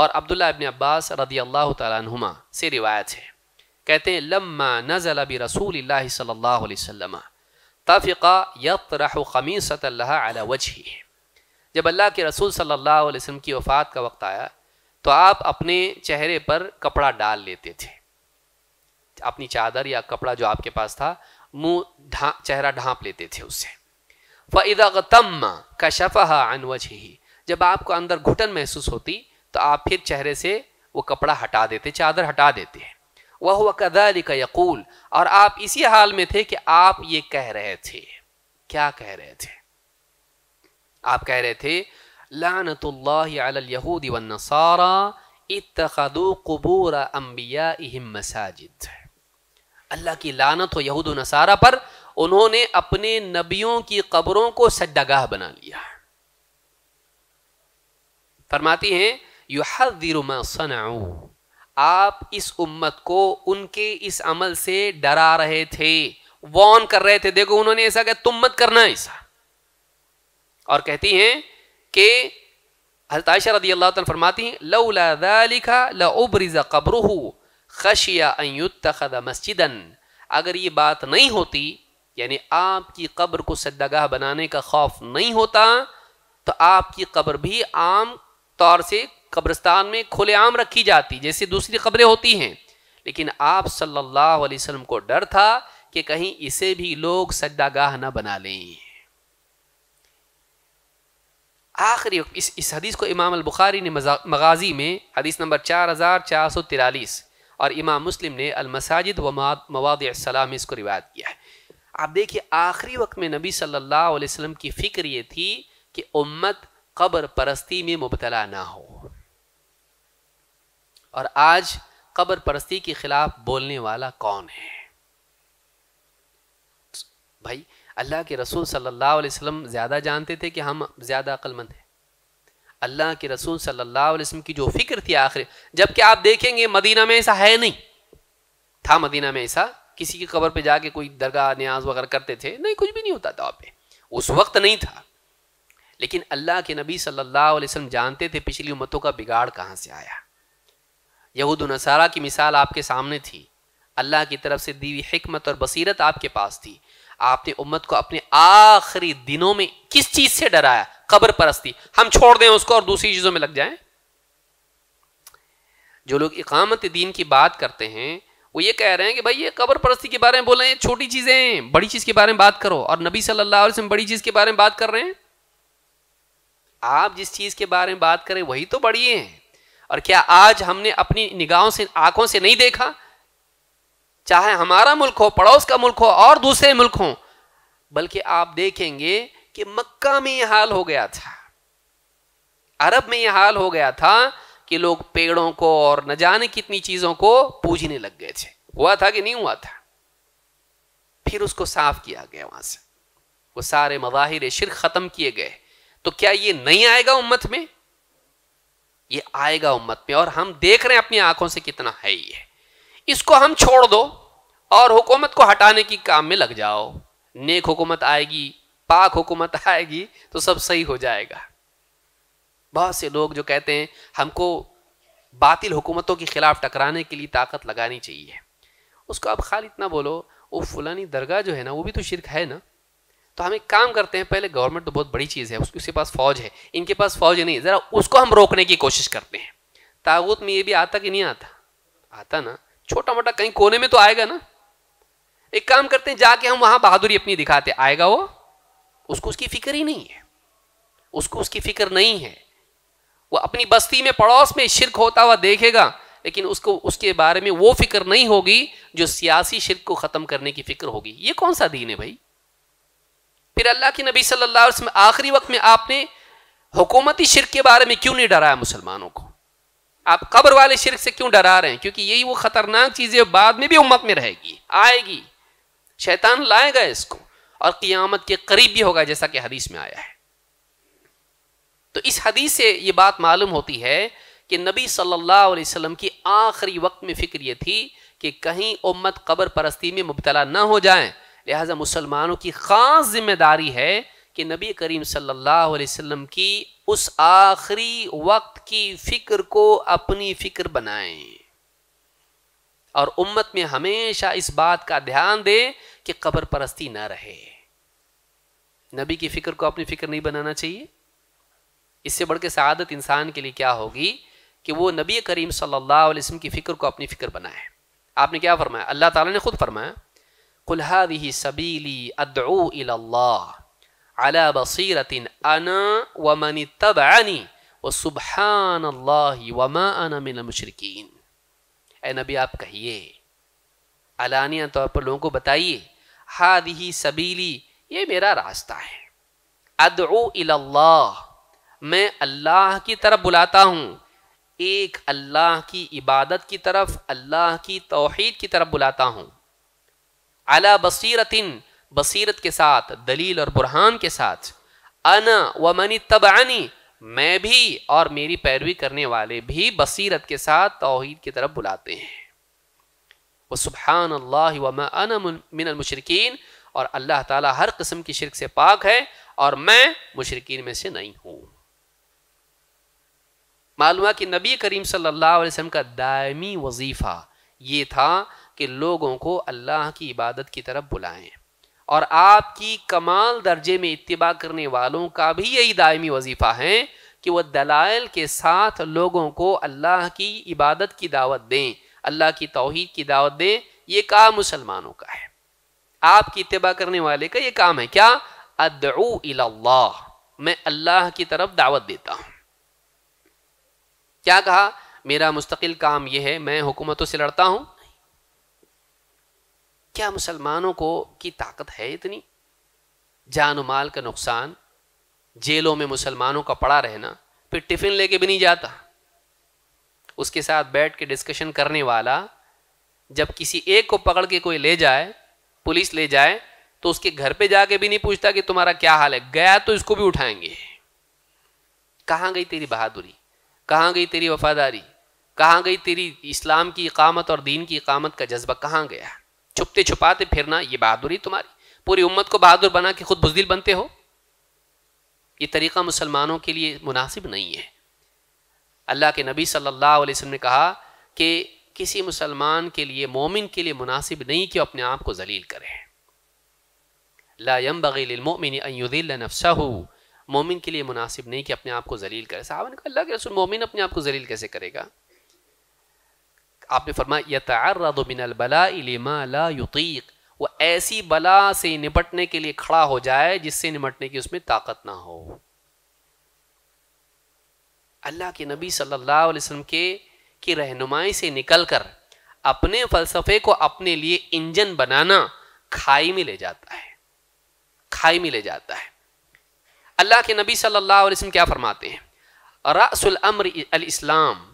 और अब्दुल्ला अबिन अब्बास रदी अल्लाह तुम से रिवायत है कहते हैं लम्मा नज़ल बी रसूल सल्ला वसम तफ़िका यतरह खमीसत जब अल्लाह के रसूल सल्लाम की वफ़ात का वक्त आया तो आप अपने चेहरे पर कपड़ा डाल लेते थे अपनी चादर या कपड़ा जो आपके पास था मुंह धा, चेहरा ढांप लेते थे उससे फ़ैदा तम अनवज ही जब आपको अंदर घुटन महसूस होती तो आप फिर चेहरे से वो कपड़ा हटा देते चादर हटा देते हैं वह हुआ कदाली का यकूल और आप इसी हाल में थे कि आप ये कह रहे थे क्या कह रहे थे आप कह रहे थे लानतूदी वसारा इतखदू कबूर अम्बिया मसाजिद अल्लाह की लानत हो यहूद नसारा पर उन्होंने अपने नबियों की कब्रों को सड्डागाह बना लिया फरमाती हैं युहदिरुमा आप इस उम्मत को उनके इस अमल से डरा रहे थे वॉन कर रहे थे देखो उन्होंने ऐसा कहा तुम मत करना ऐसा और कहती हैं कि हजरत रदी अल्लाह फरमाती हैं लउला लिखा लब्रिज कब्र खशिया तखद मस्जिदन अगर ये बात नहीं होती यानी आपकी कब्र को सदगाह बनाने का खौफ नहीं होता तो आपकी कब्र भी आम तौर से कब्रस्तान में खुलेआम रखी जाती जैसे दूसरी खबरें होती हैं लेकिन आप सल्लल्लाहु अलैहि वसल्लम को डर था कि कहीं इसे भी लोग सद्दागाह ना बना लें आखिरी इस इस हदीस को इमाम अल बुखारी ने मगाजी में हदीस नंबर चार हजार चार सौ तिरालीस और इमाम मुस्लिम ने अलमसाजिद व मवाद सलाम इसको रिवायत किया है आप देखिए आखिरी वक्त में नबी सल्लल्लाहु अलैहि वसल्लम की फ़िक्र ये थी कि उम्मत कब्र परस्ती में मुबतला ना हो और आज कब्र परस्ती के ख़िलाफ़ बोलने वाला कौन है भाई अल्लाह के रसूल सल्लल्लाहु अलैहि वसल्लम ज़्यादा जानते थे कि हम ज़्यादा अक्लमंद हैं अल्लाह के रसूल सल्लल्लाहु अलैहि वसल्लम की जो फिक्र थी आखिर जबकि आप देखेंगे मदीना में ऐसा है नहीं था मदीना में ऐसा किसी की कबर पे जाके कोई दरगाह न्याज वगैरह करते थे नहीं कुछ भी नहीं होता था वहाँ पे उस वक्त नहीं था लेकिन अल्लाह के नबी सल्लल्लाहु अलैहि वसल्लम जानते थे पिछली उम्मतों का बिगाड़ कहाँ से आया यहूद नसारा की मिसाल आपके सामने थी अल्लाह की तरफ से दीवी हमत और बसीरत आपके पास थी आपने उम्मत को अपने आखिरी दिनों में किस चीज़ से डराया कब्र परस्ती हम छोड़ दें उसको और दूसरी चीज़ों में लग जाएं जो लोग इकामत दीन की बात करते हैं वो ये कह रहे हैं कि भाई ये कब्र परस्ती के बारे में बोल रहे हैं छोटी चीज़ें बड़ी चीज़ के बारे में बात करो और नबी सल्लल्लाहु अलैहि वसल्लम बड़ी चीज़ के बारे में बात कर रहे हैं आप जिस चीज़ के बारे में बात करें वही तो बड़ी है और क्या आज हमने अपनी निगाहों से आंखों से नहीं देखा चाहे हमारा मुल्क हो पड़ोस का मुल्क हो और दूसरे मुल्क हो बल्कि आप देखेंगे कि मक्का में यह हाल हो गया था अरब में यह हाल हो गया था कि लोग पेड़ों को और न जाने कितनी चीजों को पूजने लग गए थे हुआ था कि नहीं हुआ था फिर उसको साफ किया गया वहां से वो सारे मवाहिर शिर खत्म किए गए तो क्या ये नहीं आएगा उम्मत में ये आएगा उम्मत में और हम देख रहे हैं अपनी आंखों से कितना है ये इसको हम छोड़ दो और हुकूमत को हटाने की काम में लग जाओ नेक हुकूमत आएगी पाक हुकूमत आएगी तो सब सही हो जाएगा बहुत से लोग जो कहते हैं हमको बातिल हुकूमतों के ख़िलाफ़ टकराने के लिए ताकत लगानी चाहिए उसको आप खाली इतना बोलो वो फलानी दरगाह जो है ना वो भी तो शिरक है ना तो हम एक काम करते हैं पहले गवर्नमेंट तो बहुत बड़ी चीज़ है उसके पास फ़ौज है इनके पास फ़ौज नहीं ज़रा उसको हम रोकने की कोशिश करते हैं तागुत में ये भी आता कि नहीं आता आता ना छोटा मोटा कहीं कोने में तो आएगा ना एक काम करते हैं जाके हम वहाँ बहादुरी अपनी दिखाते आएगा वो उसको उसकी फिक्र ही नहीं है उसको उसकी फिक्र नहीं है वो अपनी बस्ती में पड़ोस में शिरक होता हुआ देखेगा लेकिन उसको उसके बारे में वो फिक्र नहीं होगी जो सियासी शिरक को ख़त्म करने की फिक्र होगी ये कौन सा दीन है भाई फिर अल्लाह के नबी सल्लल्लाहु अलैहि वसल्लम आखिरी वक्त में आपने हुकूमती शिरक के बारे में क्यों नहीं डराया मुसलमानों को आप कब्र वाले शिरक से क्यों डरा रहे हैं क्योंकि यही वो ख़तरनाक चीज़ें बाद में भी उम्मत में रहेगी आएगी शैतान लाएगा इसको और क़ियामत के करीब भी होगा जैसा कि हदीस में आया है तो इस हदीस से ये बात मालूम होती है कि नबी सल्लल्लाहु अलैहि वसल्लम की आखिरी वक्त में फ़िक्र ये थी कि कहीं उम्मत कब्र परस्ती में मुबतला ना हो जाए लिहाजा मुसलमानों की ख़ास जिम्मेदारी है कि नबी करीम सल्लल्लाहु अलैहि वसल्लम की उस आखिरी वक्त की फ़िक्र को अपनी फ़िक्र बनाएं और उम्मत में हमेशा इस बात का ध्यान दें कि कब्र परस्ती ना रहे नबी की फ़िक्र को अपनी फ़िक्र नहीं बनाना चाहिए इससे बढ़ के सआदत इंसान के लिए क्या होगी कि वो नबी करीम सल्लल्लाहु अलैहि वसल्लम की फ़िक्र को अपनी फ़िक्र बनाए आपने क्या फरमाया अल्लाह ताला ने खुद फरमाया कुल्हादी सबीली अदऊ अला बसीरतिन अना व मनी तबानी व सुबहान अल्लाह वमा अना मिन मुशरकिन ए नबी आप कहिए अलानिया तौर पर लोगों को बताइए हादी सबीली ये मेरा रास्ता है अदऊ मैं अल्लाह की तरफ बुलाता हूँ एक अल्लाह की इबादत की तरफ अल्लाह की तोहद की तरफ बुलाता हूँ अला बसीरतिन बसीरत के साथ दलील और बुरहान के साथ अना व मनी तबानी मैं भी और मेरी पैरवी करने वाले भी बसीरत के साथ तोहद की तरफ बुलाते हैं वह सुबहान अल्लाह वन मिनमशरकिन और अल्लाह ताला हर किस्म की शिरक से पाक है और मैं मुशरकिन में से नहीं हूं मालूम कि नबी करीम सल्लल्लाहु अलैहि वसल्लम का दायमी वजीफ़ा ये था कि लोगों को अल्लाह की इबादत की तरफ बुलाएं और आपकी कमाल दर्जे में इतबा करने वालों का भी यही दायमी वजीफ़ा है कि वह दलाइल के साथ लोगों को अल्लाह की इबादत की दावत दें अल्लाह की तोहद की दावत दें ये कहा मुसलमानों का है आपकी इतबा करने वाले का ये काम है क्या अदू इल्लाह मैं अल्लाह की तरफ दावत देता हूँ क्या कहा मेरा मुस्तकिल काम यह है मैं हुकूमतों से लड़ता हूँ क्या मुसलमानों को की ताकत है इतनी जान माल का नुकसान जेलों में मुसलमानों का पड़ा रहना फिर टिफ़िन लेके भी नहीं जाता उसके साथ बैठ के डिस्कशन करने वाला जब किसी एक को पकड़ के कोई ले जाए पुलिस ले जाए तो उसके घर पे जाके भी नहीं पूछता कि तुम्हारा क्या हाल है गया तो इसको भी उठाएंगे कहाँ गई तेरी बहादुरी कहाँ गई तेरी वफादारी कहाँ गई तेरी इस्लाम की इकामत और दीन की इकामत का जज्बा कहाँ गया छुपते छुपाते फिरना ये बहादुरी तुम्हारी पूरी उम्मत को बहादुर बना के खुद बुजदिल बनते हो ये तरीका मुसलमानों के लिए मुनासिब नहीं है अल्लाह के नबी सल्लल्लाहु अलैहि वसल्लम ने कहा कि किसी मुसलमान के लिए मोमिन के लिए मुनासिब नहीं कि अपने आप को जलील करे लायम बगीलमिन अयुदिल मोमिन के लिए मुनासिब नहीं कि अपने आप को जलील करे साहब ने कहा कि रसूल मोमिन अपने आप को जलील कैसे करेगा आपने फरमाया यतारबलातीक वो ऐसी बला से निपटने के लिए खड़ा हो जाए जिससे निपटने की उसमें ताकत ना हो अल्लाह के नबी सल्लल्लाहु अलैहि वसल्लम के की रहनुमाई से निकलकर अपने फलसफे को अपने लिए इंजन बनाना खाई में ले जाता है खाई में ले जाता है अल्लाह के नबी सल्लल्लाहु अलैहि वसल्लम क्या फरमाते हैं रसुल अमर अल इस्लाम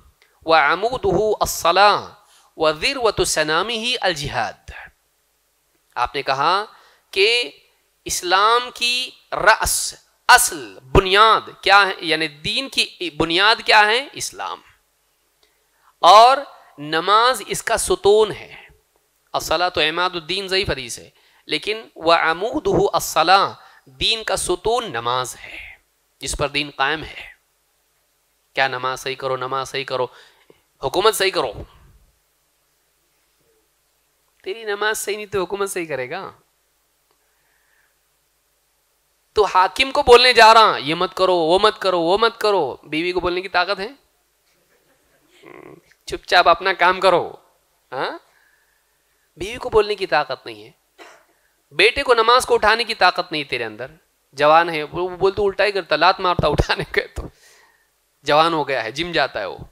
व आमूदहू असला व ज़िरवत सनामी ही अल जिहाद आपने कहा कि इस्लाम की रस असल बुनियाद क्या है यानी दीन की बुनियाद क्या है इस्लाम और नमाज इसका सुतून है असला तो एमादुद्दीन जई हदीस है लेकिन वह आमूद असला दीन का सुतून नमाज है जिस पर दीन कायम है क्या नमाज सही करो नमाज सही करो हुकूमत सही करो तेरी नमाज सही नहीं तो हुकूमत सही करेगा तो हाकिम को बोलने जा रहा ये मत करो वो मत करो वो मत करो बीवी को बोलने की ताकत है चुपचाप अपना काम करो हाँ बीवी को बोलने की ताकत नहीं है बेटे को नमाज को उठाने की ताकत नहीं तेरे अंदर जवान है वो बोल तो उल्टा ही करता लात मारता उठाने के तो जवान हो गया है जिम जाता है वो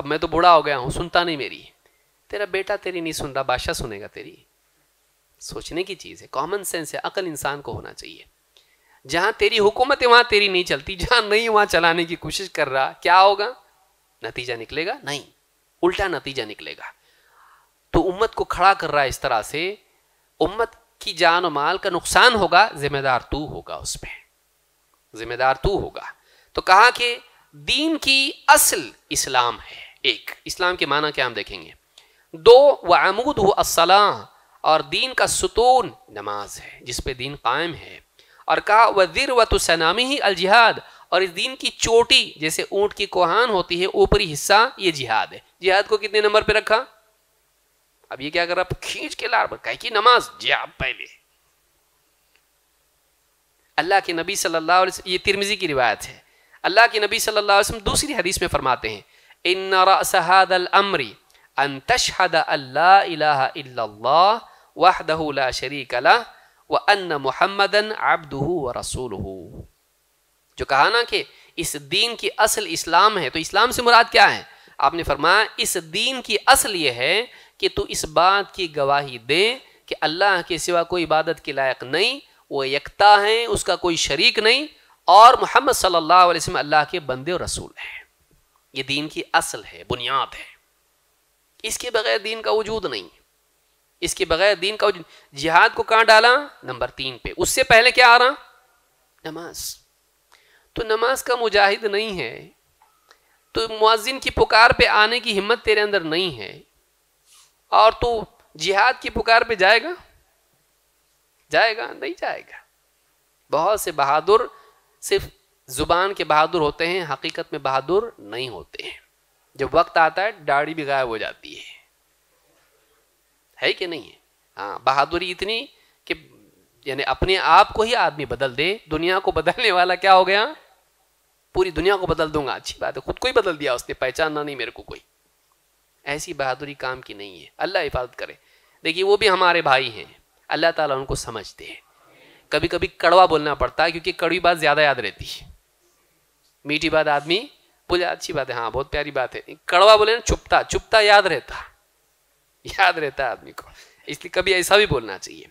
अब मैं तो बूढ़ा हो गया हूँ सुनता नहीं मेरी तेरा बेटा तेरी नहीं सुन रहा बादशाह सुनेगा तेरी सोचने की चीज़ है कॉमन सेंस है अकल इंसान को होना चाहिए जहाँ तेरी हुकूमत है वहाँ तेरी नहीं चलती जहाँ नहीं वहाँ चलाने की कोशिश कर रहा क्या होगा नतीजा निकलेगा नहीं उल्टा नतीजा निकलेगा तो उम्मत को खड़ा कर रहा है इस तरह से उम्मत की जान और माल का नुकसान होगा जिम्मेदार तू होगा उसमें जिम्मेदार तू होगा तो कहा कि दीन की असल इस्लाम है एक इस्लाम के माना क्या हम देखेंगे दो व आमूद हो असलाह और दीन का सुतून नमाज है जिस पे दीन कायम है और कहा दिर व तो सनामी ही अलजिहाद और इस दीन की चोटी जैसे ऊँट की कोहान होती है ऊपरी हिस्सा ये जिहाद है जिहाद को कितने नंबर पे रखा अब ये क्या कर रहा खींच के ला रहा की नमाज जिहाद पहले अल्लाह के नबी सल्लल्लाहु अलैहि वसल्लम ये तिरमिजी की रिवायत है अल्लाह के नबी सल्लल्लाहु अलैहि वसल्लम दूसरी हदीस में फरमाते हैं इन रसहद अमरी अन तशहद अल्लाह वाहदह ला शरीक ला व अन्न मुहम्मदन आबदहू व रसूल जो कहा ना कि इस दीन की असल इस्लाम है तो इस्लाम से मुराद क्या है आपने फरमाया इस दीन की असल ये है कि तू इस बात की गवाही दे कि अल्लाह के सिवा कोई इबादत के लायक नहीं वो यकता है उसका कोई शरीक नहीं और मोहम्मद सल्लल्लाहु अलैहि वसल्लम अल्लाह के बंदे और रसूल हैं ये दीन की असल है बुनियाद है इसके बगैर दीन का वजूद नहीं इसके बगैर दीन का जिहाद को कहाँ डाला नंबर तीन पे उससे पहले क्या आ रहा नमाज तो नमाज का मुजाहिद नहीं है तो मुआजिन की पुकार पे आने की हिम्मत तेरे अंदर नहीं है और तू जिहाद की पुकार पे जाएगा जाएगा नहीं जाएगा बहुत से बहादुर सिर्फ ज़ुबान के बहादुर होते हैं हकीकत में बहादुर नहीं होते हैं जब वक्त आता है दाढ़ी भी गायब हो जाती है है कि नहीं है हाँ बहादुरी इतनी कि यानी अपने आप को ही आदमी बदल दे दुनिया को बदलने वाला क्या हो गया पूरी दुनिया को बदल दूंगा अच्छी बात है खुद को ही बदल दिया उसने पहचानना नहीं मेरे को कोई ऐसी बहादुरी काम की नहीं है अल्लाह हिफाजत करे देखिए वो भी हमारे भाई हैं अल्लाह ताला उनको समझते हैं कभी कभी कड़वा बोलना पड़ता है क्योंकि कड़वी बात ज़्यादा याद रहती है मीठी बात आदमी बोले अच्छी बात है हाँ बहुत प्यारी बात है कड़वा बोले ना चुपता चुपता याद रहता याद रहता है आदमी को इसलिए कभी ऐसा भी बोलना चाहिए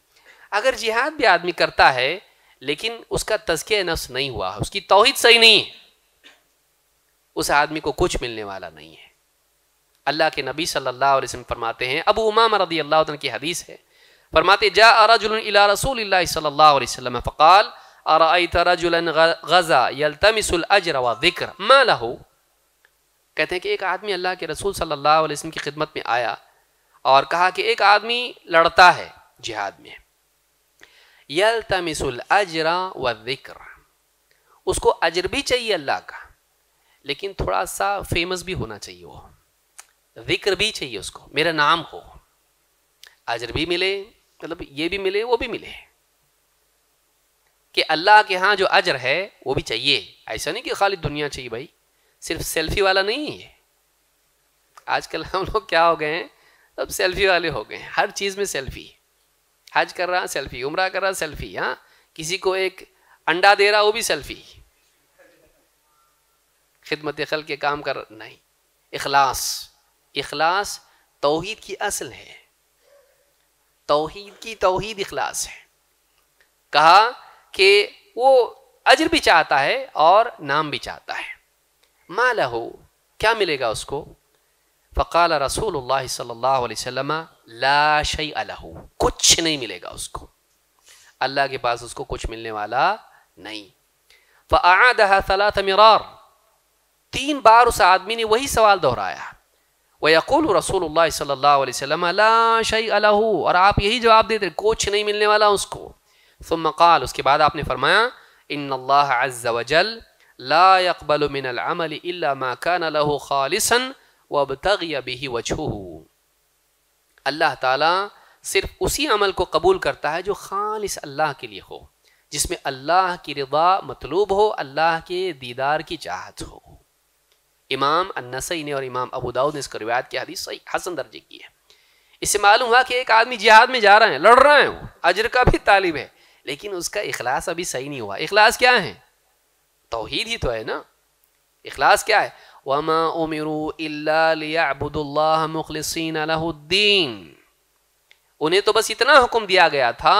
अगर जिहाद भी आदमी करता है लेकिन उसका तजकिया नफ्स नहीं हुआ उसकी तोहिद सही नहीं है उस आदमी को कुछ मिलने वाला नहीं है अल्लाह के नबी सल्लल्लाहु अलैहि वसल्लम फरमाते हैं अब उमाम रदी अल्लाह की हदीस है फरमाते जा अराजुल रसूल सल्ला फ़काल अराजुलन गज़ा कहते हैं कि एक आदमी अल्लाह के रसूल सल्लल्लाहु अलैहि वसल्लम की खिदमत में आया और कहा कि एक आदमी लड़ता है जिहाद में यलतमिसल अजरा व उसको अजर भी चाहिए अल्लाह का लेकिन थोड़ा सा फेमस भी होना चाहिए वो जिक्र भी चाहिए उसको मेरा नाम हो अजर भी मिले मतलब ये भी मिले वो भी मिले कि अल्लाह के यहाँ जो अजर है वो भी चाहिए ऐसा नहीं कि खाली दुनिया चाहिए भाई सिर्फ सेल्फी वाला नहीं है आजकल हम लोग क्या हो गए हैं अब सेल्फी वाले हो गए हैं हर चीज़ में सेल्फी हज कर रहा सेल्फी उम्र कर रहा सेल्फी हाँ किसी को एक अंडा दे रहा वो भी सेल्फी खिदमत खल के काम कर नहीं इखलास इखलास तोहद की असल है तोहद की तोहद इखलास है कहा कि वो अजर भी चाहता है और नाम भी चाहता है माल हो क्या मिलेगा उसको फ़काल रसूल सल्ला लाशई अलहू कुछ नहीं मिलेगा उसको अल्लाह के पास उसको कुछ मिलने वाला नहीं फ़ादहा सलात मरार तीन बार उस आदमी ने वही सवाल दोहराया वयकुल रसूल सल्लाम शई अलहू और आप यही जवाब देते कुछ नहीं मिलने वाला उसको सुम मकाल उसके बाद आपने फरमाया इन अज़ल ला यकबल मिनल माकान खालिसन वब तगिया वजहू अल्लाह ताला सिर्फ उसी अमल को कबूल करता है जो खालिस अल्लाह के लिए हो जिसमें अल्लाह की रिदा मतलूब हो अल्लाह के दीदार की चाहत हो इमाम अनसई ने और इमाम अबू दाऊद ने इसको रिवायत की हदीस सही हसन दर्जे की है इससे मालूम हुआ कि एक आदमी जिहाद में जा रहे हैं लड़ रहे हैं अजर का भी तालिब है लेकिन उसका इखलास अभी सही नहीं हुआ इखलास क्या है तोहहीद ही तो है ना इखलास क्या है वमा उमरू अल्लाबुदल्ला मुखलसिन अलहुद्दीन उन्हें तो बस इतना हुक्म दिया गया था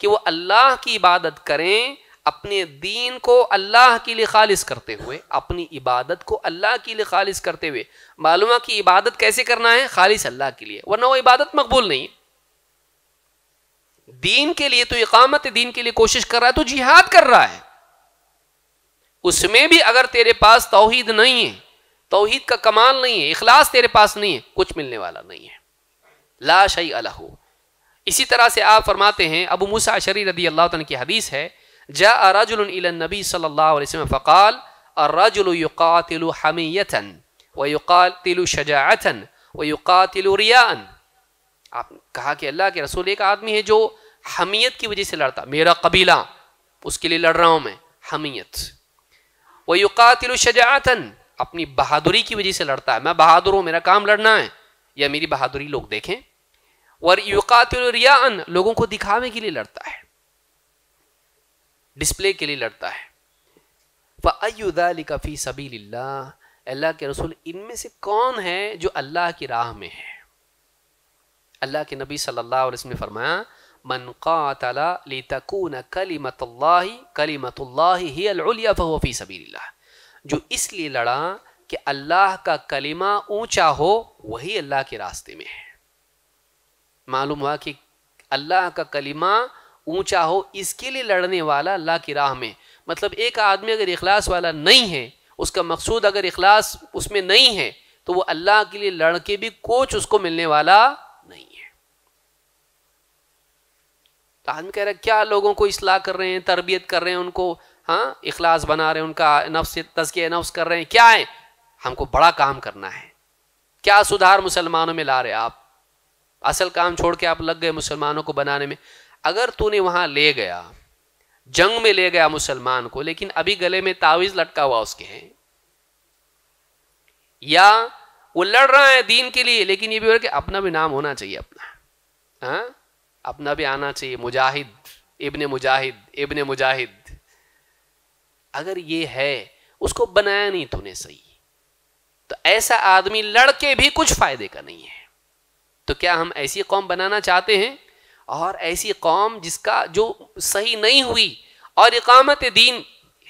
कि वो अल्लाह की इबादत करें अपने दीन को अल्लाह के लिए खालिश करते हुए अपनी इबादत को अल्लाह के लिए खालिश करते हुए मालूम कि इबादत कैसे करना है खालिश अल्लाह के लिए वरना वो इबादत मकबूल नहीं दीन के लिए तो इकामत दीन के लिए कोशिश कर रहा है तो जिहाद कर रहा है उसमें भी अगर तेरे पास तोहहीद नहीं है तोहहीद का कमाल नहीं है इखलास तेरे पास नहीं है कुछ मिलने वाला नहीं है लाशाई अलहू इसी तरह से आप फरमाते हैं अबू मूसा शरीर रदी अल्लाह की हदीस है جاء رجل إلى النبي صلى الله عليه وسلم فقال الرجل يقاتل حمية ويقاتل شجاعة ويقاتل رياء کہا کہ اللہ کے رسول ایک آدمی ہے جو حمیت کی وجہ سے لڑتا میرا قبیلہ اس کے لئے لڑ رہا ہوں میں حمیت ویقاتل شجاعتا اپنی بہادری کی وجہ سے لڑتا ہے میں بہادر ہوں میرا کام لڑنا ہے یا میری بہادری لوگ دیکھیں ویقاتل ریاءن لوگوں کو دکھاوے کے لڑتا ہے डिस्प्ले के लिए लड़ता है फ़ायुदालिकाफ़ी सभी ला अल्लाह के रसूल इनमें से कौन है जो अल्लाह की राह में है अल्लाह के नबी सल्लल्लाहु अलैहि वसल्लम ने फरमाया मन कातला लितकून कलिमतुल्लाह कलिमतुल्लाह ही अलउलिया फहुव फी सभी जो इसलिए लड़ा कि अल्लाह का कलिमा ऊंचा हो वही अल्लाह के रास्ते में है मालूम हुआ कि अल्लाह का कलिमा ऊंचा हो इसके लिए लड़ने वाला अल्लाह की राह में मतलब एक आदमी अगर इखलास वाला नहीं है उसका मकसूद अगर इखलास उसमें नहीं है तो वो अल्लाह के लिए लड़ के भी कोच उसको मिलने वाला नहीं है तो आदमी कह रहा है क्या लोगों को इसलाह कर रहे हैं तरबियत कर रहे हैं उनको हाँ इखलास बना रहे हैं उनका नफ्स तजके नफ्स कर रहे हैं क्या है हमको बड़ा काम करना है क्या सुधार मुसलमानों में ला रहे आप असल काम छोड़ के आप लग गए मुसलमानों को बनाने में अगर तूने वहां ले गया जंग में ले गया मुसलमान को लेकिन अभी गले में तावीज लटका हुआ उसके हैं या वो लड़ रहा है दीन के लिए लेकिन ये भी बोल के अपना भी नाम होना चाहिए अपना हा? अपना भी आना चाहिए मुजाहिद इब्ने मुजाहिद इबन मुजाहिद अगर ये है उसको बनाया नहीं तूने सही तो ऐसा आदमी लड़के भी कुछ फायदे का नहीं है तो क्या हम ऐसी कौम बनाना चाहते हैं और ऐसी कौम जिसका जो सही नहीं हुई और इकामत दीन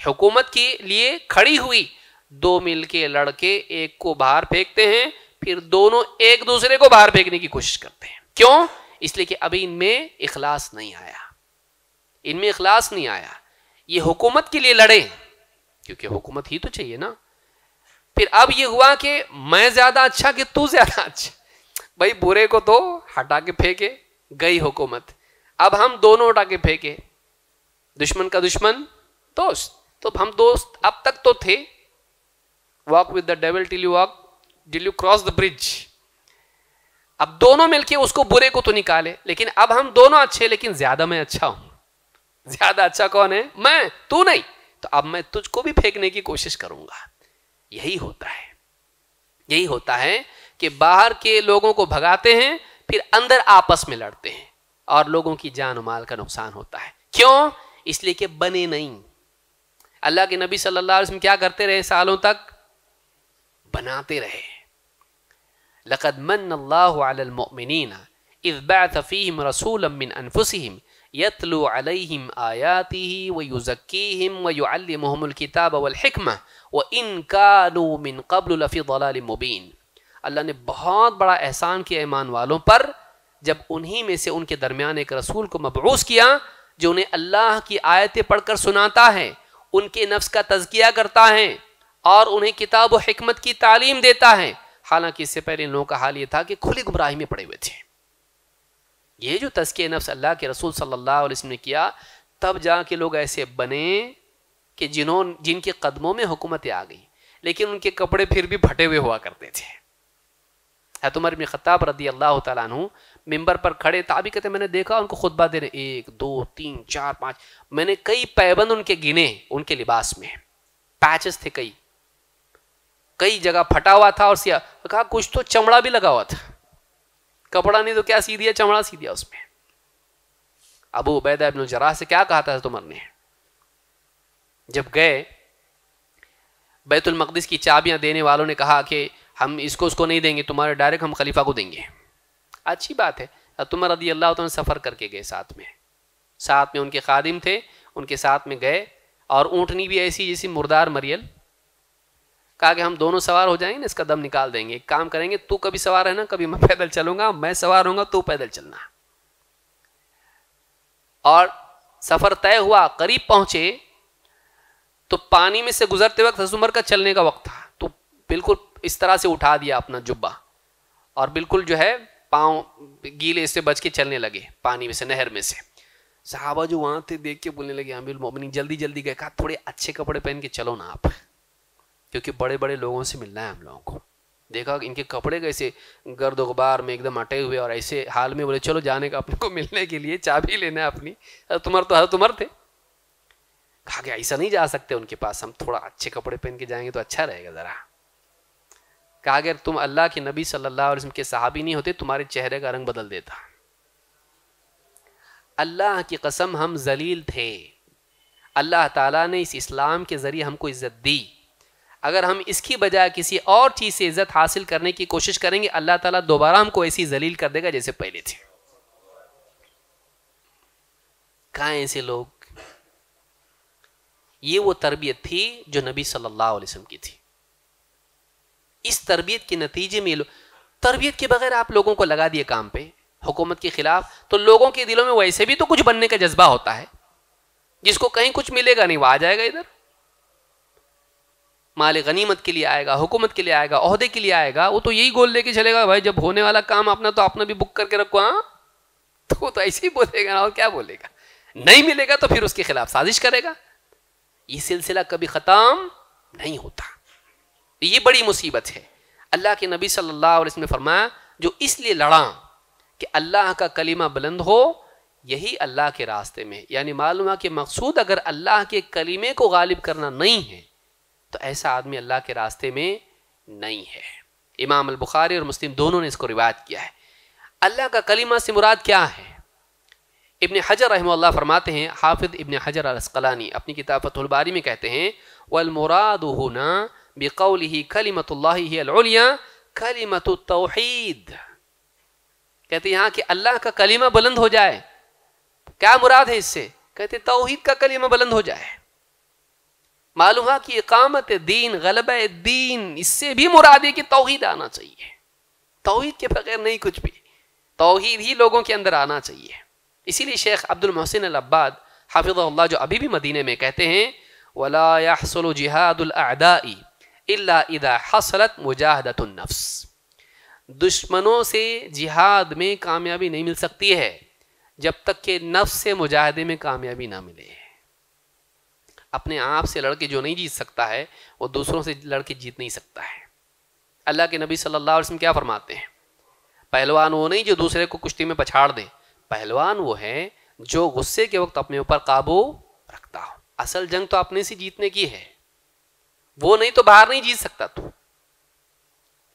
हुकूमत के लिए खड़ी हुई दो मिल के लड़के एक को बाहर फेंकते हैं फिर दोनों एक दूसरे को बाहर फेंकने की कोशिश करते हैं क्यों इसलिए कि अभी इनमें इखलास नहीं आया इनमें इखलास नहीं आया ये हुकूमत के लिए लड़े क्योंकि हुकूमत ही तो चाहिए ना फिर अब ये हुआ कि मैं ज्यादा अच्छा कि तू ज्यादा अच्छा भाई बुरे को तो हटा के फेंके गई हुकूमत अब हम दोनों उठा के फेंके दुश्मन का दुश्मन दोस्त तो हम दोस्त अब तक तो थे walk with the devil till you walk till you cross the bridge अब दोनों मिलके उसको बुरे को तो निकाले लेकिन अब हम दोनों अच्छे लेकिन ज्यादा मैं अच्छा हूं ज्यादा अच्छा कौन है मैं तू नहीं तो अब मैं तुझको भी फेंकने की कोशिश करूंगा यही होता है यही होता है कि बाहर के लोगों को भगाते हैं फिर अंदर आपस में लड़ते हैं और लोगों की जान माल का नुकसान होता है क्यों इसलिए कि बने नहीं अल्लाह के नबी सल्लल्लाहु अलैहि वसल्लम क्या करते रहे सालों तक बनाते रहे लकद मन अल्लामिन इज़बाफ़ीम रसूलमिन अनफुसम यतलु अलैहिम आयाती व युज़क्कीहिम व युअल्लिमुहुमुल किताब वल हिकमा व इन कानू मिन क़ब्ल लफ़ी मुबीन अल्लाह ने बहुत बड़ा एहसान किया ईमान वालों पर जब उन्हीं में से उनके दरमियान एक रसूल को मबरूस किया जो उन्हें अल्लाह की आयतें पढ़कर सुनाता है उनके नफ्स का तजकिया करता है और उन्हें किताब हमत की तालीम देता है हालांकि इससे पहले इन लोगों का हाल ये था कि खुली गुमराही में पड़े हुए थे ये जो तस्के नफ्स अल्लाह के रसूल सल्लल्लाहु अलैहि वसल्लम ने किया तब जाके लोग ऐसे बने कि जिन्होंने जिनके कदमों में हुकूमतें आ गई लेकिन उनके कपड़े फिर भी फटे हुए हुआ करते थे है हतुमर बिन खताब रदी अल्लाह तु मेम्बर पर खड़े ताबी कहते मैंने देखा उनको खुतबा दे रहे एक दो तीन चार पाँच मैंने कई पैबंद उनके गिने उनके लिबास में पैचेस थे कई कई जगह फटा हुआ था और सिया कहा कुछ तो चमड़ा भी लगा हुआ था कपड़ा नहीं तो क्या सी दिया चमड़ा सी दिया उसमें अबू उबैदा इबन जरा से क्या कहा था तुमर ने जब गए बैतुलमकदस की चाबियां देने वालों ने कहा कि हम इसको उसको नहीं देंगे तुम्हारे डायरेक्ट हम खलीफा को देंगे अच्छी बात है तुम रदी अल्लाह तुम सफ़र करके गए साथ में साथ में उनके खादिम थे उनके साथ में गए और ऊँटनी भी ऐसी जैसी मुर्दार मरियल कहा कि हम दोनों सवार हो जाएंगे ना इसका दम निकाल देंगे एक काम करेंगे तू कभी सवार है ना कभी मैं पैदल चलूंगा मैं सवार हूँ तू पैदल चलना और सफ़र तय हुआ करीब पहुंचे तो पानी में से गुजरते वक्त हसुमर का चलने का वक्त था बिल्कुल इस तरह से उठा दिया अपना जुब्बा और बिल्कुल जो है पाँव गीले से बच के चलने लगे पानी में से नहर में से साहबा जो वहाँ थे देख के बोलने लगे अमीर मोमिन जल्दी जल्दी गए कहा थोड़े अच्छे कपड़े पहन के चलो ना आप क्योंकि बड़े बड़े लोगों से मिलना है हम लोगों को देखा इनके कपड़े कैसे गर्द गुबार में एकदम अटे हुए और ऐसे हाल में बोले चलो जाने का अपने को मिलने के लिए चाबी लेना है अपनी तुम्हार तो हर तुम्हार थे कहा कि ऐसा नहीं जा सकते उनके पास हम थोड़ा अच्छे कपड़े पहन के जाएंगे तो अच्छा रहेगा ज़रा कहा अगर तुम अल्लाह के नबी सल्लल्लाहु अलैहि वसल्लम के सहाबी नहीं होते तुम्हारे चेहरे का रंग बदल देता अल्लाह की कसम हम जलील थे अल्लाह ताला ने इस इस्लाम के ज़रिए हमको इज़्ज़त दी अगर हम इसकी बजाय किसी और चीज़ से इज़्ज़त हासिल करने की कोशिश करेंगे अल्लाह ताला दोबारा हमको ऐसी जलील कर देगा जैसे पहले थे कहाँ ऐसे लोग ये वो तरबियत थी जो नबी सल्लल्लाहु अलैहि वसल्लम की थी इस तरबियत के नतीजे में तरबियत के बगैर आप लोगों को लगा दिए काम पे हुकूमत के खिलाफ तो लोगों के दिलों में वैसे भी तो कुछ बनने का जज्बा होता है जिसको कहीं कुछ मिलेगा नहीं वो आ जाएगा इधर माल गनीमत के लिए आएगा हुकूमत के लिए आएगा अहदे के लिए आएगा वो तो यही गोल लेके चलेगा भाई जब होने वाला काम अपना तो अपना भी बुक करके रखो हाँ तो वो तो ऐसे ही बोलेगा ना और क्या बोलेगा नहीं मिलेगा तो फिर उसके खिलाफ साजिश करेगा ये सिलसिला कभी ख़त्म नहीं होता ये बड़ी मुसीबत है अल्लाह के नबी सल्लल्लाहु अलैहि वसल्लम फरमाया जो इसलिए लड़ा कि अल्लाह का कलीमा बुलंद हो यही अल्लाह के रास्ते में यानी मालूम कि मकसूद अगर अल्लाह के कलीमे को गालिब करना नहीं है तो ऐसा आदमी अल्लाह के रास्ते में नहीं है इमाम अलबुखारी और मुस्लिम दोनों ने इसको रिवायत किया है अल्लाह का कलीमा से मुराद क्या है इबन हजर रहम फरमाते हैं हाफिद इबन हजर अलस्कलानी अपनी किताब फतुलबारी में कहते हैं वलमुराद होना كلمة الله هي العليا كلمة التوحيد कहते यहाँ कि अल्लाह का कलीमा बुलंद हो जाए क्या मुराद है इससे कहते तोहीद का कलीमा बुलंद हो जाए मालूम है कि इकामत दीन गलब दीन इससे भी मुराद है कि तोहहीद आना चाहिए तोहीद के बगैर नहीं कुछ भी तोहहीद ही लोगों के अंदर आना चाहिए इसीलिए शेख अब्दुल मोहसिन अब्बाद हाफिज़ल्ला जो अभी भी मदीने में कहते हैं वला जिहादुल अदाई इल्ला इदा हसरत मुजाहदतुलनफ्स दुश्मनों से जिहाद में कामयाबी नहीं मिल सकती है जब तक कि नफ्स से मुजाहदे में कामयाबी ना मिले अपने आप से लड़के जो नहीं जीत सकता है वो दूसरों से लड़के जीत नहीं सकता है अल्लाह के नबी सल्लल्लाहु अलैहि वसल्लम क्या फरमाते हैं पहलवान वो नहीं जो दूसरे को कुश्ती में पछाड़ दे पहलवान वो है जो गुस्से के वक्त अपने ऊपर काबू रखता हो असल जंग तो अपने से जीतने की है वो नहीं तो बाहर नहीं जीत सकता तू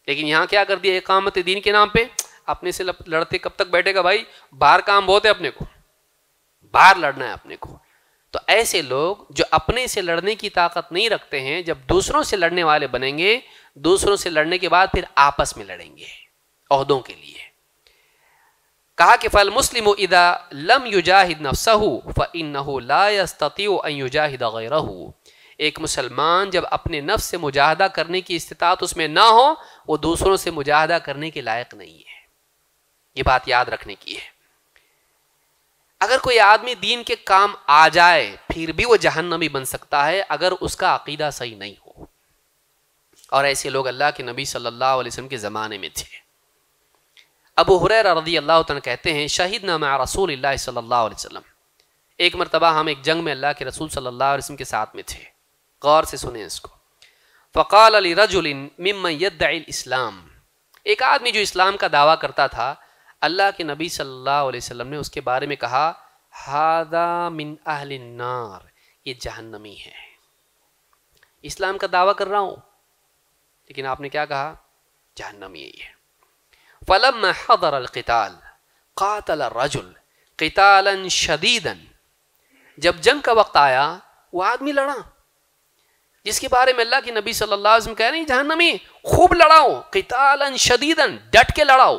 लेकिन यहां क्या कर दिया एकामत दीन के नाम पे अपने से लड़ते कब तक बैठेगा भाई बाहर काम बहुत है अपने को बाहर लड़ना है अपने को तो ऐसे लोग जो अपने से लड़ने की ताकत नहीं रखते हैं जब दूसरों से लड़ने वाले बनेंगे दूसरों से लड़ने के बाद फिर आपस में लड़ेंगे अहदों के लिए कहा कि फल मुस्लिम इदा लम युजाहिद नफसहू फ़ इन ला युजाहिद गैरहू एक मुसलमान जब अपने नफ्स से मुजाहदा करने की इस्तात उसमें ना हो वो दूसरों से मुजाहदा करने के लायक नहीं है ये बात याद रखने की है अगर कोई आदमी दीन के काम आ जाए फिर भी वो जहन्नमी बन सकता है अगर उसका अकीदा सही नहीं हो और ऐसे लोग अल्लाह के नबी सल्लल्लाहु अलैहि वसल्लम के ज़माने में थे अबू हुरैर रदी अल्लाह तन कहते हैं शहीद नाम रसूल सल्लल्लाहु एक मरतबा हम एक जंग में अल्लाह के रसूल सल्ला के साथ में थे गौर से सुने इसको फ़काल अली रजुलिन मम इस्लाम एक आदमी जो इस्लाम का दावा करता था अल्लाह के नबी सल्लल्लाहु अलैहि वसल्लम ने उसके बारे में कहा हादा मिन अहलनार ये जहन्नमी है इस्लाम का दावा कर रहा हूँ लेकिन आपने क्या कहा जहन्नमी यही है फलम हदर अलकताल कातल रजुल कतालन शदीदन जब जंग का वक्त आया वो आदमी लड़ा जिसके बारे में अल्लाह के नबी सल्लल्लाहु अलैहि वसल्लम कह रहे हैं जहनमी खूब लड़ाओ कितालन शदीदन डट के लड़ाओ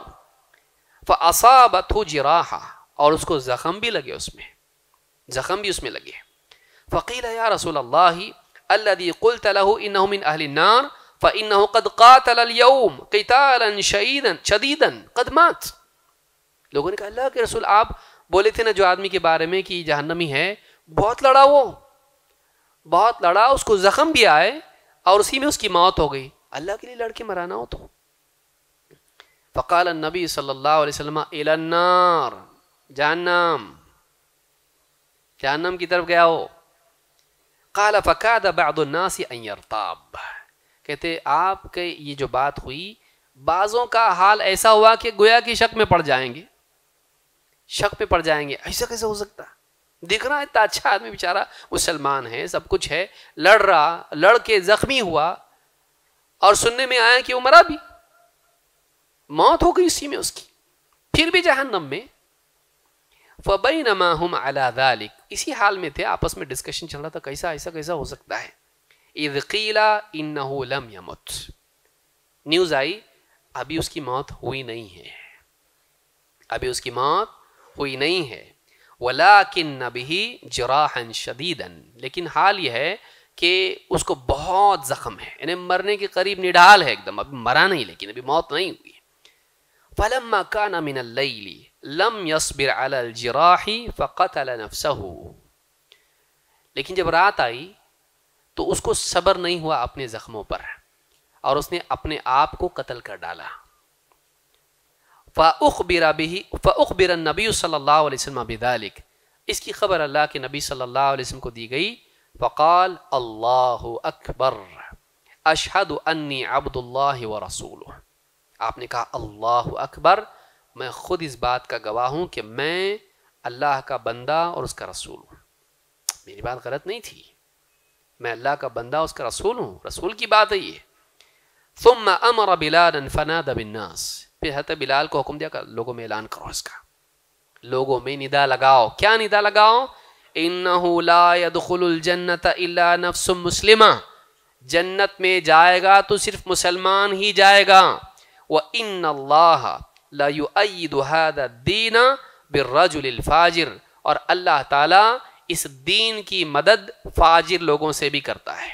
फसाबत हो जिराहा और उसको जख्म भी लगे उसमें जख्म भी उसमें लगे फ़कील या रसूल अल्लादी कुल तलह इन अहलिनार फ़िन कद कातलयम कितालन शदीदन शदीदन कदमात लोगों ने कहा अल्लाह के रसूल आप बोले थे ना जो आदमी के बारे में कि जहनमी है बहुत लड़ा वो बहुत लड़ा उसको जख्म भी आए और उसी में उसकी मौत हो गई अल्लाह के लिए लड़के मराना हो तो फ़काल नबी सल्लल्लाहु अलैहि वसल्लम इलन्नार जहन्नम जहन्नम की तरफ गया हो काला फ़काद बादनासी कहते आपके ये जो बात हुई बाज़ों का हाल ऐसा हुआ कि गोया की शक में पड़ जाएंगे शक पे पड़ जाएंगे ऐसा कैसे हो सकता है दिख रहा है इतना अच्छा आदमी बेचारा मुसलमान है सब कुछ है लड़ रहा लड़ के जख्मी हुआ और सुनने में आया कि वो मरा भी मौत हो गई उसी में उसकी फिर भी जहन्नम में फबई नमा हम अलादालिक इसी हाल में थे आपस में डिस्कशन चल रहा था कैसा ऐसा कैसा हो सकता है इदकीला इन लम यमुत न्यूज़ आई अभी उसकी मौत हुई नहीं है अभी उसकी मौत हुई नहीं है वलाकिन नबी जराहन शदीदन लेकिन हाल यह है कि उसको बहुत ज़ख्म है यानी मरने के करीब निडाल है एकदम अभी मरा नहीं लेकिन अभी मौत नहीं हुई फलम मकान मिन लम यसबिर जराही फ़कत नफ्स लेकिन जब रात आई तो उसको सब्र नहीं हुआ अपने ज़ख्मों पर और उसने अपने आप को कत्ल कर डाला फ़ाउख बिरा भी फ़ाउख बिर नबी सल्ला बिदालिक इसकी खबर अल्लाह के नबी सल्लल्लाहु अलैहि वसल्लम को दी गई फ़काल अल्लाह अकबर अशहद अन्नी अब्दुल्ला व रसूल आपने कहा अल्लाह अकबर मैं खुद इस बात का गवाह हूँ कि मैं अल्लाह का बंदा और उसका रसूल हूँ मेरी बात गलत नहीं थी मैं अल्लाह का बंदा उसका रसूल हूँ रसूल की बात है ये तुम अमर बिलान फना दबिन्नास फिर हजरत बिलाल को हुक्म दिया कर लोगों में ऐलान करो इसका लोगों में निदा लगाओ क्या निदा लगाओ इन्नत नफ्स मुस्लिमा जन्नत में जाएगा तो सिर्फ मुसलमान ही जाएगा व इन दीना बिर्रजुलफाजिर और अल्लाह ताला इस दीन की मदद फाजिर लोगों से भी करता है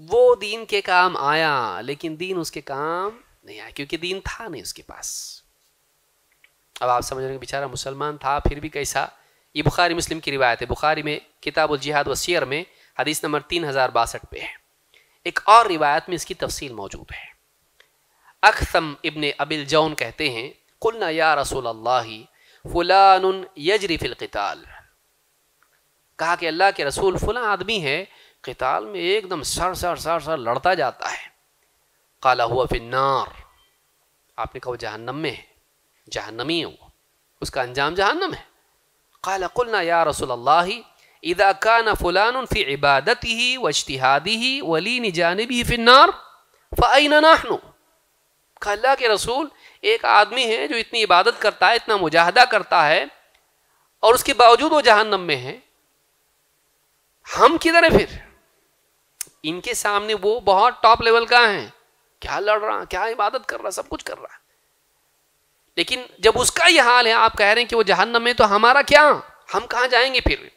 वो दीन के काम आया लेकिन दीन उसके काम नहीं आया क्योंकि दीन था नहीं उसके पास अब आप समझ रहे हैं बेचारा मुसलमान था फिर भी कैसा ये बुखारी मुस्लिम की रिवायत है बुखारी में किताब जिहाद वसीर में हदीस नंबर तीन हज़ार बासठ पे है एक और रिवायत में इसकी तफसील मौजूद है अख्तम इबन अबिल जौन कहते हैं कुलना या रसूल अल्लाह फ़ुलान यजरी फ़िलकताल कहा कि अल्लाह के रसूल फुला आदमी है किताल में एकदम सर सर सर सर लड़ता जाता है काला हुआ फिन्नार आपने कहा वो जहन्नम में है जहन्नमी है वो उसका अंजाम जहन्नम है काला कुलना या रसूल अल्लाह इदा कान फलान फ़ी इबादत ही वश्तिहादी ही वली निजानब ही फिन्नार फ़ाइन नाहनो के रसूल एक आदमी है जो इतनी इबादत करता है इतना मुजाहदा करता है और उसके बावजूद वो जहन्नम में है हम किधर है फिर इनके सामने वो बहुत टॉप लेवल का है क्या लड़ रहा क्या इबादत कर रहा सब कुछ कर रहा लेकिन जब उसका ये हाल है आप कह रहे हैं कि वो जहन्नम में तो हमारा क्या हम कहाँ जाएंगे फिर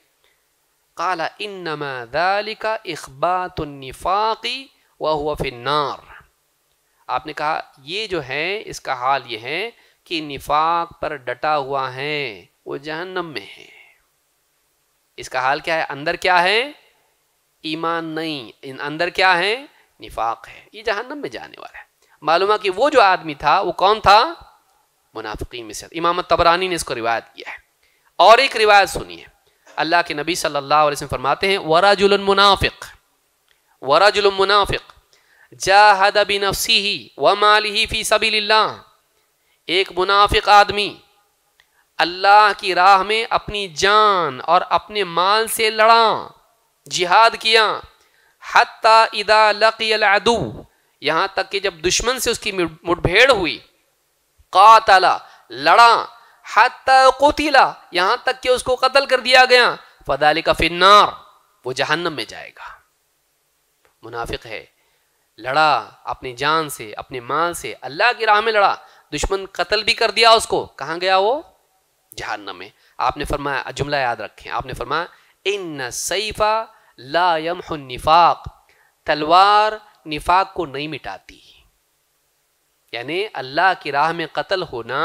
काला इन दालिका इखबातनिफाकी व हुआ आपने कहा ये जो है इसका हाल ये है कि निफाक पर डटा हुआ है वो जहन्नम में है इसका हाल क्या है अंदर क्या है ईमान नहीं इन अंदर क्या है निफाक है ये जहन्नम में जाने वाला है मालूम कि वो जो आदमी था वो कौन था मुनाफिकी में से इमाम तबरानी ने इसको रिवायत किया है और एक रिवायत सुनिए अल्लाह के नबी सल्लल्लाहु अलैहि वसल्लम फरमाते हैं वराजुल मुनाफिक वराजुल मुनाफिक जाहद बिन नफसी ही व माल ही फ़ी सबील्ला एक मुनाफिक आदमी अल्लाह की राह में अपनी जान और अपने माल से लड़ा जिहाद किया हत्ता इदा अदू यहाँ तक कि जब दुश्मन से उसकी मुठभेड़ हुई कातला लड़ा हत्ता कोतीला यहाँ तक कि उसको कत्ल कर दिया गया फदाली का फिन्नार वो जहन्नम में जाएगा मुनाफिक है लड़ा अपनी जान से अपने माल से अल्लाह की राह में लड़ा दुश्मन कत्ल भी कर दिया उसको कहाँ गया वो जहन्नम में आपने फरमाया जुमला याद रखें आपने फरमाया इन सईफ़ा ला यमनिफाक तलवार निफाक को नहीं मिटाती यानी अल्लाह की राह में कत्ल होना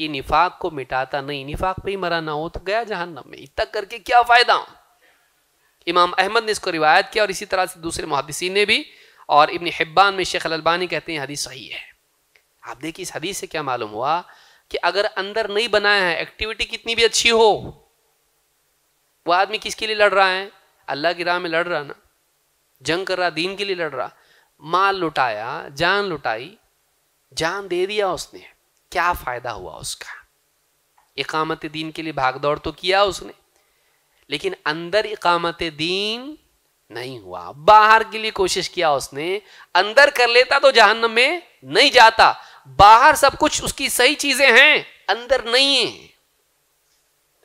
ये निफाक को मिटाता नहीं निफाक पे ही मरा ना हो तो गया जहन्नम में इतना करके क्या फ़ायदा इमाम अहमद ने इसको रिवायत किया और इसी तरह से दूसरे मुहदसिन ने भी और इबन हिब्बान में शेख अलबानी कहते हैं हदीस सही है आप देखिए इस हदीस से क्या मालूम हुआ कि अगर अंदर नहीं बनाया है एक्टिविटी कितनी भी अच्छी हो वह आदमी किसके लिए लड़ रहा है अल्लाह की राह में लड़ रहा ना जंग कर रहा दीन के लिए लड़ रहा माल लुटाया जान लुटाई जान दे दिया उसने क्या फ़ायदा हुआ उसका इकामत दीन के लिए भागदौड़ तो किया उसने लेकिन अंदर इकामत दीन नहीं हुआ बाहर के लिए कोशिश किया उसने अंदर कर लेता तो जहन्नम में नहीं जाता बाहर सब कुछ उसकी सही चीज़ें हैं अंदर नहीं है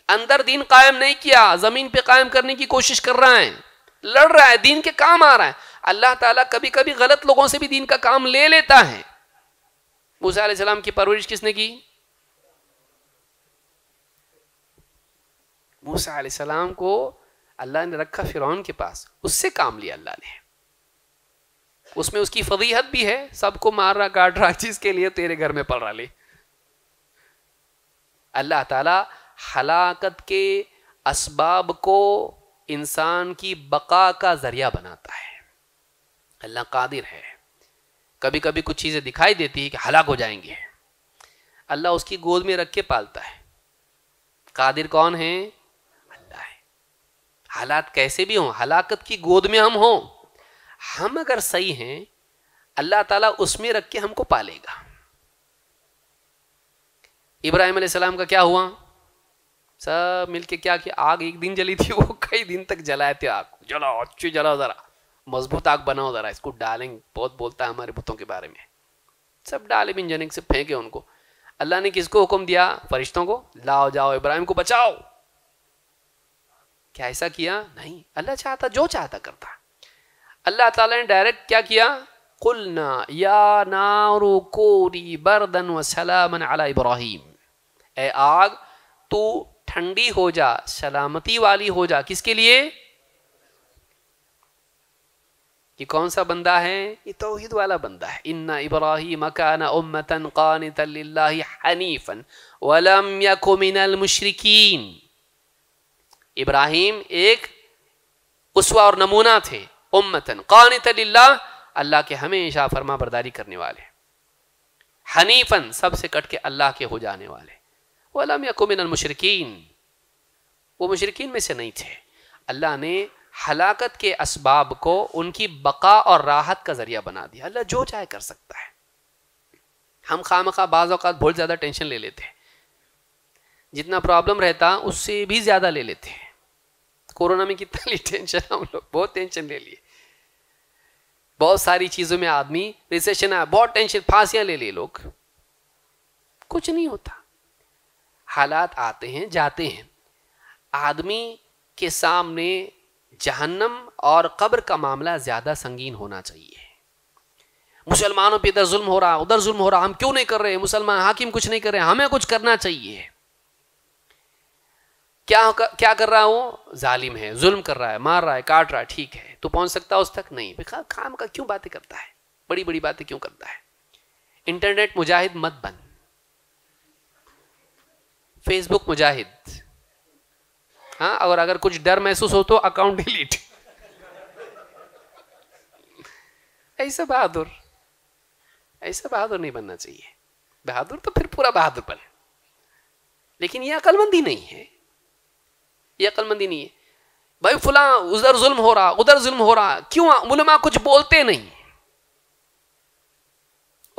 अंदर दीन कायम नहीं किया ज़मीन पे कायम करने की कोशिश कर रहा है लड़ रहा है दीन के काम आ रहा है अल्लाह ताला कभी कभी गलत लोगों से भी दीन का काम ले लेता है मूसा की परवरिश किसने की मूसा सलाम को अल्लाह ने रखा फ़िरौन के पास उससे काम लिया अल्लाह ने उसमें उसकी फजीहत भी है सबको मार रहा काट रहा जिसके लिए तेरे घर में पड़ रहा ले अल्लाह ताला हलाकत के इसबाब को इंसान की बका का ज़रिया बनाता है अल्लाह कादिर है कभी कभी कुछ चीज़ें दिखाई देती है कि हलाक हो जाएंगे अल्लाह उसकी गोद में रख के पालता है कादिर कौन है अल्लाह है हालात कैसे भी हों हलाकत की गोद में हम हों हम अगर सही हैं अल्लाह ताला उसमें रख के हमको पालेगा इब्राहिम का क्या हुआ सब मिलके क्या कि आग एक दिन जली थी वो कई दिन तक जलाए थे आग जलाओ अच्छी जलाओ ज़रा मजबूत आग बनाओ ज़रा इसको डालेंगे बहुत बोलता है हमारे बुतों के बारे में सब डाले बिन जनिक से फेंके उनको अल्लाह ने किसको हुक्म दिया फरिश्तों को लाओ जाओ इब्राहिम को बचाओ क्या ऐसा किया नहीं अल्लाह चाहता जो चाहता करता अल्लाह ताला ने डायरेक्ट क्या किया कुल ना या नारु कोरी बर्दन व सलामन अला इब्राहिम ए आग तू ठंडी हो जा सलामती वाली हो जा किसके लिए ये कौन सा बंदा है ये तोहिद वाला बंदा है इन्ना इब्राहिम कान हनीफन मिनल मुशरिकीन इब्राहिम एक उसवा और नमूना थे उम्मतन कानितल्लाह अल्लाह के हमेशा फरमा बरदारी करने वाले हनीफन सबसे कट के अल्लाह के हो जाने वाले वलम यकुमिन मशरकिन वो मशरकिन में से नहीं थे अल्लाह ने हलाकत के इसबाब को उनकी बका और राहत का ज़रिया बना दिया अल्लाह जो चाहे कर सकता है हम खाम खा बाज़ अवत बहुत ज़्यादा टेंशन ले लेते हैं जितना प्रॉब्लम रहता उससे भी ज़्यादा ले लेते हैं कोरोना में कितना ली टेंशन हम लोग बहुत टेंशन ले लिए बहुत सारी चीज़ों में आदमी रिसेशन आया बहुत टेंशन फांसियाँ ले लिए लोग कुछ नहीं होता हालात आते हैं जाते हैं आदमी के सामने जहन्नम और कब्र का मामला ज़्यादा संगीन होना चाहिए मुसलमानों पे इधर जुल्म हो रहा उधर जुल्म हो रहा हम क्यों नहीं कर रहे मुसलमान हाकिम कुछ नहीं कर रहे हमें कुछ करना चाहिए क्या क्या कर रहा है वो जालिम है जुल्म कर रहा है मार रहा है काट रहा है ठीक है तो पहुंच सकता है उस तक नहीं काम का क्यों बातें करता है बड़ी बड़ी बातें क्यों करता है इंटरनेट मुजाहिद मत बन फेसबुक मुजाहिद हाँ और अगर कुछ डर महसूस हो तो अकाउंट डिलीट ऐसा बहादुर ऐसा बहादुर नहीं बनना चाहिए बहादुर तो फिर पूरा बहादुर बन लेकिन यह अकलमंदी नहीं है यह अकलमंदी नहीं है भाई फुला उधर जुल्म हो रहा उधर जुल्म हो रहा क्यों उलमा कुछ बोलते नहीं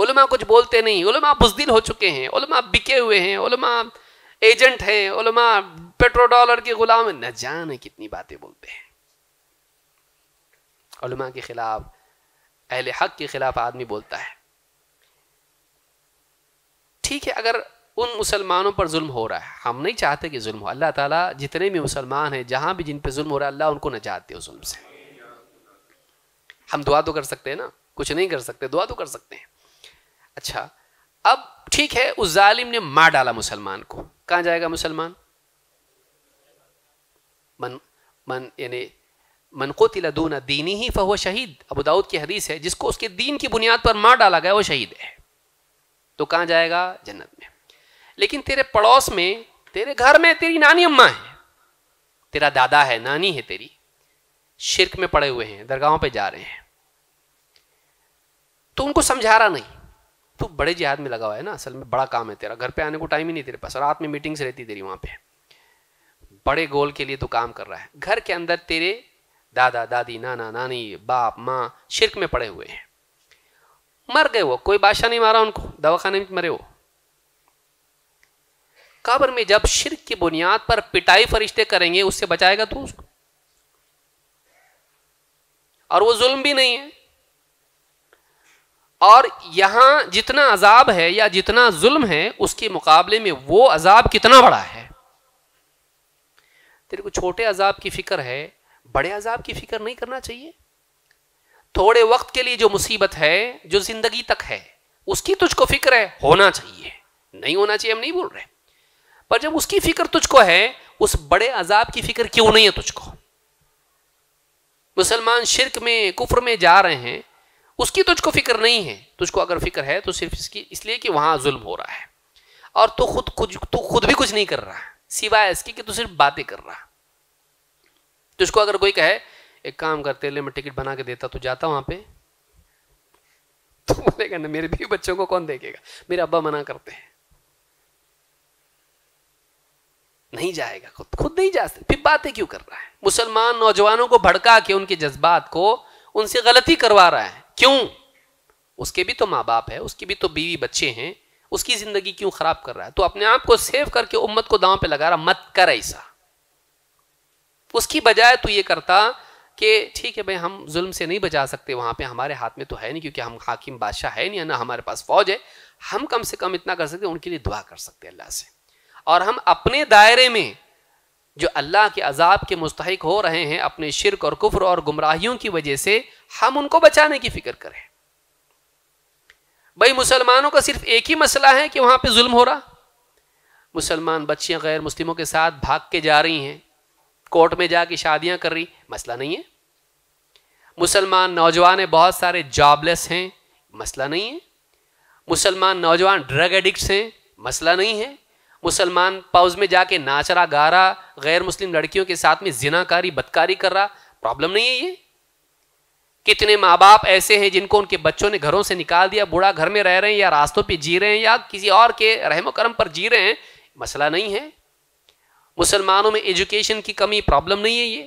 उलमा कुछ बोलते नहीं उलमा बुजदिल हो चुके हैं उलमा बिके हुए हैं उलमा एजेंट हैं उलमा पेट्रो डॉलर के गुलाम न जाने कितनी बातें बोलते हैं उलमा के खिलाफ अहले हक के खिलाफ आदमी बोलता है ठीक है अगर उन मुसलमानों पर जुल्म हो रहा है हम नहीं चाहते कि जुल्म हो अल्लाह ताला जितने भी मुसलमान हैं जहां भी जिन पे जुल्म हो रहा है अल्लाह उनको न दे हो जुल्म से हम दुआ तो कर सकते हैं ना कुछ नहीं कर सकते दुआ तो कर सकते हैं अच्छा अब ठीक है उस जालिम ने मार डाला मुसलमान को कहां जाएगा मुसलमान मन मन यानी मन को तिलदून दीनी ही फ़ो शहीद अबू दाऊद की हदीस है जिसको उसके दीन की बुनियाद पर मार डाला गया वो शहीद है तो कहां जाएगा जन्नत में लेकिन तेरे पड़ोस में तेरे घर में तेरी नानी अम्मा है तेरा दादा है नानी है तेरी शिरक में पड़े हुए हैं दरगाहों पे जा रहे हैं तो उनको समझा रहा नहीं तो बड़े जिहाद में लगा हुआ है ना असल में बड़ा काम है तेरा घर पे आने को टाइम ही नहीं तेरे पास रात में मीटिंग्स रहती तेरी वहाँ पे बड़े गोल के लिए तो काम कर रहा है घर के अंदर तेरे दादा दादी नाना नानी बाप माँ शिरक में पड़े हुए हैं मर गए वो कोई बादशाह नहीं मारा उनको दवाखाने में मरे वो कब्र में जब शिरक की बुनियाद पर पिटाई फरिश्ते करेंगे उससे बचाएगा तू उसको और वो जुल्म भी नहीं है और यहाँ जितना अजाब है या जितना जुल्म है उसके मुकाबले में वो अजाब कितना बड़ा है तेरे को छोटे अजाब की फिक्र है बड़े अजाब की फिक्र नहीं करना चाहिए थोड़े वक्त के लिए जो मुसीबत है जो जिंदगी तक है उसकी तुझको फिक्र है होना चाहिए नहीं होना चाहिए हम नहीं बोल रहे पर जब उसकी फिक्र तुझको है उस बड़े अजाब की फिक्र क्यों नहीं है तुझको मुसलमान शिरक में कुफर में जा रहे हैं उसकी तुझको फिक्र नहीं है तुझको अगर फिक्र है तो सिर्फ इसकी इसलिए कि वहां जुल्म हो रहा है और तू खुद कुछ तू खुद भी कुछ नहीं कर रहा है सिवाय इसकी कि तू सिर्फ बातें कर रहा है तुझको अगर कोई कहे एक काम करते ले मैं टिकट बना के देता तो जाता वहां पे तो बोलेगा ना मेरे भी बच्चों को कौन देखेगा मेरे अब्बा मना करते हैं नहीं जाएगा खुद खुद नहीं जा सकते फिर बातें क्यों कर रहा है मुसलमान नौजवानों को भड़का के उनके जज्बात को उनसे गलती करवा रहा है क्यों उसके भी तो माँ बाप है उसकी भी तो बीवी बच्चे हैं उसकी जिंदगी क्यों खराब कर रहा है तो अपने आप को सेव करके उम्मत को दांव पे लगा रहा मत कर ऐसा उसकी बजाय तो ये करता कि ठीक है भाई हम जुल्म से नहीं बचा सकते वहां पे हमारे हाथ में तो है नहीं क्योंकि हम हाकिम बादशाह है नहीं है ना हमारे पास फौज है हम कम से कम इतना कर सकते उनके लिए दुआ कर सकते अल्लाह से और हम अपने दायरे में जो अल्लाह के अजाब के मुस्तक हो रहे हैं अपने शिरक और कुफ्र और गुमराहियों की वजह से हम उनको बचाने की फिक्र करें भाई मुसलमानों का सिर्फ एक ही मसला है कि वहां पे जुल्म हो रहा मुसलमान बच्चियाँ गैर मुस्लिमों के साथ भाग के जा रही हैं कोर्ट में जाके शादियाँ कर रही मसला नहीं है मुसलमान नौजवान बहुत सारे जॉबलेस हैं मसला नहीं है मुसलमान नौजवान ड्रग एडिक्ट हैं मसला नहीं है मुसलमान पाउज में जाके नाच रहा गा रहा गैर मुस्लिम लड़कियों के साथ में जिनाकारी बदकारी कर रहा प्रॉब्लम नहीं है ये कितने माँ बाप ऐसे हैं जिनको उनके बच्चों ने घरों से निकाल दिया बूढ़ा घर में रह रहे हैं या रास्तों पे जी रहे हैं या किसी और के रहमो करम पर जी रहे हैं मसला नहीं है मुसलमानों में एजुकेशन की कमी प्रॉब्लम नहीं है ये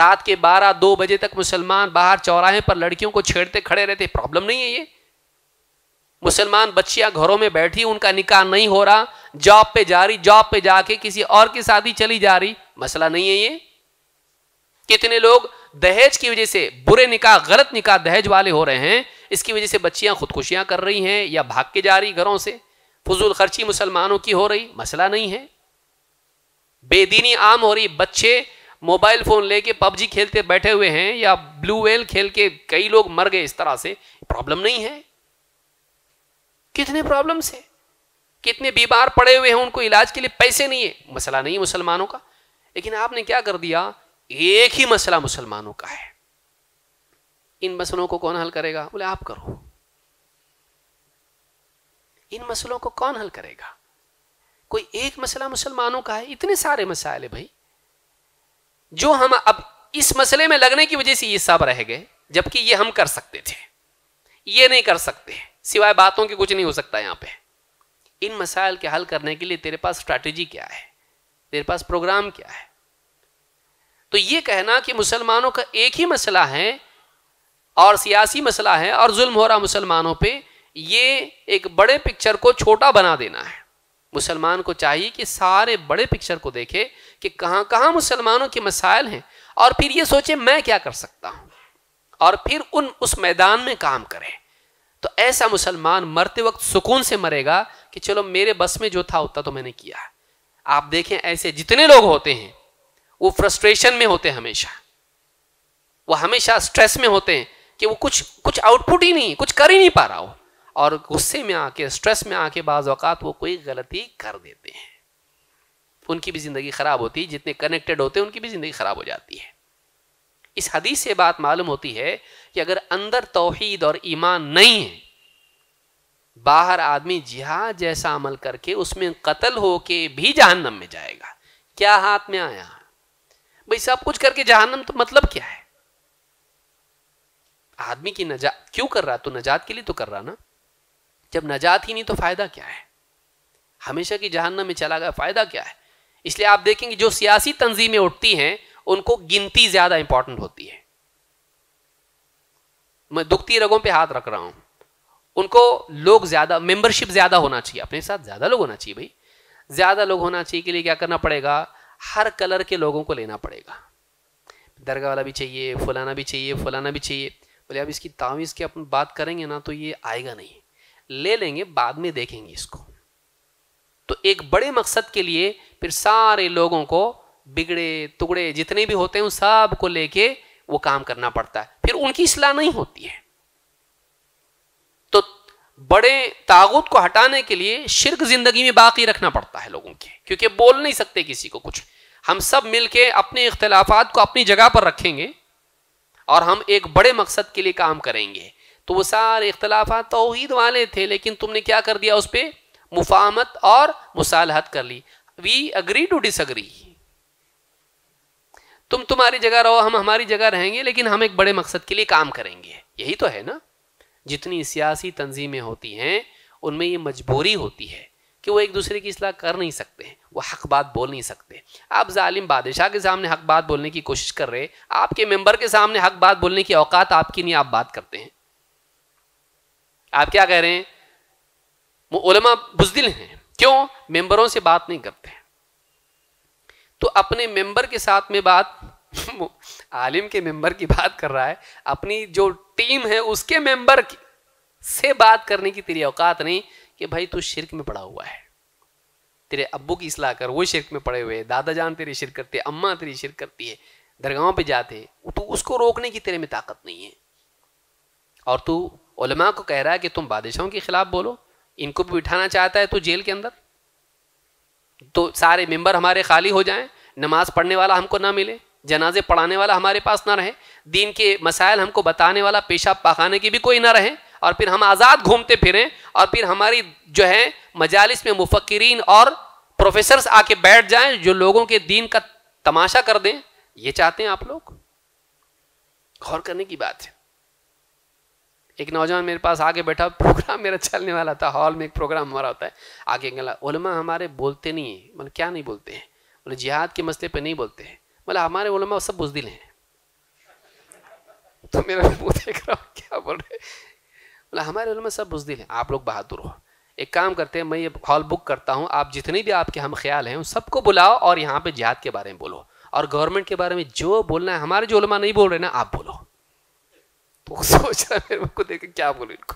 रात के बारह दो बजे तक मुसलमान बाहर चौराहे पर लड़कियों को छेड़ते खड़े रहते प्रॉब्लम नहीं है ये मुसलमान बच्चियां घरों में बैठी उनका निकाह नहीं हो रहा जॉब पे जा रही जॉब पे जाके किसी और की शादी चली जा रही मसला नहीं है ये कितने लोग दहेज की वजह से बुरे निकाह गलत निकाह दहेज वाले हो रहे हैं इसकी वजह से बच्चियां खुदकुशियां कर रही हैं या भाग के जा रही घरों से फजूल खर्ची मुसलमानों की हो रही मसला नहीं है बेदीनी आम हो रही बच्चे मोबाइल फ़ोन लेके पबजी खेलते बैठे हुए हैं या ब्लू वेल खेल के कई लोग मर गए इस तरह से प्रॉब्लम नहीं है कितने प्रॉब्लम्स है कितने बीमार पड़े हुए हैं उनको इलाज के लिए पैसे नहीं है मसला नहीं मुसलमानों का लेकिन आपने क्या कर दिया एक ही मसला मुसलमानों का है इन मसलों को कौन हल करेगा बोले आप करो इन मसलों को कौन हल करेगा कोई एक मसला मुसलमानों का है इतने सारे मसाइल है भाई जो हम अब इस मसले में लगने की वजह से ये सब रह गए जबकि ये हम कर सकते थे ये नहीं कर सकते सिवाय बातों के कुछ नहीं हो सकता यहाँ पे इन मसाइल के हल करने के लिए तेरे पास स्ट्रैटेजी क्या है तेरे पास प्रोग्राम क्या है तो ये कहना कि मुसलमानों का एक ही मसला है और सियासी मसला है और जुल्म हो रहा मुसलमानों पे ये एक बड़े पिक्चर को छोटा बना देना है मुसलमान को चाहिए कि सारे बड़े पिक्चर को देखे कि कहाँ कहाँ मुसलमानों के मसाइल हैं और फिर ये सोचे मैं क्या कर सकता हूँ और फिर उन उस मैदान में काम करें तो ऐसा मुसलमान मरते वक्त सुकून से मरेगा कि चलो मेरे बस में जो था उतना तो मैंने किया आप देखें ऐसे जितने लोग होते हैं वो फ्रस्ट्रेशन में होते हैं हमेशा वो हमेशा स्ट्रेस में होते हैं कि वो कुछ कुछ आउटपुट ही नहीं कुछ कर ही नहीं पा रहा हो और गुस्से में आके स्ट्रेस में आके बाज़ अवकात वो कोई गलती कर देते हैं उनकी भी ज़िंदगी ख़राब होती है जितने कनेक्टेड होते हैं उनकी भी ज़िंदगी ख़राब हो जाती है इस हदीस से बात मालूम होती है कि अगर अंदर तोहहीद और ईमान नहीं है बाहर आदमी जिहाद जैसा अमल करके उसमें कत्ल होके भी जहन्नम में जाएगा क्या हाथ में आया भाई सब कुछ करके जहन्नम तो मतलब क्या है आदमी की नजात क्यों कर रहा तो नजात के लिए तो कर रहा ना जब नजात ही नहीं तो फायदा क्या है हमेशा की जहन्नम में चला गया फायदा क्या है इसलिए आप देखेंगे जो सियासी तंजीमें उठती हैं उनको गिनती ज्यादा इंपॉर्टेंट होती है मैं दुखती रगों पे हाथ रख रहा हूं उनको लोग ज्यादा मेंबरशिप ज्यादा होना चाहिए अपने साथ ज्यादा लोग होना चाहिए भाई ज्यादा लोग होना चाहिए के लिए क्या करना पड़ेगा हर कलर के लोगों को लेना पड़ेगा दरगाह वाला भी चाहिए फलाना भी चाहिए फलाना भी चाहिए बोले अब इसकी तावीज़ की अपन बात करेंगे ना तो ये आएगा नहीं ले लेंगे बाद में देखेंगे इसको तो एक बड़े मकसद के लिए फिर सारे लोगों को बिगड़े टुकड़े जितने भी होते हैं उन सब को लेके वो काम करना पड़ता है फिर उनकी इसलाह नहीं होती है तो बड़े तागुत को हटाने के लिए शिरक जिंदगी में बाकी रखना पड़ता है लोगों के क्योंकि बोल नहीं सकते किसी को कुछ हम सब मिलके अपने इख्तलाफात को अपनी जगह पर रखेंगे और हम एक बड़े मकसद के लिए काम करेंगे तो वो सारे इख्तलाफा तोहद वाले थे लेकिन तुमने क्या कर दिया उस पर मुफामत और मुसालहत कर ली वी अग्री टू डिसअग्री तुम तुम्हारी जगह रहो हम हमारी जगह रहेंगे लेकिन हम एक बड़े मकसद के लिए काम करेंगे यही तो है ना जितनी सियासी तंजीमें होती हैं उनमें ये मजबूरी होती है कि वो एक दूसरे की असलाह कर नहीं सकते वो हक बात बोल नहीं सकते आप ालिम बादशाह के सामने हक बात बोलने की कोशिश कर रहे आपके मेंबर के सामने हक बात बोलने की औकात आपकी नहीं आप बात करते हैं आप क्या कह रहे हैं वो उलमा बुजदिल हैं क्यों मेंबरों से बात नहीं करते तो अपने मेंबर के साथ में बात आलिम के मेंबर की बात कर रहा है अपनी जो टीम है उसके मेंबर की से बात करने की तेरी औकात नहीं कि भाई तू शिरक में पड़ा हुआ है तेरे अब्बू की इसलाह कर वो शिरक में पड़े हुए हैं दादा जान तेरी शिरक करते अम्मा तेरी शिरक करती है दरगाहों पे जाते तो उसको रोकने की तेरे में ताकत नहीं है और तू उलमा को कह रहा है कि तुम बादशाहों के खिलाफ बोलो इनको भी बिठाना चाहता है तू जेल के अंदर तो सारे मेंबर हमारे खाली हो जाएं नमाज पढ़ने वाला हमको ना मिले जनाजे पढ़ाने वाला हमारे पास ना रहे दीन के मसाइल हमको बताने वाला पेशाब पखाने की भी कोई ना रहे और फिर हम आज़ाद घूमते फिरें और फिर हमारी जो है मजालिस में मुफक्रीन और प्रोफेसर आके बैठ जाए जो लोगों के दीन का तमाशा कर दें ये चाहते हैं आप लोग गौर करने की बात है एक नौजवान मेरे पास आगे बैठा प्रोग्राम मेरा चलने वाला था हॉल में एक प्रोग्राम हमारा होता है आगे गला उलमा हमारे बोलते नहीं है मतलब क्या नहीं बोलते हैं बोले जिहाद के मसले पे नहीं बोलते हैं मतलब हमारे उलमा सब बुजदिल हैं तो मेरा मुँह देख रहा हूँ क्या बोल रहे बोला हमारे उलमा सब बुजदिल हैं आप लोग बहादुर हो एक काम करते हैं मैं ये हॉल बुक करता हूँ आप जितने भी आपके हम ख्याल हैं उन सबको बुलाओ और यहाँ पे जिहाद के बारे में बोलो और गवर्नमेंट के बारे में जो बोलना है हमारे जो उलमा नहीं बोल रहे ना आप बोलो वो सोच रहा मेरे को देख क्या बोलो इनको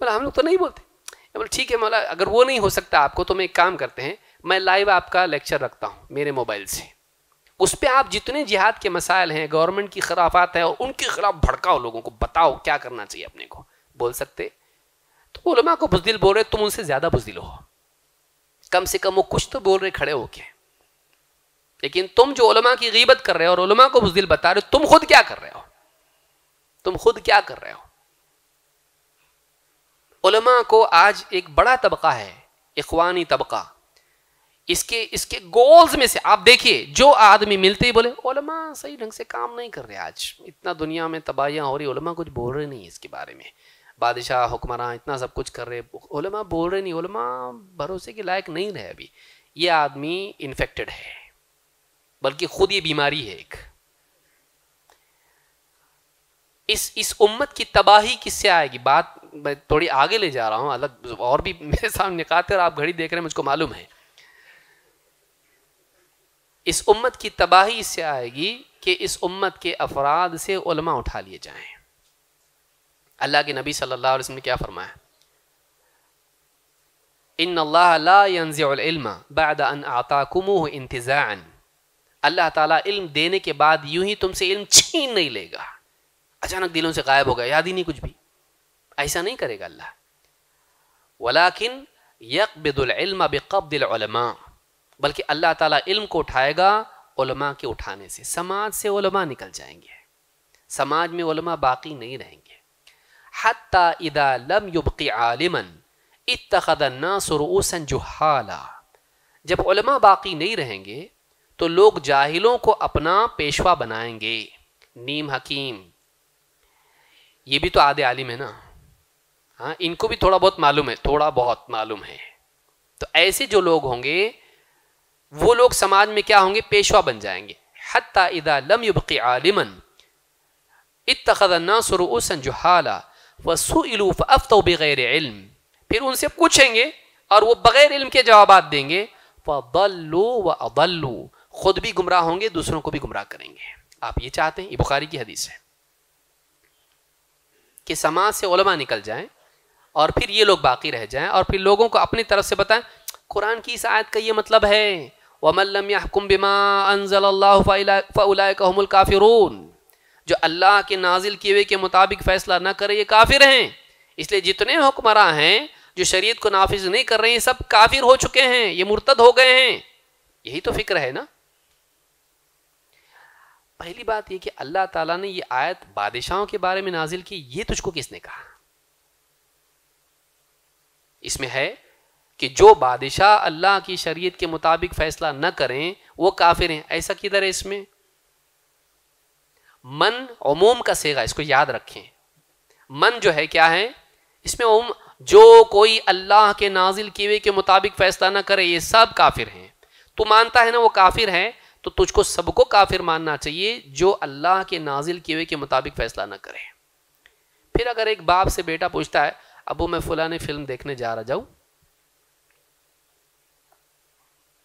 बोला हम लोग तो नहीं बोलते बोले ठीक है मौला अगर वो नहीं हो सकता आपको तो मैं एक काम करते हैं मैं लाइव आपका लेक्चर रखता हूँ मेरे मोबाइल से उस पर आप जितने जिहाद के मसाइल हैं गवर्नमेंट की खराफात है और उनके खिलाफ भड़काओ लोगों को बताओ क्या करना चाहिए अपने को बोल सकते तो उलमा को बुजदिल बोल रहे तुम उनसे ज़्यादा बुजदिल हो कम से कम वो कुछ तो बोल रहे खड़े होके लेकिन तुम जो उलमा की गीबत कर रहे हो और उलमा को बुजदिल बता रहे हो तुम खुद क्या कर रहे हो तुम खुद क्या कर रहे हो उलमा को आज एक बड़ा तबका है इखवानी तबका इसके इसके गोल्स में से आप देखिए जो आदमी मिलते ही बोले उलमा सही ढंग से काम नहीं कर रहे आज इतना दुनिया में तबाहियां हो रही उलमा कुछ बोल रहे नहीं इसके बारे में बादशाह हुक्मरान इतना सब कुछ कर रहे उलमा बोल रहे नहीं उलमा भरोसे के लायक नहीं रहे अभी ये आदमी इन्फेक्टेड है बल्कि खुद ये बीमारी है एक इस इस उम्मत की तबाही किससे आएगी बात मैं थोड़ी आगे ले जा रहा हूँ अलग और भी मेरे सामने है और आप घड़ी देख रहे हैं मुझको मालूम है इस उम्मत की तबाही इससे आएगी कि इस उम्मत के अफराद से उलमा उठा लिए जाएं अल्लाह के नबी सल्लल्लाहु अलैहि वसल्लम ने क्या फरमाया इन अल्लाहमा बाद अन आताकुमह इंतज़ान अल्लाह ताला इल्म देने के बाद यूं ही तुमसे इल्म छीन नहीं लेगा अचानक दिलों से गायब हो गया याद ही नहीं कुछ भी ऐसा नहीं करेगा अल्लाह वलाकिन यकबिदुलम बेकब्दलमा बल्कि अल्लाह ताला इल्म को उठाएगा के उठाने से समाज से उलमा निकल जाएंगे समाज में उलमा बाकी नहीं रहेंगे लम युबकी आलिमन इतखदन्ना जुहाला जब उलमा बाकी नहीं रहेंगे तो लोग जाहिलों को अपना पेशवा बनाएंगे नीम हकीम ये भी तो आधे आलिम है ना हाँ इनको भी थोड़ा बहुत मालूम है थोड़ा बहुत मालूम है तो ऐसे जो लोग होंगे वो लोग समाज में क्या होंगे पेशवा बन जाएंगे हत्ता इदा लम युबकी आलिमन इतखनासरुसन जुहाला व सुलूफ अफ्तो बग़ैर इल्म फिर उनसे पूछेंगे और वो बग़ैर इल्म के जवाब देंगे फ़ल्लू व अदल्लू खुद भी गुमराह होंगे दूसरों को भी गुमराह करेंगे आप ये चाहते हैं ये बुखारी की हदीस है कि समाज से ओलमा निकल जाएं और फिर ये लोग बाकी रह जाएं और फिर लोगों को अपनी तरफ से बताएं कुरान की इस आयत का ये मतलब है वमल्लम जो अल्लाह के नाजिल किए हुए के मुताबिक फ़ैसला ना करे ये काफिर हैं इसलिए जितने हुक्मरान हैं जो शरीयत को नाफिज नहीं कर रहे हैं सब काफिर हो चुके हैं ये मुर्तद हो गए हैं यही तो फिक्र है ना पहली बात यह कि अल्लाह ताला ने यह आयत बादशाहों के बारे में नाजिल की यह तुझको किसने कहा इसमें है कि जो बादशाह अल्लाह की शरीयत के मुताबिक फैसला न करें वो काफिर हैं ऐसा किधर है इसमें मन उमूम का सेगा इसको याद रखें मन जो है क्या है इसमें उम जो कोई अल्लाह के नाजिल किए के मुताबिक फैसला ना करे ये सब काफिर हैं तू मानता है ना वो काफिर है तो तुझको सबको काफिर मानना चाहिए जो अल्लाह के नाजिल किए हुए के मुताबिक फ़ैसला ना करे फिर अगर एक बाप से बेटा पूछता है अबू मैं फलाने फिल्म देखने जा रहा जाऊं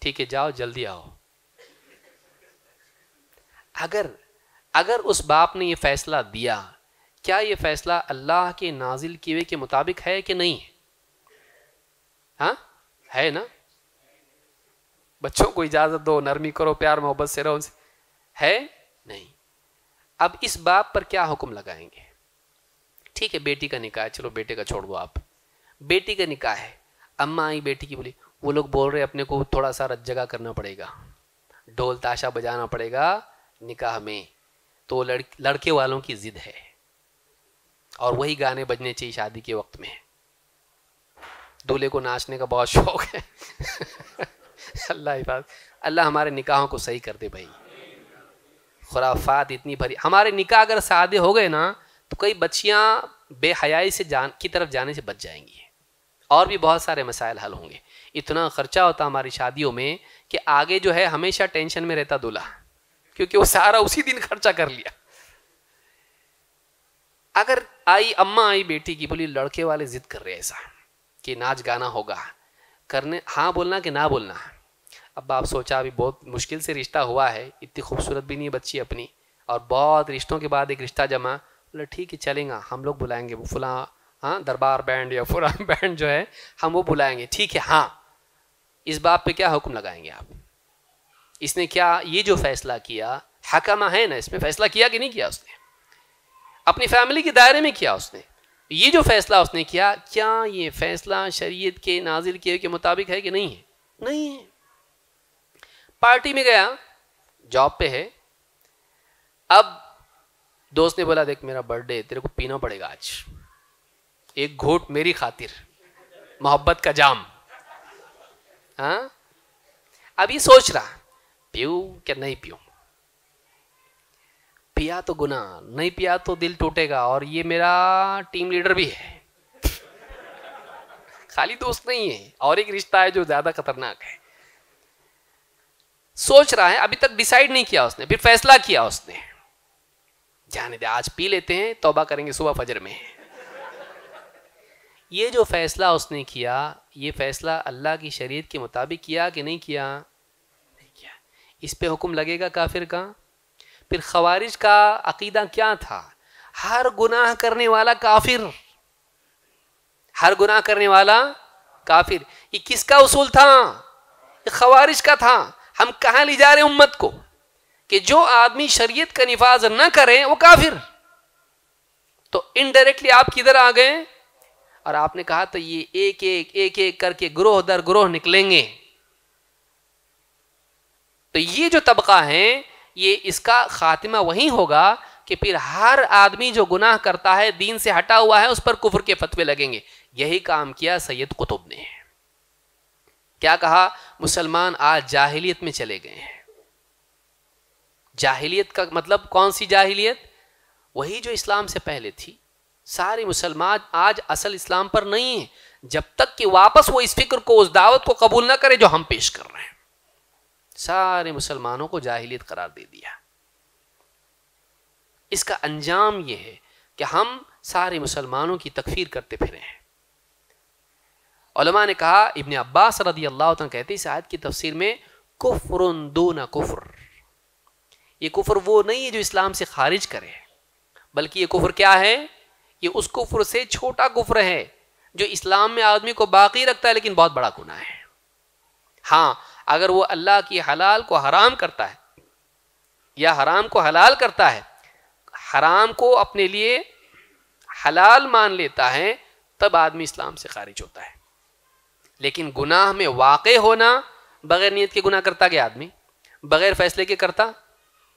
ठीक है जाओ जल्दी आओ अगर अगर उस बाप ने ये फ़ैसला दिया क्या ये फ़ैसला अल्लाह के नाजिल किए के मुताबिक है कि नहीं है हा? है ना बच्चों को इजाजत दो नरमी करो प्यार मोहब्बत से रहो है नहीं अब इस बाप पर क्या हुक्म लगाएंगे ठीक है बेटी का निकाह है चलो बेटे का छोड़ दो आप बेटी का निकाह है अम्मा आई बेटी की बोली वो लोग बोल रहे अपने को थोड़ा सा रज्जगा करना पड़ेगा ढोल ताशा बजाना पड़ेगा निकाह में तो लड़के लड़के वालों की जिद है और वही गाने बजने चाहिए शादी के वक्त में दूल्हे को नाचने का बहुत शौक है अल्लाह हिफाज अल्लाह हमारे निकाहों को सही कर दे भाई खुराफात इतनी भरी हमारे निकाह अगर सादे हो गए ना तो कई बच्चियाँ बेहयाई से जान की तरफ जाने से बच जाएंगी और भी बहुत सारे मसाइल हल होंगे इतना खर्चा होता हमारी शादियों में कि आगे जो है हमेशा टेंशन में रहता दूल्हा क्योंकि वो सारा उसी दिन खर्चा कर लिया अगर आई अम्मा आई बेटी की बोली लड़के वाले जिद कर रहे ऐसा कि नाच गाना होगा करने हाँ बोलना कि ना बोलना है अब बाप सोचा अभी बहुत मुश्किल से रिश्ता हुआ है इतनी खूबसूरत भी नहीं है बच्ची अपनी और बहुत रिश्तों के बाद एक रिश्ता जमा बोले ठीक है चलेगा हम लोग बुलाएंगे वो फुला हाँ दरबार बैंड या फुला बैंड जो है हम वो बुलाएंगे ठीक है हाँ इस बाप पे क्या हुक्म लगाएंगे आप इसने क्या ये जो फैसला किया हकमा है ना इसमें फैसला किया कि नहीं किया उसने अपनी फैमिली के दायरे में किया उसने ये जो फैसला उसने किया क्या ये फैसला शरीयत के नाजिल किए के मुताबिक है कि नहीं है नहीं है पार्टी में गया जॉब पे है अब दोस्त ने बोला देख मेरा बर्थडे तेरे को पीना पड़ेगा आज एक घोट मेरी खातिर मोहब्बत का जाम हाँ? अब ये सोच रहा पीऊ क्या नहीं पीऊ पिया तो गुना नहीं पिया तो दिल टूटेगा और ये मेरा टीम लीडर भी है खाली दोस्त नहीं है और एक रिश्ता है जो ज़्यादा खतरनाक है सोच रहा है अभी तक डिसाइड नहीं किया उसने फिर फैसला किया उसने जाने दे आज पी लेते हैं तोबा करेंगे सुबह फजर में ये जो फैसला उसने किया ये फैसला अल्लाह की शरीयत के मुताबिक किया कि नहीं किया नहीं किया इस पे हुक्म लगेगा काफिर का फिर खवारिज का अकीदा क्या था हर गुनाह करने वाला काफिर हर गुनाह करने वाला काफिर ये किसका उसूल था ये खवारिज का था हम कहाँ ले जा रहे हैं उम्मत को कि जो आदमी शरीयत का निफाज ना करें वो काफिर तो इनडायरेक्टली आप किधर आ गए और आपने कहा तो ये एक एक एक एक करके ग्रोह दर ग्रोह निकलेंगे तो ये जो तबका है ये इसका खात्मा वही होगा कि फिर हर आदमी जो गुनाह करता है दीन से हटा हुआ है उस पर कुफर के फतवे लगेंगे यही काम किया सैयद कुतुब ने क्या कहा मुसलमान आज जाहिलियत में चले गए हैं जाहिलियत का मतलब कौन सी जाहिलियत वही जो इस्लाम से पहले थी सारे मुसलमान आज असल इस्लाम पर नहीं है जब तक कि वापस वो इस फिक्र को उस दावत को कबूल ना करे जो हम पेश कर रहे हैं सारे मुसलमानों को जाहिलियत करार दे दिया इसका अंजाम यह है कि हम सारे मुसलमानों की तकफीर करते फिरे हैं उलमा ने कहा इबन अब्बास रदी अल्लाह कहते इस आयत की तफसीर में कुफर न कुफर ये कुफर वो नहीं है जो इस्लाम से खारिज करे बल्कि ये कुफर क्या है ये उस कुफर से छोटा कुफर है जो इस्लाम में आदमी को बाकी रखता है लेकिन बहुत बड़ा गुना है हाँ अगर वो अल्लाह की हलाल को हराम करता है या हराम को हलाल करता है हराम को अपने लिए हलाल मान लेता है तब आदमी इस्लाम से खारिज होता है लेकिन गुनाह में वाक़ होना बगैर नीयत के गुनाह करता गया आदमी बगैर फैसले के करता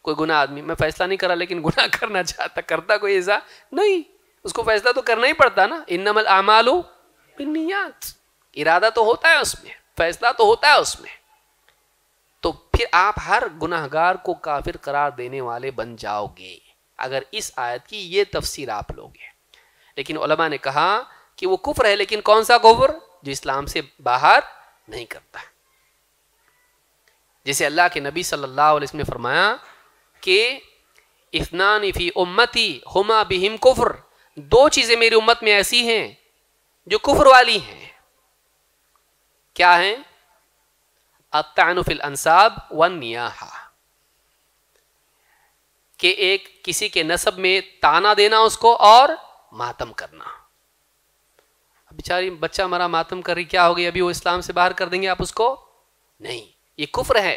कोई गुनाह आदमी मैं फैसला नहीं करा लेकिन गुनाह करना चाहता करता कोई ऐसा नहीं उसको फैसला तो करना ही पड़ता ना इन नमल आमालो इरादा तो होता है उसमें फैसला तो होता है उसमें तो फिर आप हर गुनाहगार को काफिर करार देने वाले बन जाओगे अगर इस आयत की ये तफसीर आप लोगे लेकिन ने कहा कि वो कुफर है लेकिन कौन सा कुफर जो इस्लाम से बाहर नहीं करता जैसे अल्लाह के नबी सल्लल्लाहु अलैहि वसल्लम ने फरमाया कि इफ़नान फ़ी उम्मती हुमा बिहिम कुफर दो चीज़ें मेरी उम्मत में ऐसी हैं जो कुफर वाली हैं क्या हैं अतानुफिल अनसाब वन नियाहा के एक किसी के नसब में ताना देना उसको और मातम करना बेचारी बच्चा मरा मातम कर रही क्या हो गई अभी वो इस्लाम से बाहर कर देंगे आप उसको नहीं ये कुफ्र है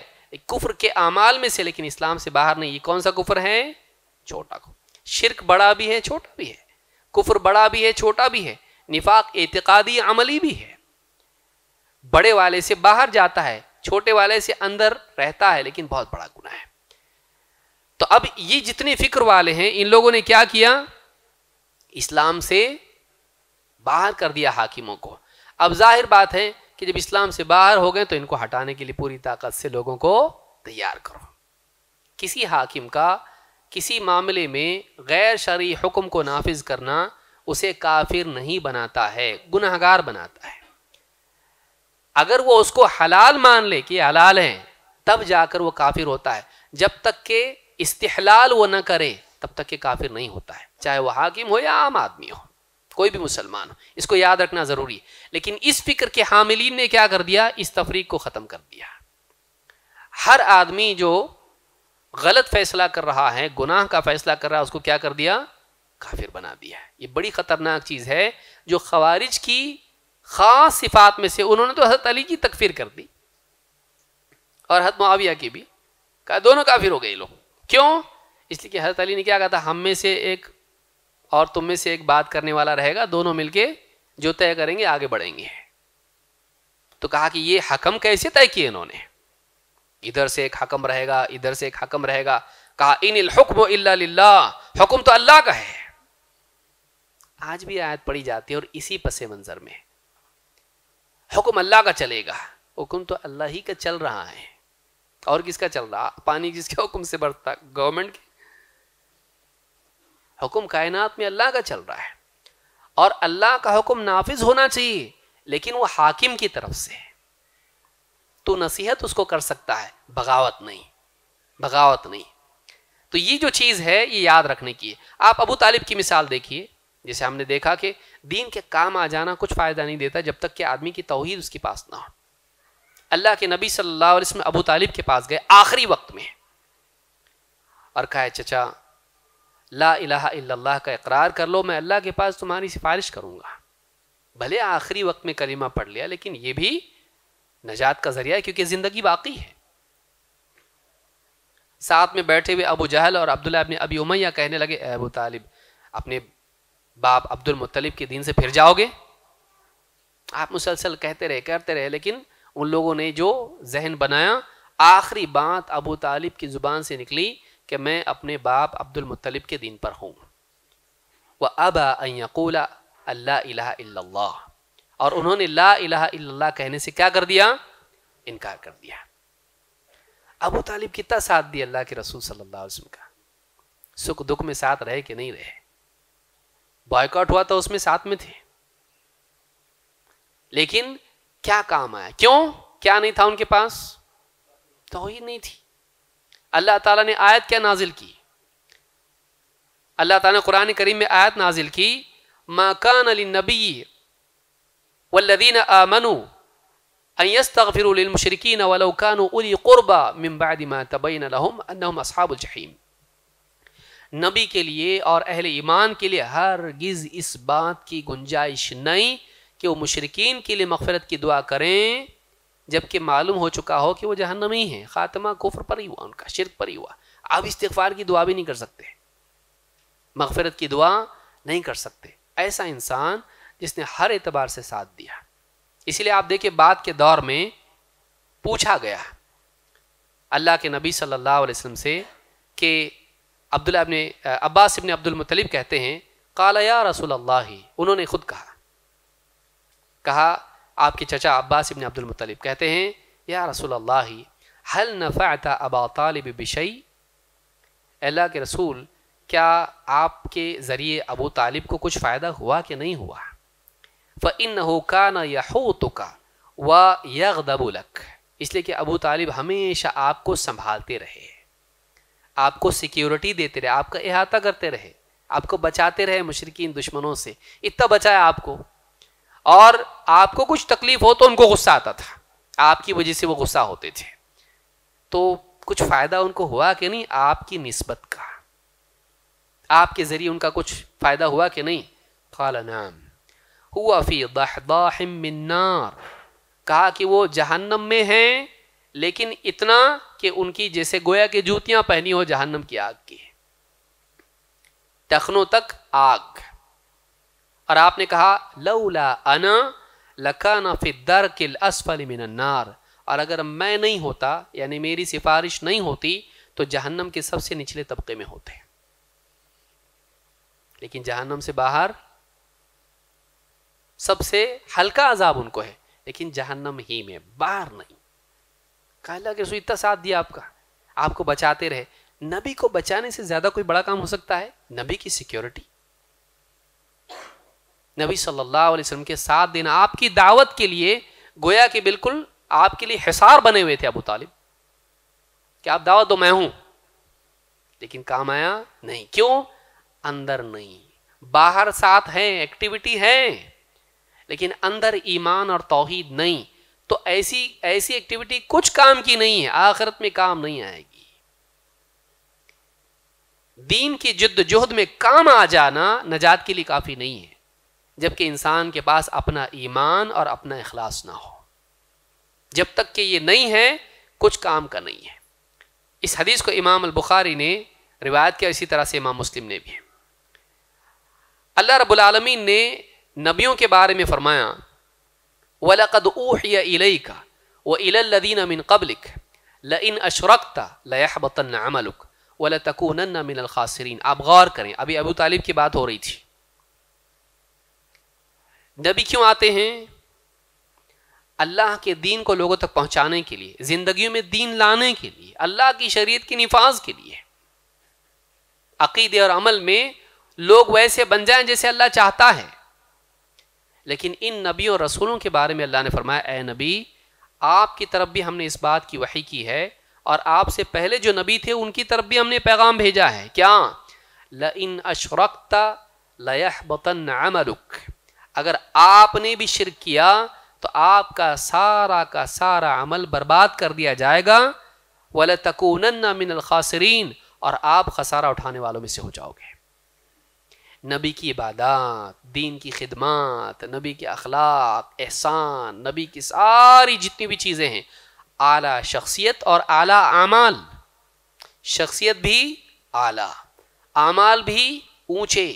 कुफ्र के अमाल में से लेकिन इस्लाम से बाहर नहीं ये कौन सा कुफर है छोटा को शिरक बड़ा भी है छोटा भी है कुफर बड़ा भी है छोटा भी है निफाक एतकादी अमली भी है बड़े वाले से बाहर जाता है छोटे वाले से अंदर रहता है लेकिन बहुत बड़ा गुना है तो अब ये जितने फिक्र वाले हैं इन लोगों ने क्या किया इस्लाम से बाहर कर दिया हाकिमों को अब जाहिर बात है कि जब इस्लाम से बाहर हो गए तो इनको हटाने के लिए पूरी ताकत से लोगों को तैयार करो किसी हाकिम का किसी मामले में गैर शरी हुक्म को नाफिज करना उसे काफिर नहीं बनाता है गुनाहगार बनाता है अगर वो उसको हलाल मान ले कि हलाल है तब जाकर वो काफिर होता है जब तक के इस्तेहलाल वो ना करे तब तक के काफिर नहीं होता है चाहे वह हाकिम हो या आम आदमी हो कोई भी मुसलमान हो इसको याद रखना ज़रूरी है लेकिन इस फिक्र के हामिलीन ने क्या कर दिया इस तफरीक को ख़त्म कर दिया हर आदमी जो गलत फैसला कर रहा है गुनाह का फैसला कर रहा है उसको क्या कर दिया काफिर बना दिया है ये बड़ी ख़तरनाक चीज़ है जो खवारिज की ख़ास सिफात में से उन्होंने तो हज़रत अली की तकफीर कर दी और हजरत मुआविया की भी कहा दोनों काफिर हो गए लोग क्यों इसलिए कि हज़रत अली ने क्या कहा था हम में से एक और तुम में से एक बात करने वाला रहेगा दोनों मिलके जो तय करेंगे आगे बढ़ेंगे तो कहा कि ये हकम कैसे तय किए इन्होंने इधर से एक हकम रहेगा इधर से एक हकम रहेगा कहा इन हुक्म इल्ला हुक्म तो अल्लाह का है आज भी आयत पढ़ी जाती है और इसी पसे मंजर में हुक्म अल्लाह का चलेगा हुक्म तो अल्लाह ही का चल रहा है और किसका चल रहा पानी किसके हुक्म से बरता गवर्नमेंट के हुक्म कायनात में अल्लाह का चल रहा है और अल्लाह का हुक्म नाफिज होना चाहिए लेकिन वो हाकिम की तरफ से है तो नसीहत उसको कर सकता है बगावत नहीं बगावत नहीं तो ये जो चीज़ है ये याद रखने की है आप अबू तालिब की मिसाल देखिए जैसे हमने देखा कि दीन के काम आ जाना कुछ फ़ायदा नहीं देता जब तक कि आदमी की तोहिद उसके पास ना हो अल्लाह के नबी सल्लल्लाहु अलैहि वसल्लम अबू तालिब के पास गए आखिरी वक्त में और कहा चचा ला इलाहा का इकरार कर लो मैं अल्लाह के पास तुम्हारी सिफारिश करूँगा भले आखिरी वक्त में कलिमा पढ़ लिया लेकिन ये भी नजात का ज़रिया है क्योंकि ज़िंदगी बाकी है साथ में बैठे हुए अबू जहल और अब्दुल्ला अपने अबी उमैया कहने लगे अबू तालिब अपने बाप अब्दुल मुतलिब के दिन से फिर जाओगे आप मुसलसल कहते रहे करते रहे लेकिन उन लोगों ने जो जहन बनाया आखिरी बात अबू तालिब की ज़ुबान से निकली कि मैं अपने बाप अब्दुल मुत्तलिब के दिन पर हूँ व अबा अयकूला अल्लाह और उन्होंने ला कहने से क्या कर दिया इनकार कर दिया अबू तालिब कितना साथ दिया अल्लाह के रसूल सल्लल्लाहु अलैहि वसल्लम का सुख दुख में साथ रहे कि नहीं रहे बॉयकॉट हुआ तो उसमें साथ में थे लेकिन क्या काम आया क्यों क्या नहीं था उनके पास तो ही नहीं थी अल्लाह ताला ने आयत क्या नाजिल की अल्लाह ताला ने कुरान करीम में आयत नाजिल की माकान अली नबी वल्लदीन आमनु अयस्तफ़िरमशरकिन वलौकान उली क़ुरबा मिम्बाद मतबैन लहम असहाबुलजहीम नबी के लिए और अहल ईमान के लिए हरगिज़ इस बात की गुंजाइश नहीं कि वो मुशरकिन के लिए मफ़रत की दुआ करें जबकि मालूम हो चुका हो कि वो जहन्नम ही है ख़ात्मा कुफर पर ही हुआ उनका शिरक पर ही हुआ आप इस्तफार की दुआ भी नहीं कर सकते मगफरत की दुआ नहीं कर सकते ऐसा इंसान जिसने हर एतबार से साथ दिया इसीलिए आप देखिए बाद के दौर में पूछा गया अल्लाह के नबी सल्लल्लाहु अलैहि वसल्लम से कि अब्दुल्ला अपने अब्बास इबन अब्दुल मुतलिब कहते हैं काला या रसूल अल्लाह उन्होंने खुद कहा कहा आपके चचा अब्बास इबन अब्दुल मुतलिब कहते हैं या रसूल अल्लाह हल नफ़ात अबा तालिब बिशई अल्लाह के रसूल क्या आपके ज़रिए अबू तालिब को कुछ फ़ायदा हुआ कि नहीं हुआ फ़ इन हो का ना यह हो तो का व दबुलक इसलिए कि अबू तालिब हमेशा आपको संभालते रहे आपको सिक्योरिटी देते रहे आपका अहाता करते रहे आपको बचाते रहे मुशरकिन दुश्मनों से इतना बचाया आपको और आपको कुछ तकलीफ हो तो उनको गुस्सा आता था आपकी वजह से वो गुस्सा होते थे तो कुछ फायदा उनको हुआ कि नहीं आपकी नस्बत का आपके जरिए उनका कुछ फायदा हुआ कि नहीं खाला नाम हुआ फिर कहा कि वो जहन्नम में हैं लेकिन इतना कि उनकी जैसे गोया के जूतियां पहनी हो जहन्नम की आग की टखनों तक आग और आपने कहा लौला अना लकाना फिदर किल असफल मिनन्नार और अगर मैं नहीं होता यानी मेरी सिफारिश नहीं होती तो जहन्नम के सबसे निचले तबके में होते लेकिन जहन्नम से बाहर सबसे हल्का अजाब उनको है लेकिन जहन्नम ही में बाहर नहीं कहला के इतना साथ दिया आपका आपको बचाते रहे नबी को बचाने से ज़्यादा कोई बड़ा काम हो सकता है नबी की सिक्योरिटी नबी सल्लल्लाहु अलैहि वसल्लम के साथ दिन आपकी दावत के लिए गोया कि बिल्कुल आपके लिए हिसार बने हुए थे अबू तालिब कि आप दावत दो तो मैं हूं लेकिन काम आया नहीं क्यों अंदर नहीं बाहर साथ है एक्टिविटी है लेकिन अंदर ईमान और तोहीद नहीं तो ऐसी ऐसी एक्टिविटी कुछ काम की नहीं है आखिरत में काम नहीं आएगी दीन की जोहद में काम आ जाना नजात के लिए काफी नहीं है जबकि इंसान के पास अपना ईमान और अपना अखलास ना हो जब तक कि ये नहीं है कुछ काम का नहीं है इस हदीस को इमाम अलबुखारी ने रिवायत किया इसी तरह से इमाम मुस्लिम ने भी अल्लाह रबालमीन ने नबियों के बारे में फरमाया वलकद ऊह का व इलदीन अमिन कबलिक ल इन अशरकता लयाबतन अमलुक वलतकून मिन खासरीन आप गौर करें अभी अबू तालिब की बात हो रही थी नबी क्यों आते हैं अल्लाह के दीन को लोगों तक पहुंचाने के लिए जिंदगी में दीन लाने के लिए अल्लाह की शरीयत के निफाज के लिए अकीदे और अमल में लोग वैसे बन जाएं जैसे अल्लाह चाहता है लेकिन इन नबी और रसूलों के बारे में अल्लाह ने फरमाया ए नबी आपकी तरफ भी हमने इस बात की वही की है और आपसे पहले जो नबी थे उनकी तरफ भी हमने पैगाम भेजा है क्या ल इन अशरकता लयह बतन अमलुक अगर आपने भी शिरक किया तो आपका सारा का सारा अमल बर्बाद कर दिया जाएगा वल तकून मिनल खासरीन और आप खसारा उठाने वालों में से हो जाओगे नबी की इबादत दीन की खिदमत नबी के अखलाक एहसान नबी की सारी जितनी भी चीज़ें हैं आला शख्सियत और आला आमाल शख्सियत भी आला आमाल भी ऊंचे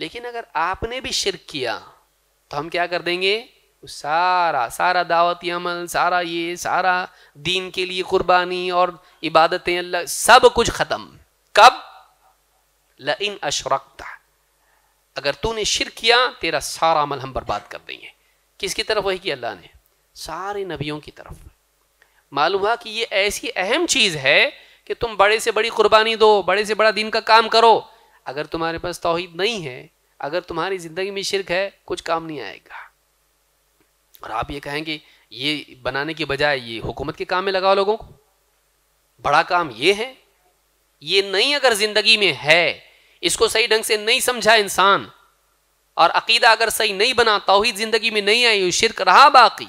लेकिन अगर आपने भी शिरक किया तो हम क्या कर देंगे सारा सारा दावती अमल सारा ये सारा दीन के लिए कुर्बानी और इबादतें अल्लाह सब कुछ ख़त्म कब इन अशरकता अगर तूने शिर किया तेरा सारा अमल हम बर्बाद कर देंगे किसकी तरफ वही किया अल्लाह ने सारे नबियों की तरफ मालूम हुआ कि ये ऐसी अहम चीज़ है कि तुम बड़े से बड़ी कुर्बानी दो बड़े से बड़ा दिन का काम करो अगर तुम्हारे पास तोहहीद नहीं है अगर तुम्हारी ज़िंदगी में शिरक है कुछ काम नहीं आएगा और आप ये कहें कि ये बनाने की बजाय ये हुकूमत के काम में लगाओ लोगों को बड़ा काम ये है ये नहीं अगर ज़िंदगी में है इसको सही ढंग से नहीं समझा इंसान और अकीदा अगर सही नहीं बना तोहहीद ज़िंदगी में नहीं आई शिरक रहा बाकी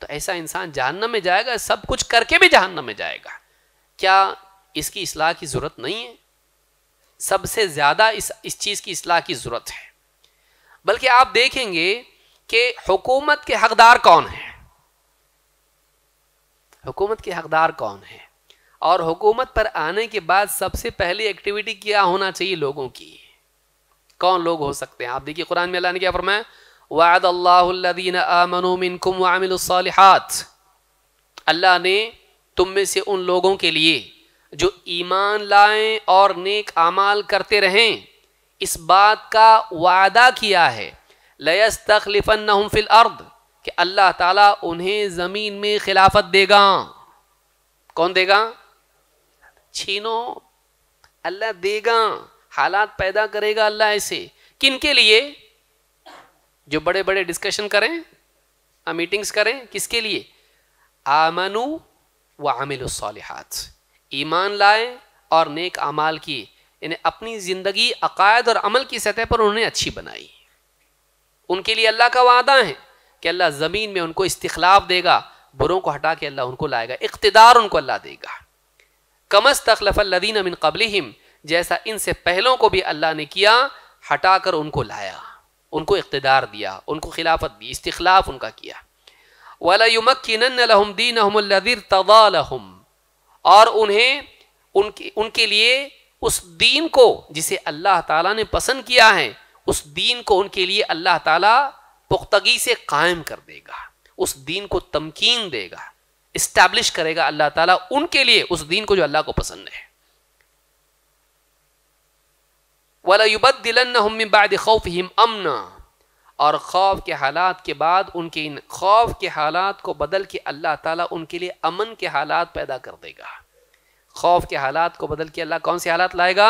तो ऐसा इंसान जहन्नम में जाएगा सब कुछ करके भी जहन्नम में जाएगा क्या इसकी असलाह की ज़रूरत नहीं है सबसे ज़्यादा इस इस चीज़ की असलाह की ज़रूरत है बल्कि आप देखेंगे कि हुकूमत के हकदार कौन है हुकूमत के हकदार कौन है और हुकूमत पर आने के बाद सबसे पहली एक्टिविटी क्या होना चाहिए लोगों की कौन लोग हो सकते हैं आप देखिए कुरान में अल्लाह ने क्या फरमाया वाद अल्लादीन आमनुमिनकुम अल्लाह ने तुम में से उन लोगों के लिए जो ईमान लाएं और नेक आमाल करते रहें इस बात का वादा किया है लयस तखलिफन फिल अर्द कि अल्लाह ताला उन्हें ज़मीन में खिलाफत देगा कौन देगा छीनो अल्लाह देगा हालात पैदा करेगा अल्लाह ऐसे किन के लिए जो बड़े बड़े डिस्कशन करें मीटिंग्स करें किसके लिए आमनु व आमिल सालिहात ईमान लाए और नेक अमाल किए इन्हें अपनी ज़िंदगी अकायद और अमल की सतह पर उन्होंने अच्छी बनाई उनके लिए अल्लाह का वादा है कि अल्लाह ज़मीन में उनको इस्तलाफ देगा बुरों को हटा के अल्लाह उनको लाएगा इकतदार उनको अल्लाह देगा कमस तखलफ़ल्लिन अमिन कबल जैसा इनसे पहलों को भी अल्लाह ने किया हटा कर उनको लाया उनको इकतदार दिया उनको खिलाफत दी इस्तलाफ उनका किया वाला युमक्की लहम दीन तवालहम और उन्हें उनके उनके लिए उस दीन को जिसे अल्लाह ताला ने पसंद किया है उस दीन को उनके लिए अल्लाह ताला पुख्तगी से कायम कर देगा उस दीन को तमकीन देगा इस्टेब्लिश करेगा अल्लाह ताला उनके लिए उस दीन को जो अल्लाह को पसंद है वाला युबद दिलन बाद खौफ हिम अमना और खौफ के हालात के बाद उनके इन खौफ के हालात को बदल के अल्लाह ताला उनके लिए अमन के हालात पैदा कर देगा खौफ के हालात को बदल के अल्लाह कौन से हालात लाएगा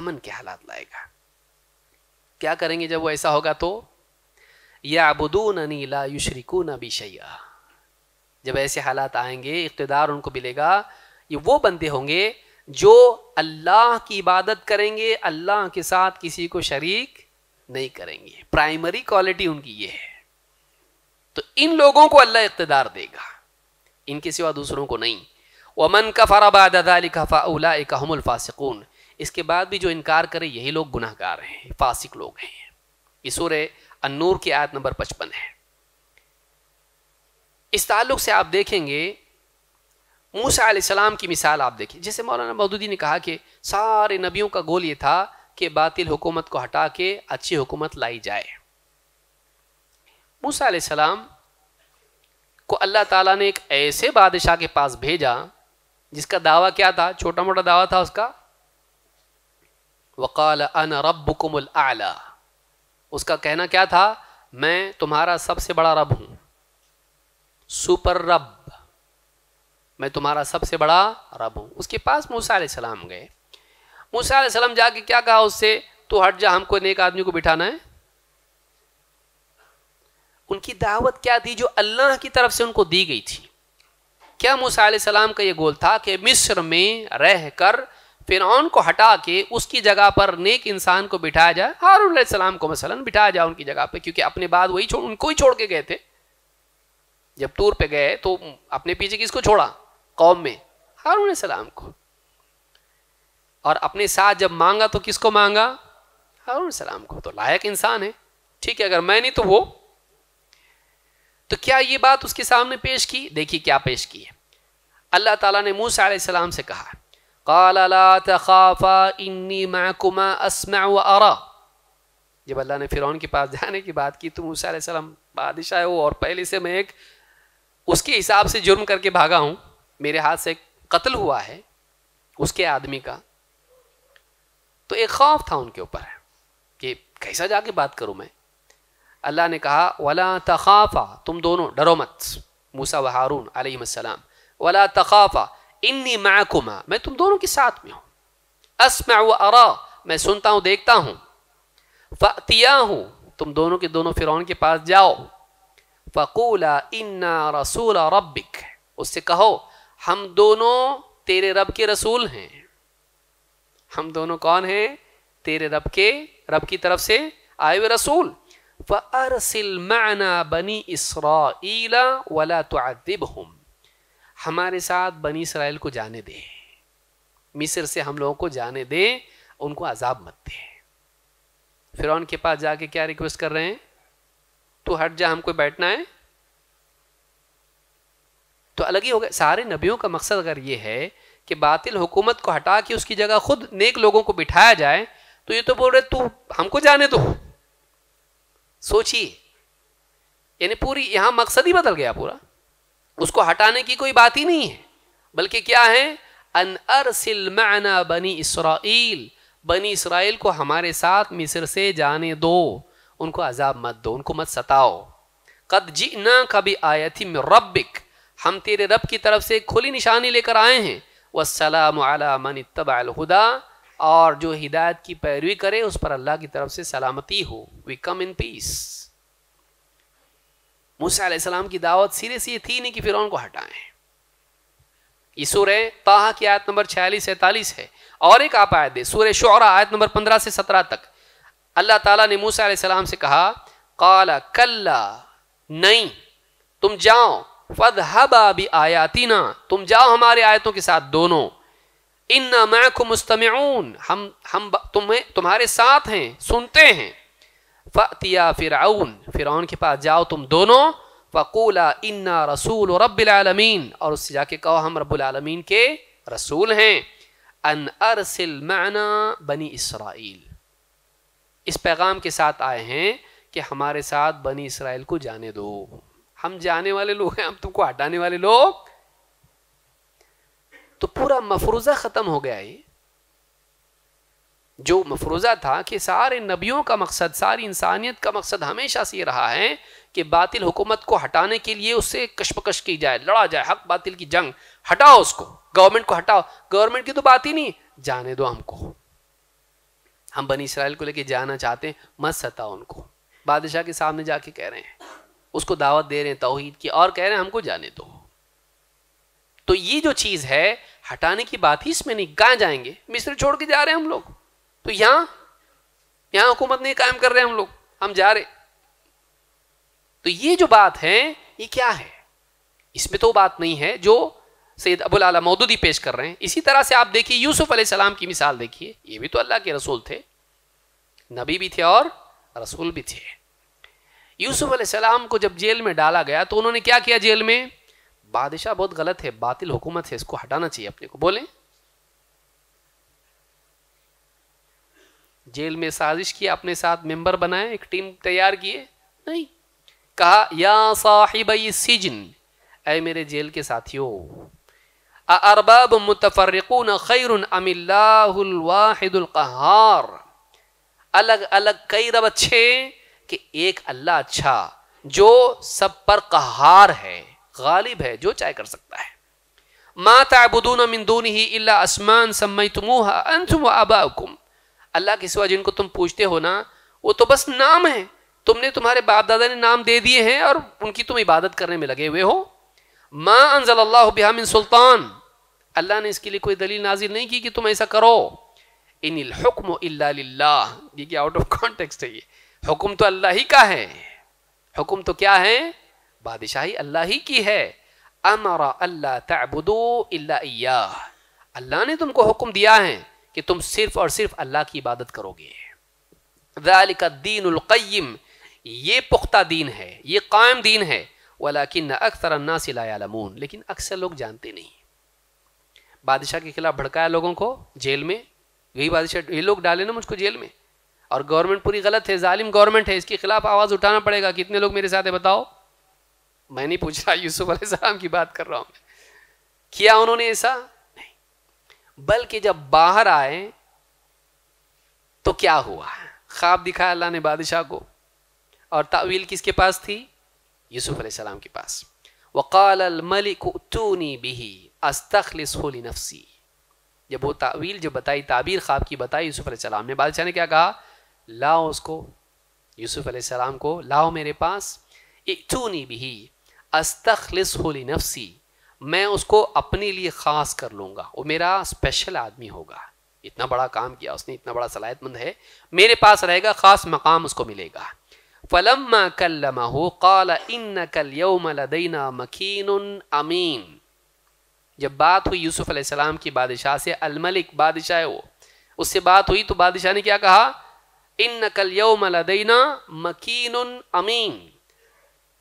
अमन के हालात लाएगा क्या करेंगे जब वो ऐसा होगा तो या अबुदून नीला युशरिकू नबी शैया जब ऐसे हालात आएंगे इकतदार उनको मिलेगा ये वो बंदे होंगे जो अल्लाह की इबादत करेंगे अल्लाह के साथ किसी को शरीक नहीं करेंगे प्राइमरी क्वालिटी उनकी ये है तो इन लोगों को अल्लाह इकतदार देगा इनके सिवा दूसरों को नहीं वमन का फ़राबादाफाउल फ़ासिकून इसके बाद भी जो इनकार करे यही लोग गुनाहगार हैं फासिक लोग हैं ये सूर अनूर की आयत नंबर पचपन है इस ताल्लुक से आप देखेंगे मूसा सलाम की मिसाल आप देखिए जैसे मौलाना मदूदी ने कहा कि सारे नबियों का गोल ये था कि बातिल हुकूमत को हटा के अच्छी हुकूमत लाई जाए मूसा सलाम को अल्लाह ताला ने एक ऐसे बादशाह के पास भेजा जिसका दावा क्या था छोटा मोटा दावा था उसका वकाल अन रबुकुमुल आला उसका कहना क्या था मैं तुम्हारा सबसे बड़ा रब हूं सुपर रब मैं तुम्हारा सबसे बड़ा रब हूं उसके पास मूसा सलाम गए मूसा सलम जाके क्या कहा उससे तू हट जा हमको नेक आदमी को बिठाना है उनकी दावत क्या थी जो अल्लाह की तरफ से उनको दी गई थी क्या मूसा सलाम का ये गोल था कि मिस्र में रह कर फिरौन को हटा के उसकी जगह पर नेक इंसान को बिठाया जाए हारून सलाम को मसलन बिठाया जाए उनकी जगह पे क्योंकि अपने बाद वही छोड़ उनको ही छोड़ के गए थे जब टूर पे गए तो अपने पीछे किसको छोड़ा कौम में हारून सलाम को और अपने साथ जब मांगा तो किसको मांगा हारून सलाम को तो लायक इंसान है ठीक है अगर मैं नहीं तो वो तो क्या ये बात उसके सामने पेश की देखिए क्या पेश की है अल्लाह ताला ने मूसा सलाम से कहा काला तखाफा इन्नी असमा जब अल्लाह ने फिरौन के पास जाने की बात की तो मूसा सलाम बादशाह हो और पहले से मैं एक उसके हिसाब से जुर्म करके भागा हूँ मेरे हाथ से कत्ल हुआ है उसके आदमी का तो एक खौफ था उनके ऊपर कि कैसा जाके बात करूं मैं अल्लाह ने कहा वला तखाफा तुम दोनों डरो मत मूसा व हारून आलम वला तखाफा इन्नी माकुमा मैं तुम दोनों के साथ में हूँ असमा व अरा मैं सुनता हूँ देखता हूँ फ़तिया हूँ तुम दोनों के दोनों फ़िरौन के पास जाओ फ़कूला इन्ना रसूल रबिक उससे कहो हम दोनों तेरे रब के रसूल हैं हम दोनों कौन हैं तेरे रब के रब की तरफ से आए हुए रसूल फ़रसिल माना बनी इसरा वला तब हमारे साथ बनी इसराइल को जाने दे मिस्र से हम लोगों को जाने दे उनको अजाब मत दे फिर के पास जाके क्या रिक्वेस्ट कर रहे हैं तू हट जा हमको बैठना है तो अलग ही हो गया सारे नबियों का मकसद अगर ये है कि बातिल हुकूमत को हटा के उसकी जगह खुद नेक लोगों को बिठाया जाए तो ये तो बोल रहे तू हमको जाने दो सोचिए यानी पूरी यहां मकसद ही बदल गया पूरा उसको हटाने की कोई बात ही नहीं है बल्कि क्या है अन अरसिल माना बनी इसराइल बनी इसराइल को हमारे साथ मिस्र से जाने दो उनको अजाब मत दो उनको मत सताओ कद जी ना कभी आयती रबिक हम तेरे रब की तरफ से खुली निशानी लेकर आए हैं वसलाम मन तबालहुदा और जो हिदायत की पैरवी करे उस पर अल्लाह की तरफ से सलामती हो वी कम इन पीस मूसा की दावत सीधे सी थी नहीं कि फिर उनको हटाएं सूर है ताहा की आयत नंबर छियालीस सैतालीस है और एक आप आयत है सूर्य शरा आयत नंबर पंद्रह से सत्रह तक अल्लाह ताला ने मूसा सलाम से कहा काला कल्ला नहीं तुम जाओ हबा भी आयातिना तुम जाओ हमारे आयतों के साथ दोनों इन मैख मुस्तम हम हम तुम्हें तुम्हारे साथ हैं सुनते हैं फ़तिया फिर फ़िरौन के पास जाओ तुम दोनों फ़कूला इन्ना रसूल रबालमीन और उससे जाके कहो हम रबालमीन के रसूल हैं अन अरसिल माना बनी इसराइल इस पैगाम के साथ आए हैं कि हमारे साथ बनी इसराइल को जाने दो हम जाने वाले लोग हैं हम तुमको हटाने वाले लोग तो पूरा मफरूजा ख़त्म हो गया ये जो मफरूजा था कि सारे नबियों का मकसद सारी इंसानियत का मकसद हमेशा से रहा है कि बातिल हुकूमत को हटाने के लिए उससे कशपकश की जाए लड़ा जाए हक बातिल की जंग हटाओ उसको गवर्नमेंट को हटाओ गवर्नमेंट की तो बात ही नहीं जाने दो हमको हम बनी इसराइल को लेके जाना चाहते हैं मत सताओ उनको बादशाह के सामने जाके कह रहे हैं उसको दावत दे रहे हैं तोहहीद की और कह रहे हैं हमको जाने दो तो ये जो चीज़ है हटाने की बात ही इसमें नहीं कहा जाएंगे मिस्र छोड़ के जा रहे हैं हम लोग तो यहां यहां हुकूमत नहीं कायम कर रहे हम लोग हम जा रहे तो ये जो बात है ये क्या है इसमें तो बात नहीं है जो सैयद अबुल आला मौदूदी पेश कर रहे हैं इसी तरह से आप देखिए यूसुफ सलाम की मिसाल देखिए ये भी तो अल्लाह के रसूल थे नबी भी थे और रसूल भी थे यूसुफ अलैहिस्सलाम को जब जेल में डाला गया तो उन्होंने क्या किया जेल में बादशाह बहुत गलत है बातिल हुकूमत है इसको हटाना चाहिए अपने को बोले जेल में साजिश की अपने साथ मेंबर बनाए एक टीम तैयार किए नहीं कहा या साहिब सिजन ऐ मेरे जेल के साथियों अरबाब मुतफरकून खैर कहार अलग अलग कई रब अच्छे कि एक अल्लाह अच्छा जो सब पर कहार है गालिब है जो चाहे कर सकता है माता ताबुदून मिंदून ही इल्ला आसमान समय तुम अंतुम अबाकुम अल्लाह के सिवा जिनको तुम पूछते हो ना वो तो बस नाम है तुमने तुम्हारे बाप दादा ने नाम दे दिए हैं और उनकी तुम इबादत करने में लगे हुए हो माँ अनजल बिहामिन सुल्तान अल्लाह ने इसके लिए कोई दलील नाजिल नहीं की कि तुम ऐसा करो इन हुक्म ये क्या आउट ऑफ कॉन्टेक्स्ट है ये हुक्म तो अल्लाह ही का है हुक्म तो क्या है बादशाही अल्लाह ही की है अमरा अल्लाह तबुदो अल्ला अल्लाह ने तुमको हुक्म दिया है कि तुम सिर्फ और सिर्फ अल्लाह की इबादत करोगे का दीनकैम ये पुख्ता दीन है ये कायम दीन है वाला अक्सर अन्ना सिलामून लेकिन अक्सर लोग जानते नहीं बादशाह के खिलाफ भड़काया लोगों को जेल में यही बादशाह ये लोग डाले ना मुझको जेल में और गवर्नमेंट पूरी गलत है जालिम गवर्नमेंट है इसके खिलाफ आवाज़ उठाना पड़ेगा कितने लोग मेरे साथ है बताओ मैं नहीं पूछ रहा यूसुफ अलैहिस्सलाम की बात कर रहा हूँ किया उन्होंने ऐसा नहीं बल्कि जब बाहर आए तो क्या हुआ ख्वाब दिखाया अल्लाह ने बादशाह को और तावील किसके पास थी यूसुफ अलैहिस्सलाम के पास वक़ाल मलिक तूनी बिही अस्तखलिस नफसी जब वो तावील जो बताई ताबीर ख्वाब की बताई यूसुफ अलैहिस्सलाम ने बादशाह ने क्या कहा लाओ उसको यूसुफ अलैहिस्सलाम को लाओ मेरे पास इतूनी भी अस्तखलिस होली नफसी मैं उसको अपने लिए ख़ास कर लूँगा वो मेरा स्पेशल आदमी होगा इतना बड़ा काम किया उसने इतना बड़ा सलाहतमंद है मेरे पास रहेगा ख़ास मकाम उसको मिलेगा फलम कल्लमा हो काल इन कल यौम मकीन अमीन जब बात हुई यूसुफ़ अलैहिस्सलाम की बादशाह से अलमलिक बादशाह वो उससे बात हुई तो बादशाह ने क्या कहा इन नकल यौम लदैना मकीन अमीन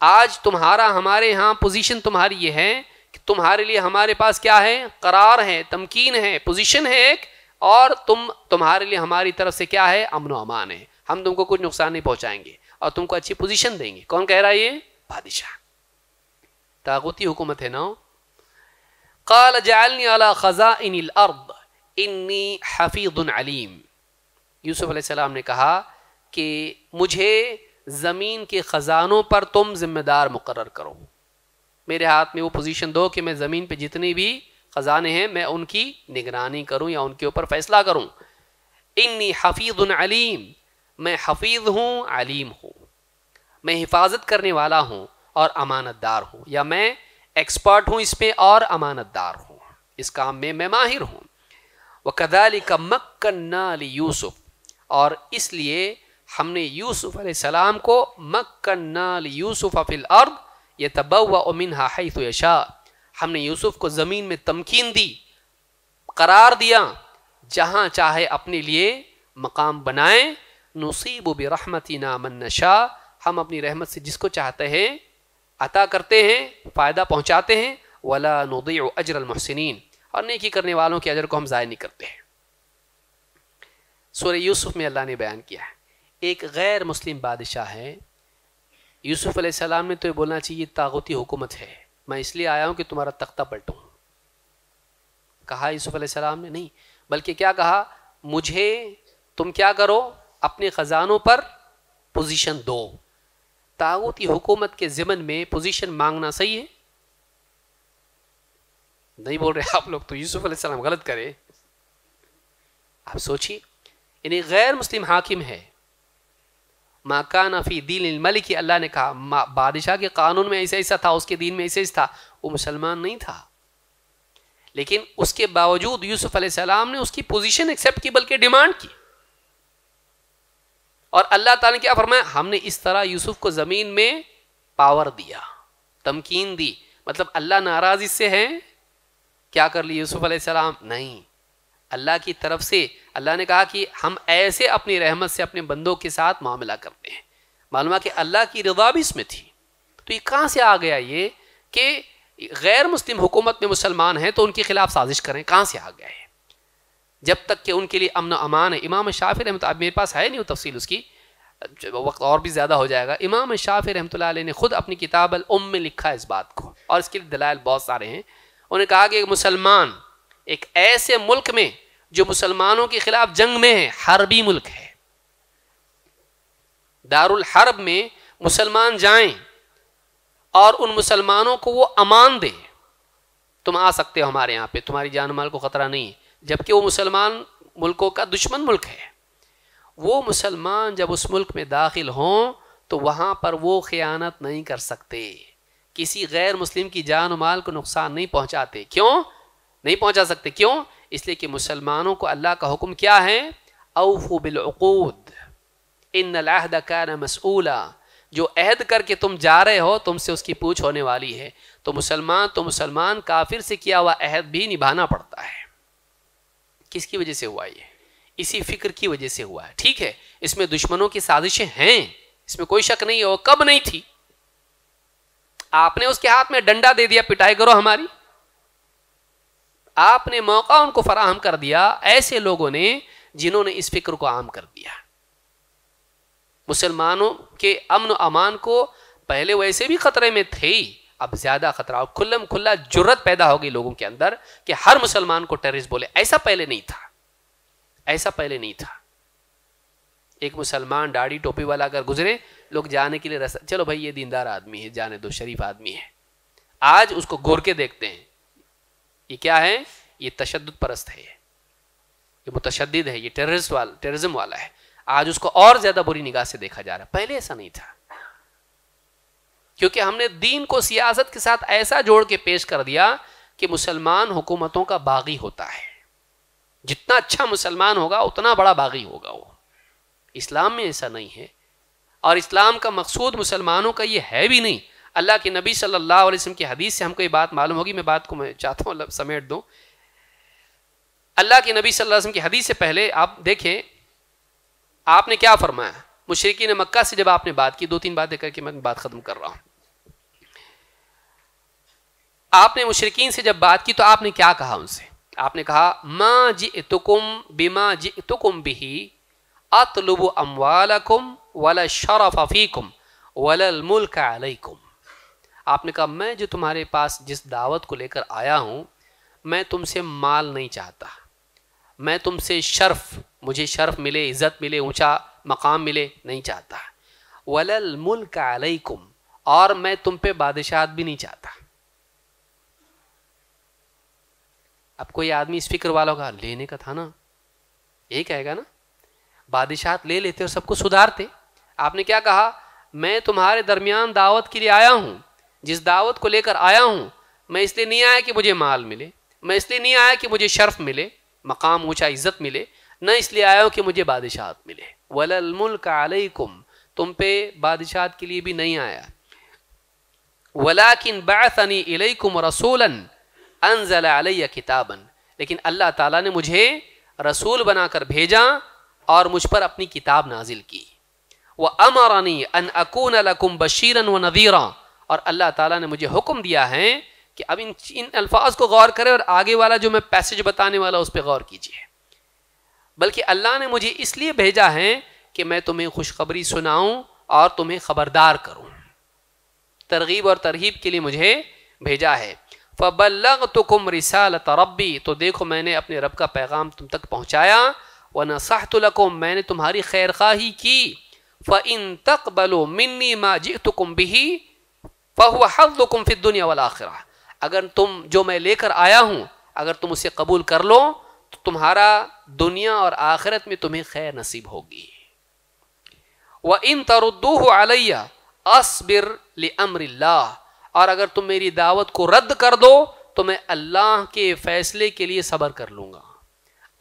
आज तुम्हारा हमारे यहाँ पोजीशन तुम्हारी ये है कि तुम्हारे लिए हमारे पास क्या है करार है तमकीन है पोजीशन है एक और तुम तुम्हारे लिए हमारी तरफ से क्या है अमन अमान है हम तुमको कुछ नुकसान नहीं पहुंचाएंगे और तुमको अच्छी पोजीशन देंगे कौन कह रहा है ये बादशाह तागुती हुकूमत है ना काल जालनी अला खजा इन अर्द इन्नी हफीद अलीम यूसुफ अलैहिस्सलाम ने कहा कि मुझे ज़मीन के ख़जानों पर तुम जिम्मेदार मुकर करो मेरे हाथ में वो पोजीशन दो कि मैं ज़मीन पे जितने भी ख़जाने हैं मैं उनकी निगरानी करूं या उनके ऊपर फ़ैसला करूं इन्नी हफीज़ अलीम मैं हफीज़ हूँ अलीम हूँ मैं हिफाजत करने वाला हूँ और अमानतदार हूँ या मैं एक्सपर्ट हूँ इसमें और अमानतदार हूँ इस काम में मैं माहिर हूँ वह कदाली का मक्कन्ना यूसुफ़ और इसलिए हमने यूसुफ सलाम को मक्कन्नाल यूसुफ अफिल अर्द ये तबा उमिन हाइफ हमने यूसुफ को ज़मीन में तमकीन दी करार दिया जहाँ चाहे अपने लिए मकाम बनाएं नसीब बरहमती नामन नशा हम अपनी रहमत से जिसको चाहते हैं अता करते हैं फ़ायदा पहुँचाते हैं वला नदी अजर अलमहसिन और नेकी करने वालों के अजर को हम ज़ाय नहीं करते हैं सूर्य यूसुफ में अल्लाह ने बयान किया है एक गैर मुस्लिम बादशाह है यूसुफ अलैहिस्सलाम ने तो ये बोलना चाहिए तागुती हुकूमत है मैं इसलिए आया हूँ कि तुम्हारा तख्ता पलटूँ कहा यूसुफ अलैहिस्सलाम ने नहीं बल्कि क्या कहा मुझे तुम क्या करो अपने ख़जानों पर पोजीशन दो तागुती हुकूमत के ज़िमन में पोजीशन मांगना सही है नहीं बोल रहे आप लोग तो यूसुफ अलैहिस्सलाम गलत करें आप सोचिए यानी गैर मुस्लिम हाकिम है माकान फ़ी दीन मलिक अल्लाह ने कहा बादशाह के कानून में ऐसा ऐसा था उसके दीन में ऐसे ऐसा था वो मुसलमान नहीं था लेकिन उसके बावजूद यूसुफ अलैहिस्सलाम ने उसकी पोजीशन एक्सेप्ट की बल्कि डिमांड की और अल्लाह ताला ने क्या फरमाया हमने इस तरह यूसुफ को ज़मीन में पावर दिया तमकीन दी मतलब अल्लाह नाराज़ इससे है क्या कर लिया यूसुफ अलैहिस्सलाम नहीं अल्लाह की तरफ से अल्लाह ने कहा कि हम ऐसे अपनी रहमत से अपने बंदों के साथ मामला करते हैं मालूम कि अल्लाह की रजा भी इसमें थी तो ये कहाँ से आ गया ये कि गैर मुस्लिम हुकूमत में मुसलमान हैं तो उनके खिलाफ साजिश करें कहाँ से आ गया है जब तक कि उनके लिए अमन अमान है इमाम शाफिर रहमत अब मेरे पास है नहीं वो तफसील उसकी वक्त और भी ज़्यादा हो जाएगा इमाम शाफी रहमत ने खुद अपनी किताब अम में लिखा इस बात को और इसके लिए दलाल बहुत सारे हैं उन्हें कहा कि एक मुसलमान एक ऐसे मुल्क में जो मुसलमानों के खिलाफ जंग में है हरबी मुल्क है दारुल हरब में मुसलमान जाएं और उन मुसलमानों को वो अमान दे तुम आ सकते हो हमारे यहां पे तुम्हारी जान माल को ख़तरा नहीं है जबकि वो मुसलमान मुल्कों का दुश्मन मुल्क है वो मुसलमान जब उस मुल्क में दाखिल हों तो वहां पर वो ख़यानत नहीं कर सकते किसी गैर मुस्लिम की जान माल को नुकसान नहीं पहुंचाते क्यों नहीं पहुंचा सकते क्यों इसलिए कि मुसलमानों को अल्लाह का हुक्म क्या है अवफू बिलूद इन लाहदा मसूला जो अहद करके तुम जा रहे हो तुमसे उसकी पूछ होने वाली है तो मुसलमान तो मुसलमान काफिर से किया हुआ अहद भी निभाना पड़ता है किसकी वजह से हुआ ये इसी फिक्र की वजह से हुआ है ठीक है इसमें दुश्मनों की साजिशें हैं इसमें कोई शक नहीं है वो कब नहीं थी आपने उसके हाथ में डंडा दे दिया पिटाई करो हमारी आपने मौका उनको फराहम कर दिया ऐसे लोगों ने जिन्होंने इस फिक्र को आम कर दिया मुसलमानों के अमन अमान को पहले वैसे भी खतरे में थे ही अब ज्यादा खतरा और खुल्लम खुल्ला जरूरत पैदा हो गई लोगों के अंदर कि हर मुसलमान को टेररिस्ट बोले ऐसा पहले नहीं था ऐसा पहले नहीं था एक मुसलमान दाढ़ी टोपी वाला अगर गुजरे लोग जाने के लिए रस्ता चलो भाई ये दीनदार आदमी है जाने दो शरीफ आदमी है आज उसको घोर के देखते हैं ये क्या है ये तशद परस्त है ये मुतशद है ये टेररिस्ट वाला टेररिज्म वाला है आज उसको और ज़्यादा बुरी निगाह से देखा जा रहा है पहले ऐसा नहीं था क्योंकि हमने दीन को सियासत के साथ ऐसा जोड़ के पेश कर दिया कि मुसलमान हुकूमतों का बागी होता है जितना अच्छा मुसलमान होगा उतना बड़ा बागी होगा वो इस्लाम में ऐसा नहीं है और इस्लाम का मकसूद मुसलमानों का ये है भी नहीं अल्लाह के नबी सल्लल्लाहु अलैहि वसल्लम की हदीस से हमको ये बात मालूम होगी मैं बात को मैं चाहता हूँ मतलब समेट दूँ अल्लाह के नबी सल्लल्लाहु अलैहि वसल्लम की हदीस से पहले आप देखें आपने क्या फरमाया मुशरकिन मक्का से जब आपने बात की दो तीन बातें करके मैं बात ख़त्म कर रहा हूँ आपने मुशरकिन से जब बात की तो आपने क्या कहा उनसे आपने कहा माँ जी तुकुम बिमा जी तुकुम बिही अतलुब अम्वालकुम वला शरफ़ीकुम मुल्क अलैकुम आपने कहा मैं जो तुम्हारे पास जिस दावत को लेकर आया हूँ मैं तुमसे माल नहीं चाहता मैं तुमसे शर्फ मुझे शर्फ मिले इज़्ज़त मिले ऊंचा मकाम मिले नहीं चाहता वलल मुल्क अलैकुम और मैं तुम पे बादशाहत भी नहीं चाहता अब कोई आदमी इस फिक्र वाला होगा लेने का था ना यही कहेगा ना बादशाहत ले लेते और सबको सुधारते आपने क्या कहा मैं तुम्हारे दरमियान दावत के लिए आया हूं जिस दावत को लेकर आया हूँ मैं इसलिए नहीं आया कि मुझे माल मिले मैं इसलिए नहीं आया कि मुझे शर्फ मिले मकाम ऊँचा इज़्ज़त मिले न इसलिए आया हूँ कि मुझे बादशाहत मिले वलमुल्क आलकुम तुम पे बादशाहत के लिए भी नहीं आया वलाकिन बैसनी इलेकुम रसूलन अनजल अलैया किताबन लेकिन अल्लाह ताला ने मुझे रसूल बनाकर भेजा और मुझ पर अपनी किताब नाजिल की वह अमरानी अन अकून अलकुम बशीरन व नदीरा और अल्लाह ताला ने मुझे हुक्म दिया है कि अब इन इन अल्फाज को गौर करें और आगे वाला जो मैं पैसेज बताने वाला उस पर गौर कीजिए बल्कि अल्लाह ने मुझे इसलिए भेजा है कि मैं तुम्हें खुशखबरी सुनाऊं और तुम्हें खबरदार करूं तरगीब और तरहीब के लिए मुझे भेजा है फबलग तो कुम रिसाल तरबी तो देखो मैंने अपने रब का पैगाम तुम तक पहुँचाया व न नसाहतुलकुम मैंने तुम्हारी खैर खाही की फ़ इन तक बलो मिन्नी कुम भी फ़हुआ हक़ुम फिर दुनिया वाला आखिर अगर तुम जो मैं लेकर आया हूँ अगर तुम उसे कबूल कर लो तो तुम्हारा दुनिया और आखिरत में तुम्हें खैर नसीब होगी व इन तरदूह आलिया असबिर अम्रिल्ला और अगर तुम मेरी दावत को रद्द कर दो तो मैं अल्लाह के फ़ैसले के लिए सब्र कर लूँगा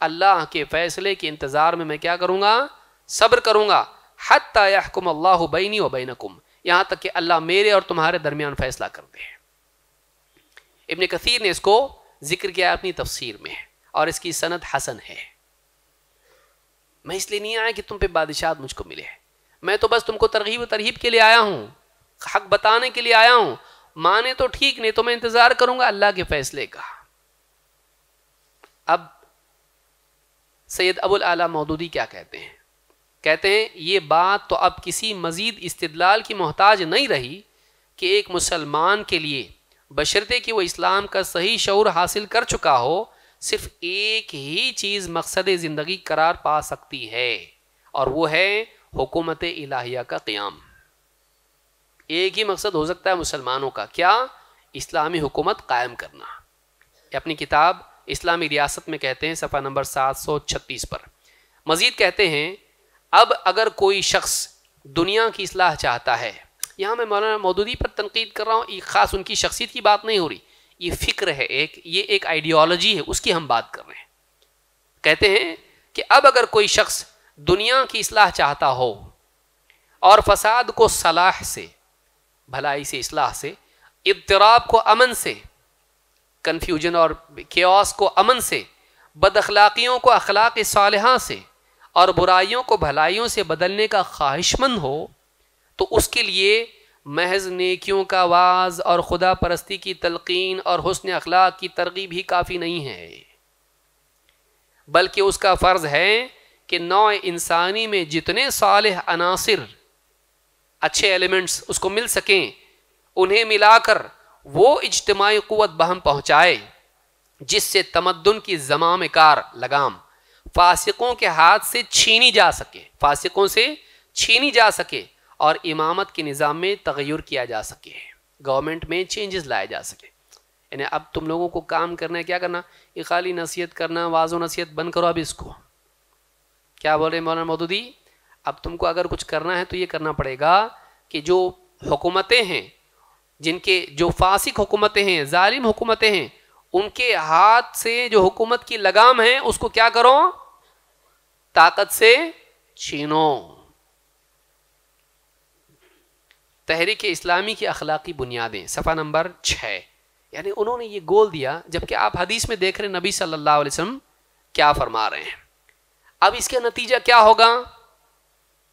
अल्लाह के फ़ैसले के इंतज़ार में मैं क्या करूँगा सब्र करूँगा हत्या अल्लाह बैनी व बैनकुम यहाँ तक कि अल्लाह मेरे और तुम्हारे दरमियान फ़ैसला कर दे इबन कसीर ने इसको जिक्र किया अपनी तफसीर में और इसकी सनत हसन है मैं इसलिए नहीं आया कि तुम पे बादशाह मुझको मिले मैं तो बस तुमको तरगीब तरहीब के लिए आया हूँ हक बताने के लिए आया हूँ माने तो ठीक नहीं तो मैं इंतज़ार करूंगा अल्लाह के फैसले का अब सैयद अबुल आला मौदूदी क्या कहते हैं कहते हैं ये बात तो अब किसी मज़ीद इस्तदलाल की मोहताज नहीं रही कि एक मुसलमान के लिए बशरते कि वह इस्लाम का सही शौर हासिल कर चुका हो सिर्फ एक ही चीज़ मकसद ज़िंदगी करार पा सकती है और वो है हुकूमत इलाहिया का क़्याम एक ही मकसद हो सकता है मुसलमानों का क्या इस्लामी हुकूमत कायम करना अपनी किताब इस्लामी रियासत में कहते हैं सफ़ा नंबर सात सौ छत्तीस पर मज़ीद कहते हैं अब अगर कोई शख्स दुनिया की असलाह चाहता है यहाँ मैं मौलाना मौदूदी पर तनकीद कर रहा हूँ ये ख़ास उनकी शख्सियत की बात नहीं हो रही ये फ़िक्र है एक ये एक आइडियोलॉजी है उसकी हम बात कर रहे हैं कहते हैं कि अब अगर कोई शख्स दुनिया की असलाह चाहता हो और फसाद को सलाह से भलाई से असलाह से इब्तराब को अमन से कन्फ्यूजन और क्योस को अमन से बदअलाक़ियों को अखलाक साल से और बुराइयों को भलाइयों से बदलने का ख्वाहिशमंद हो तो उसके लिए महज नेकियों का आवाज़ और खुदा परस्ती की तलकिन और हसन अखलाक की तरगीब ही काफ़ी नहीं है बल्कि उसका फ़र्ज़ है कि नौ इंसानी में जितने साल अनासर अच्छे एलिमेंट्स उसको मिल सकें उन्हें मिलाकर वो इज्तमाही क़वत बहम पहुँचाए जिससे तमद्दन की जमाम कार लगाम फासिकों के हाथ से छीनी जा सके फासिकों से छीनी जा सके और इमामत के निज़ाम में तगैर किया जा सके गवर्नमेंट में चेंजेस लाए जा सके यानी अब तुम लोगों को काम करना है क्या करना ये खाली नसीहत करना वाजो नसीहत बंद करो अब इसको क्या बोल रहे मौलाना मोदूदी अब तुमको अगर कुछ करना है तो ये करना पड़ेगा कि जो हुकूमतें हैं जिनके जो फासिक हुकूमतें हैं ालिम हुकूमतें हैं उनके हाथ से जो हुकूमत की लगाम है उसको क्या करो ताकत से छीनो तहरीक इस्लामी की अखलाकी बुनियादें सफ़ा नंबर छः यानी उन्होंने ये गोल दिया जबकि आप हदीस में देख रहे नबी सल्लल्लाहु अलैहि वसल्लम क्या फरमा रहे हैं अब इसका नतीजा क्या होगा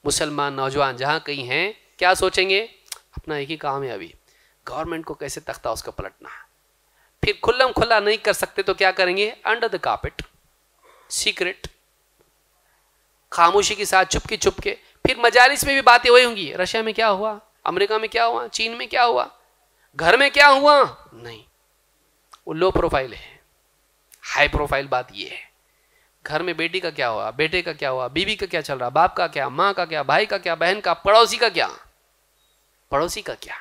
मुसलमान नौजवान जहाँ कहीं हैं क्या सोचेंगे अपना एक ही काम है अभी गवर्नमेंट को कैसे तख्ता उसका पलटना फिर खुल्लम खुल्ला नहीं कर सकते तो क्या करेंगे अंडर द कापेट सीक्रेट खामोशी के साथ चुपके चुपके फिर मजालिस में भी बातें हुई होंगी रशिया में क्या हुआ अमेरिका में क्या हुआ चीन में क्या हुआ घर में क्या हुआ नहीं वो लो प्रोफाइल है हाई प्रोफाइल बात ये है घर में बेटी का क्या हुआ बेटे का क्या हुआ बीवी का क्या चल रहा बाप का क्या माँ का क्या भाई का क्या बहन का पड़ोसी का क्या पड़ोसी का क्या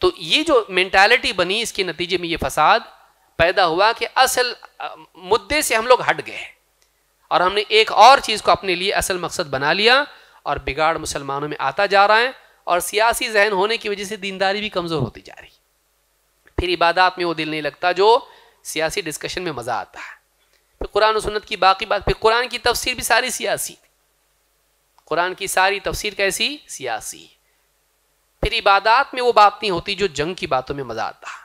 तो ये जो मेंटालिटी बनी इसके नतीजे में ये फसाद पैदा हुआ कि असल मुद्दे से हम लोग हट गए और हमने एक और चीज़ को अपने लिए असल मकसद बना लिया और बिगाड़ मुसलमानों में आता जा रहा है और सियासी जहन होने की वजह से दीनदारी भी कमज़ोर होती जा रही फिर इबादत में वो दिल नहीं लगता जो सियासी डिस्कशन में मज़ा आता है फिर कुरान सुन्नत की बाकी बात फिर कुरान की तफसीर भी सारी सियासी कुरान की सारी तफसीर कैसी सियासी फिर इबादत में वो बात नहीं होती जो जंग की बातों में मज़ा आता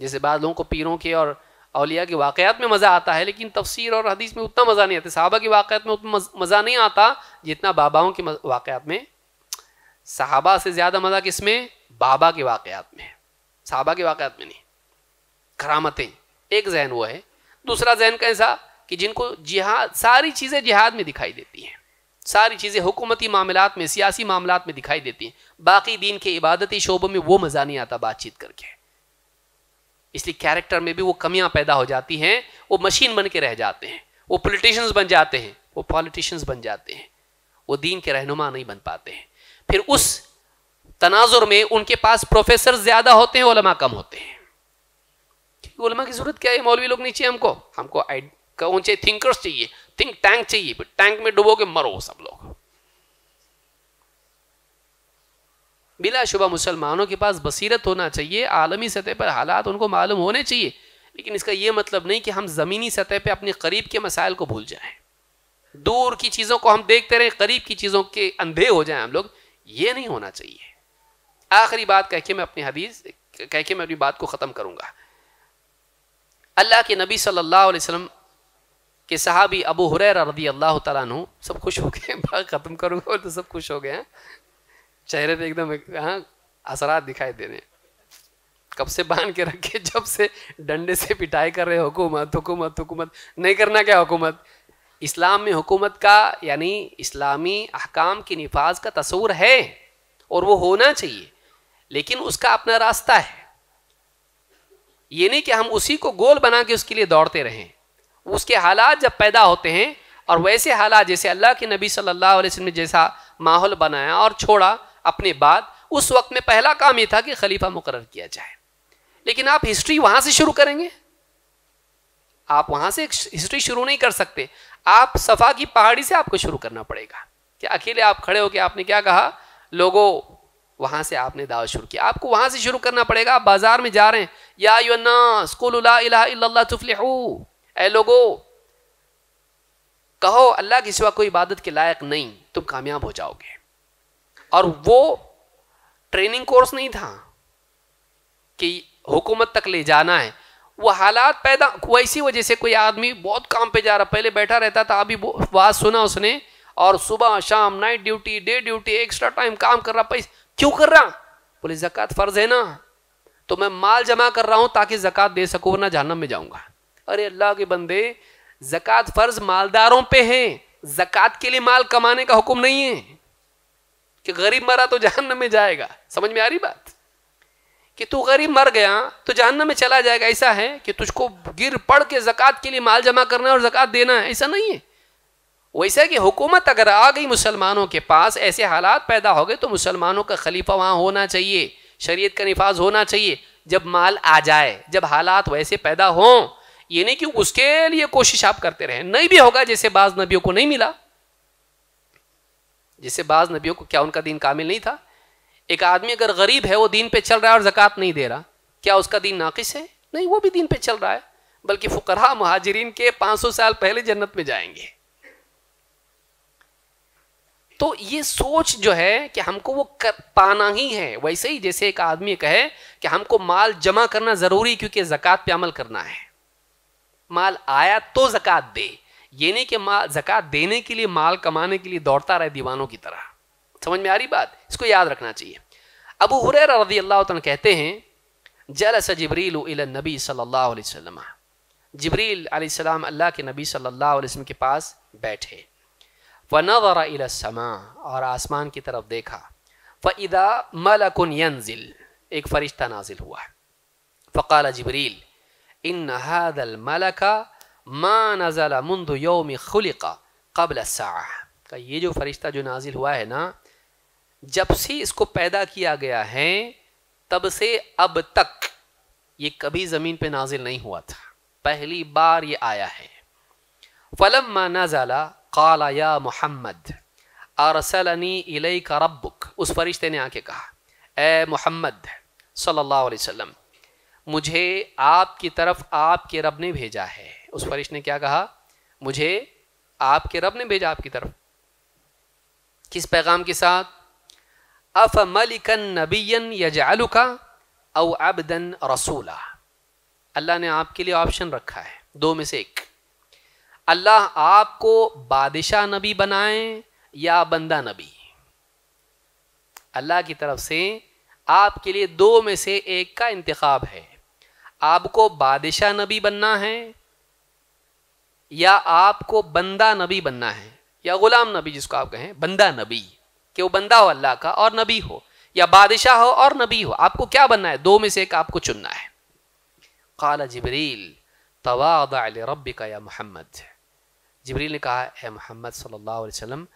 जैसे बाद लोगों को पीरों के और अलिया के वाक़ात में मज़ा आता है लेकिन तफसीर और हदीस में उतना मज़ा नहीं आता साहबा के वाक़ात में उतना मज़ा नहीं आता जितना बाबाओं के वाक़ात में साहबा से ज़्यादा मज़ा किस में बाबा के वाक़ात में साहबा के वाक़ात में नहीं करामतें एक जहन वो है दूसरा जहन कैसा कि जिनको जिहाद सारी चीज़ें जिहाद में दिखाई देती हैं सारी चीज़ें हुकूमती मामला में सियासी मामला में दिखाई देती हैं बाकी दीन के इबादती शोबों में वो मज़ा नहीं आता बातचीत करके इसलिए कैरेक्टर में भी वो कमियां पैदा हो जाती हैं वो मशीन बन के रह जाते हैं वो पोलिटिशियंस बन जाते हैं वो पॉलिटिशियंस बन जाते हैं वो दीन के रहनुमा नहीं बन पाते हैं फिर उस तनाजुर में उनके पास प्रोफेसर ज्यादा होते हैं ओलमा कम होते हैं उलमा की जरूरत क्या है मौलवी लोग नहीं चाहिए हमको हमको चाहिए थिंकर्स चाहिए थिंक टैंक चाहिए टैंक में डुबो के मरो सब लोग बिलाशुबा मुसलमानों के पास बसीरत होना चाहिए आलमी सतह पर हालात उनको मालूम होने चाहिए लेकिन इसका ये मतलब नहीं कि हम ज़मीनी सतह पर अपने करीब के मसाइल को भूल जाएँ दूर की चीज़ों को हम देखते रहें करीब की चीज़ों के अंधे हो जाएँ हम लोग ये नहीं होना चाहिए आखिरी बात कह के मैं अपनी हदीस कह के मैं अपनी बात को ख़त्म करूँगा अल्लाह के नबी सल्लल्लाहु अलैहि वसल्लम के सहाबी अबू हुरैर रदी अल्लाह तु सब खुश हो गए ख़त्म करूँगा और तो सब खुश हो गए हैं चेहरे पे एकदम हाँ असरा दिखाई दे रहे हैं कब से बांध के रखे जब से डंडे से पिटाई कर रहे हुकूमत हुकूमत हुकूमत नहीं करना क्या हुकूमत इस्लाम में हुकूमत का यानी इस्लामी अहकाम के निफाज का तस्वूर है और वो होना चाहिए लेकिन उसका अपना रास्ता है ये नहीं कि हम उसी को गोल बना के उसके लिए दौड़ते रहें उसके हालात जब पैदा होते हैं और वैसे हालात जैसे अल्लाह के नबी सल्लल्लाहु अलैहि वसल्लम ने जैसा माहौल बनाया और छोड़ा अपने बाद उस वक्त में पहला काम यह था कि खलीफा मुकर किया जाए लेकिन आप हिस्ट्री वहां से शुरू करेंगे आप वहां से हिस्ट्री शुरू नहीं कर सकते आप सफा की पहाड़ी से आपको शुरू करना पड़ेगा कि अकेले आप खड़े होकर आपने क्या कहा लोगों वहां से आपने दावा शुरू किया आपको वहां से शुरू करना पड़ेगा आप बाजार में जा रहे हैं या लोगो कहो अल्लाह की सिवा कोई इबादत के लायक नहीं तुम कामयाब हो जाओगे और वो ट्रेनिंग कोर्स नहीं था कि हुकूमत तक ले जाना है वो हालात पैदा वैसी वजह से कोई आदमी बहुत काम पे जा रहा पहले बैठा रहता था अभी बात सुना उसने और सुबह शाम night duty day duty extra time काम कर रहा पैसे क्यों कर रहा बोले जक़ात फ़र्ज है ना तो मैं माल जमा कर रहा हूँ ताकि जक़ात दे सकूँ वरना जानना में जाऊँगा अरे अल्लाह के बंदे जक़ात फ़र्ज मालदारों पे है जक़ात के लिए माल कमाने का हुक्म नहीं है कि गरीब मरा तो जहन में जाएगा समझ में आ रही बात कि तू गरीब मर गया तो जहन में चला जाएगा ऐसा है कि तुझको गिर पड़ के जक़ात के लिए माल जमा करना है और जक़ात देना है ऐसा नहीं है वैसा कि हुकूमत अगर आ गई मुसलमानों के पास ऐसे हालात पैदा हो गए तो मुसलमानों का खलीफा वहाँ होना चाहिए शरीयत का निफाज होना चाहिए जब माल आ जाए जब हालात वैसे पैदा हों ये नहीं कि उसके लिए कोशिश आप करते रहें नहीं भी होगा जैसे बाज़ नबियों को नहीं मिला जिससे बाज़ नबियों को क्या उनका दीन कामिल नहीं था एक आदमी अगर गरीब है वो दीन पे चल रहा है और ज़क़़त नहीं दे रहा क्या उसका दीन नाकिस है नहीं वो भी दीन पे चल रहा है बल्कि फ़ुकरा महाजरीन के 500 साल पहले जन्नत में जाएंगे तो ये सोच जो है कि हमको वो कर पाना ही है वैसे ही जैसे एक आदमी कहे कि हमको माल जमा करना ज़रूरी क्योंकि ज़क़़त पे अमल करना है माल आया तो ज़क़़त दे ये नहीं कि माल जक़ात देने के लिए माल कमाने के लिए दौड़ता रहे दीवानों की तरह समझ में आ रही बात इसको याद रखना चाहिए अबू हुर रजी अल्लाह कहते हैं जलस जबरील नबी सल्लल्लाहु जबरील अलैहिस्सलाम अल्लाह के नबी सल्ला अलैहि के पास बैठे व इला और आसमान की तरफ देखा फ़िदा मलकुन यंजिल एक फ़रिश्ता नाजिल हुआ है फ़काल जबरील इन हादल मलका मा नज़ला मुंद योम खलिका कबल का ये जो फरिश्ता जो नाजिल हुआ है ना जब से इसको पैदा किया गया है तब से अब तक ये कभी ज़मीन पे नाजिल नहीं हुआ था पहली बार ये आया है फलम मा नज़ला काला या मोहम्मद अरसलनी इलई का रब्बुक उस फरिश्ते ने आके कहा ए मोहम्मद सल्लल्लाहु अलैहि वसल्लम मुझे आपकी तरफ आपके रब ने भेजा है उस फरिश ने क्या कहा मुझे आपके रब ने भेजा आपकी तरफ किस पैगाम के साथ अफ मलिकन नबीन यजालुका औ अबदन रसूला अल्लाह ने आपके लिए ऑप्शन रखा है दो में से एक अल्लाह आपको बादशाह नबी बनाए या बंदा नबी अल्लाह की तरफ से आपके लिए दो में से एक का इंतखब है आपको बादशाह नबी बनना है या आपको बंदा नबी बनना है या गुलाम नबी जिसको आप कहें बंदा नबी कि वो बंदा हो अल्लाह का और नबी हो या बादशाह हो और नबी हो आपको क्या बनना है दो में से एक आपको चुनना है काला जबरील रब का या मोहम्मद जबरील ने कहा है मोहम्मद सल्ला वसलम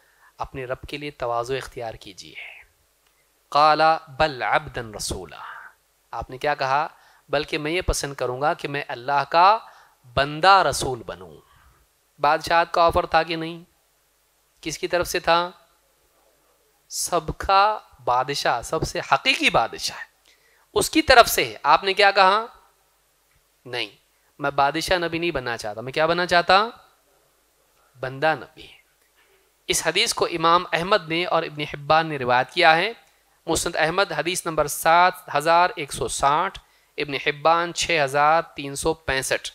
अपने रब के लिए तोज़ो इख्तियार कीजिए काला बल अबदन रसूला आपने क्या कहा बल्कि मैं ये पसंद करूँगा कि मैं अल्लाह का बंदा रसूल बनूँ बादशाह का ऑफर था कि नहीं किसकी तरफ से था सबका बादशाह सबसे हकीकी बादशाह उसकी तरफ से है आपने क्या कहा नहीं मैं बादशाह नबी नहीं बनना चाहता मैं क्या बनना चाहता बंदा नबी इस हदीस को इमाम अहमद ने और इबन हिब्बान ने रिवायत किया है मुस्त अहमद हदीस नंबर सात हज़ार एक सौ साठ इबन हिब्बान छः हज़ार तीन सौ पैंसठ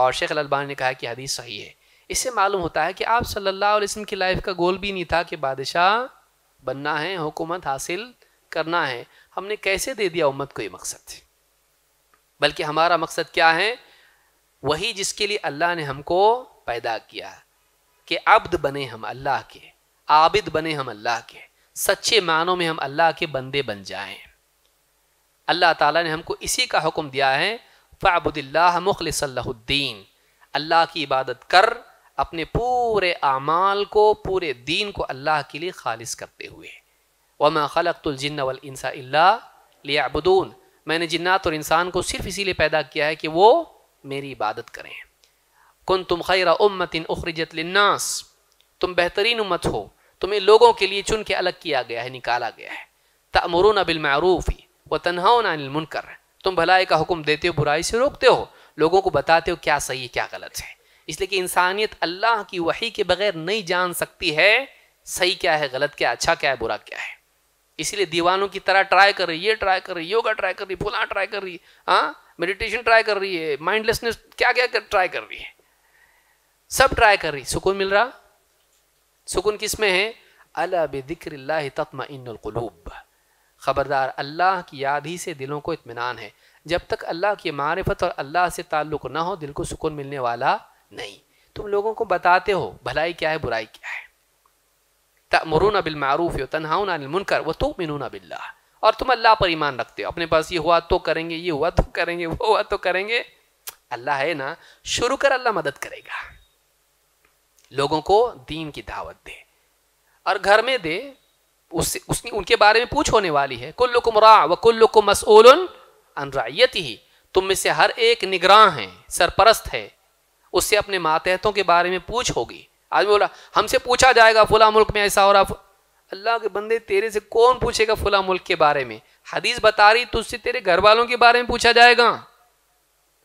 और शेख अलबान ने कहा कि हदीस सही है इससे मालूम होता है कि आप सल्लल्लाहु अलैहि वसल्लम की लाइफ का गोल भी नहीं था कि बादशाह बनना है हुकूमत हासिल करना है हमने कैसे दे दिया उम्मत को ये मकसद बल्कि हमारा मकसद क्या है वही जिसके लिए अल्लाह ने हमको पैदा किया कि अब्द बने हम अल्लाह के आबिद बने हम अल्लाह के सच्चे मानों में हम अल्लाह के बंदे बन जाएं अल्लाह ताला ने हमको इसी का हुक्म दिया है फ़ाबुदिल्ला मुखलसल्लाद्दीन अल्लाह की इबादत कर अपने पूरे अमाल को पूरे दीन को अल्लाह के लिए खालिस करते हुए वमा खलकतुलजन्न वलसा लियाबदून मैंने जिन्नात और इंसान को सिर्फ इसीलिए पैदा किया है कि वो मेरी इबादत करें कन तुम खैर उम्मतिन उखरजत लन्नास तुम बेहतरीन उम्मत हो तुम्हें लोगों के लिए चुन के अलग किया गया है निकाला गया है तमरून ही व तनहा मुनकर तुम भलाई का हुक्म देते हो बुराई से रोकते हो लोगों को बताते हो क्या सही है क्या गलत है इसलिए कि इंसानियत अल्लाह की वही के बगैर नहीं जान सकती है सही क्या है गलत क्या अच्छा क्या है बुरा क्या है इसीलिए दीवानों की तरह ट्राई कर रही है ये ट्राई कर रही है योगा ट्राई कर रही है फुला ट्राई कर रही है हाँ, मेडिटेशन ट्राई कर रही है माइंडलेसनेस क्या क्या कर, ट्राई कर रही है सब ट्राई कर रही सुकून मिल रहा सुकून किस में है अला बिक्र तत्मकलूब ख़बरदार अल्लाह की याद ही से दिलों को इतमान है जब तक अल्लाह की मारफत और अल्लाह से ताल्लुक़ ना हो दिल को सुकून मिलने वाला नहीं तुम लोगों को बताते हो भलाई क्या है बुराई क्या है तमरून अबिल मारूफ हो तनहाउन अनिल मुनकर वह तो मिनून बिल्ला और तुम अल्लाह पर ईमान रखते हो अपने पास ये हुआ तो करेंगे ये हुआ तो करेंगे वो हुआ तो करेंगे अल्लाह है ना शुरू कर अल्लाह मदद करेगा लोगों को दीन की दावत दे और घर में दे उससे उसकी उनके बारे में पूछ होने वाली है कुल्लुकुम रा व कुल्लु मसऊल अन रायत ही तुम में से हर एक निगरान है सरपरस्त है उससे अपने मातहतों के बारे में पूछ होगी आदमी बोला हमसे पूछा जाएगा फुला मुल्क में ऐसा हो रहा अल्लाह के बंदे तेरे से कौन पूछेगा फुला मुल्क के बारे में हदीस बता रही तो उससे तेरे घर वालों के बारे में पूछा जाएगा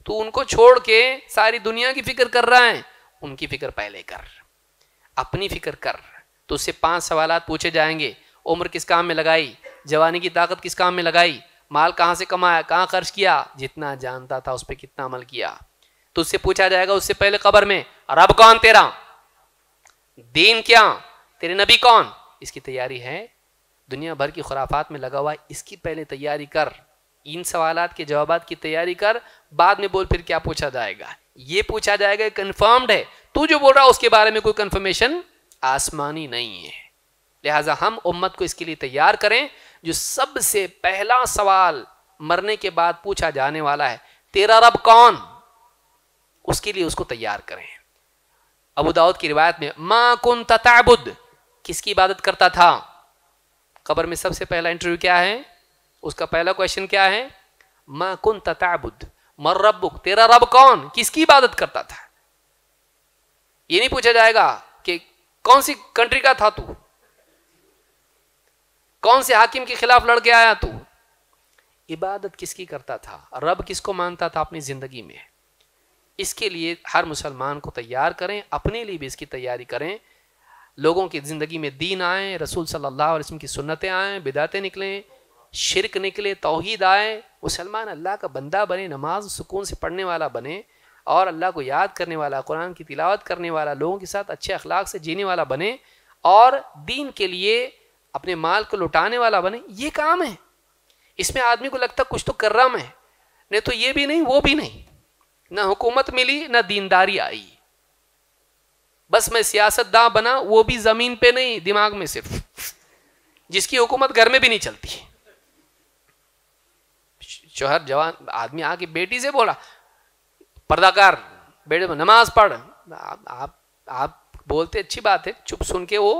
तू उनको छोड़ के सारी दुनिया की फिक्र कर रहा है उनकी फिक्र पहले कर अपनी फिक्र कर तो उससे पांच सवाल पूछे जाएंगे उम्र किस काम में लगाई जवानी की ताकत किस काम में लगाई माल कहाँ से कमाया कहाँ खर्च किया जितना जानता था उस पर कितना अमल किया तो उससे पूछा जाएगा उससे पहले कबर में रब कौन तेरा दीन क्या तेरे नबी कौन इसकी तैयारी है दुनिया भर की खुराफात में लगा हुआ इसकी पहले तैयारी कर इन सवाल के जवाब की तैयारी कर बाद में बोल फिर क्या पूछा जाएगा ये पूछा जाएगा कन्फर्म्ड है तू जो बोल रहा उसके बारे में कोई कन्फर्मेशन आसमानी नहीं है लिहाजा हम उम्मत को इसके लिए तैयार करें जो सबसे पहला सवाल मरने के बाद पूछा जाने वाला है तेरा रब कौन उसके लिए उसको तैयार करें अबू दाऊद की रिवायत में माँ कुन तताबुद किसकी इबादत करता था कबर में सबसे पहला इंटरव्यू क्या है उसका पहला क्वेश्चन क्या है माँ कुन तताबुद मर रबुक तेरा रब कौन किसकी इबादत करता था ये नहीं पूछा जाएगा कि कौन सी कंट्री का था तू कौन से हाकिम के खिलाफ लड़ के आया तू इबादत किसकी करता था रब किसको मानता था अपनी जिंदगी में इसके लिए हर मुसलमान को तैयार करें अपने लिए भी इसकी तैयारी करें लोगों की ज़िंदगी में दीन आए रसूल सल्लल्लाहु अलैहि वसल्लम की सुन्नतें आएँ बिदातें निकलें शिरक निकले तोहद आए मुसलमान अल्लाह का बंदा बने नमाज सुकून से पढ़ने वाला बने और अल्लाह को याद करने वाला कुरान की तिलावत करने वाला लोगों के साथ अच्छे अखलाक से जीने वाला बने और दीन के लिए अपने माल को लुटाने वाला बने ये काम है इसमें आदमी को लगता कुछ तो कर रहा मैं नहीं तो ये भी नहीं वो भी नहीं ना हुकूमत मिली ना दीनदारी आई बस मैं सियासतदान बना वो भी ज़मीन पे नहीं दिमाग में सिर्फ जिसकी हुकूमत घर में भी नहीं चलती शोहर जवान आदमी आके बेटी से बोला पर्दाकार बेटे नमाज पढ़ आप आप आप बोलते अच्छी बात है चुप सुन के वो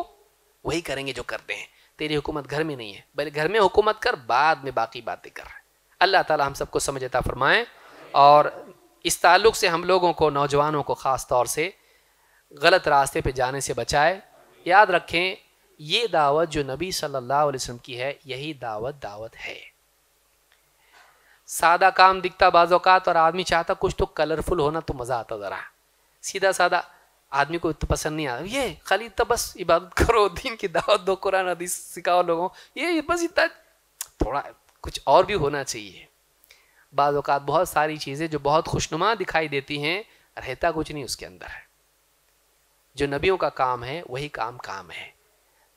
वही करेंगे जो करते हैं तेरी हुकूमत घर में नहीं है बल्कि घर में हुकूमत कर बाद में बाकी बातें कर अल्लाह ताला हम सबको समझता फरमाए और इस ताल्लुक से हम लोगों को नौजवानों को ख़ास तौर से गलत रास्ते पे जाने से बचाए याद रखें ये दावत जो नबी सल्लल्लाहु अलैहि वसल्लम की है यही दावत दावत है सादा काम दिखता बाज़ात और आदमी चाहता कुछ तो कलरफुल होना तो मज़ा आता ज़रा सीधा सादा आदमी को तो पसंद नहीं आता ये खाली तो बस इबादत करो दिन की दावत दो कुरान हदीस सिखाओ लोगों ये बस इतना थोड़ा कुछ और भी होना चाहिए बाज़ात बहुत सारी चीज़ें जो बहुत खुशनुमा दिखाई देती हैं रहता कुछ नहीं उसके अंदर है जो नबियों का काम है वही काम काम है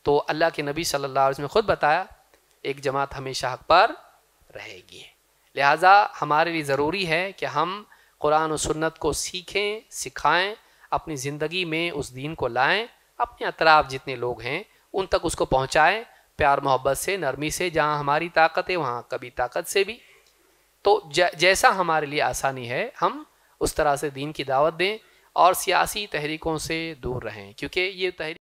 तो अल्लाह के नबी सल्ला उसमें ख़ुद बताया एक जमात हमेशा हक पर रहेगी लिहाजा हमारे लिए ज़रूरी है कि हम कुरान और सुन्नत को सीखें सिखाएं अपनी ज़िंदगी में उस दीन को लाएं अपने अतराफ़ जितने लोग हैं उन तक उसको पहुँचाएँ प्यार मोहब्बत से नरमी से जहाँ हमारी ताकत है वहाँ कभी ताकत से भी तो जैसा हमारे लिए आसानी है हम उस तरह से दीन की दावत दें और सियासी तहरीकों से दूर रहें क्योंकि ये तहरीक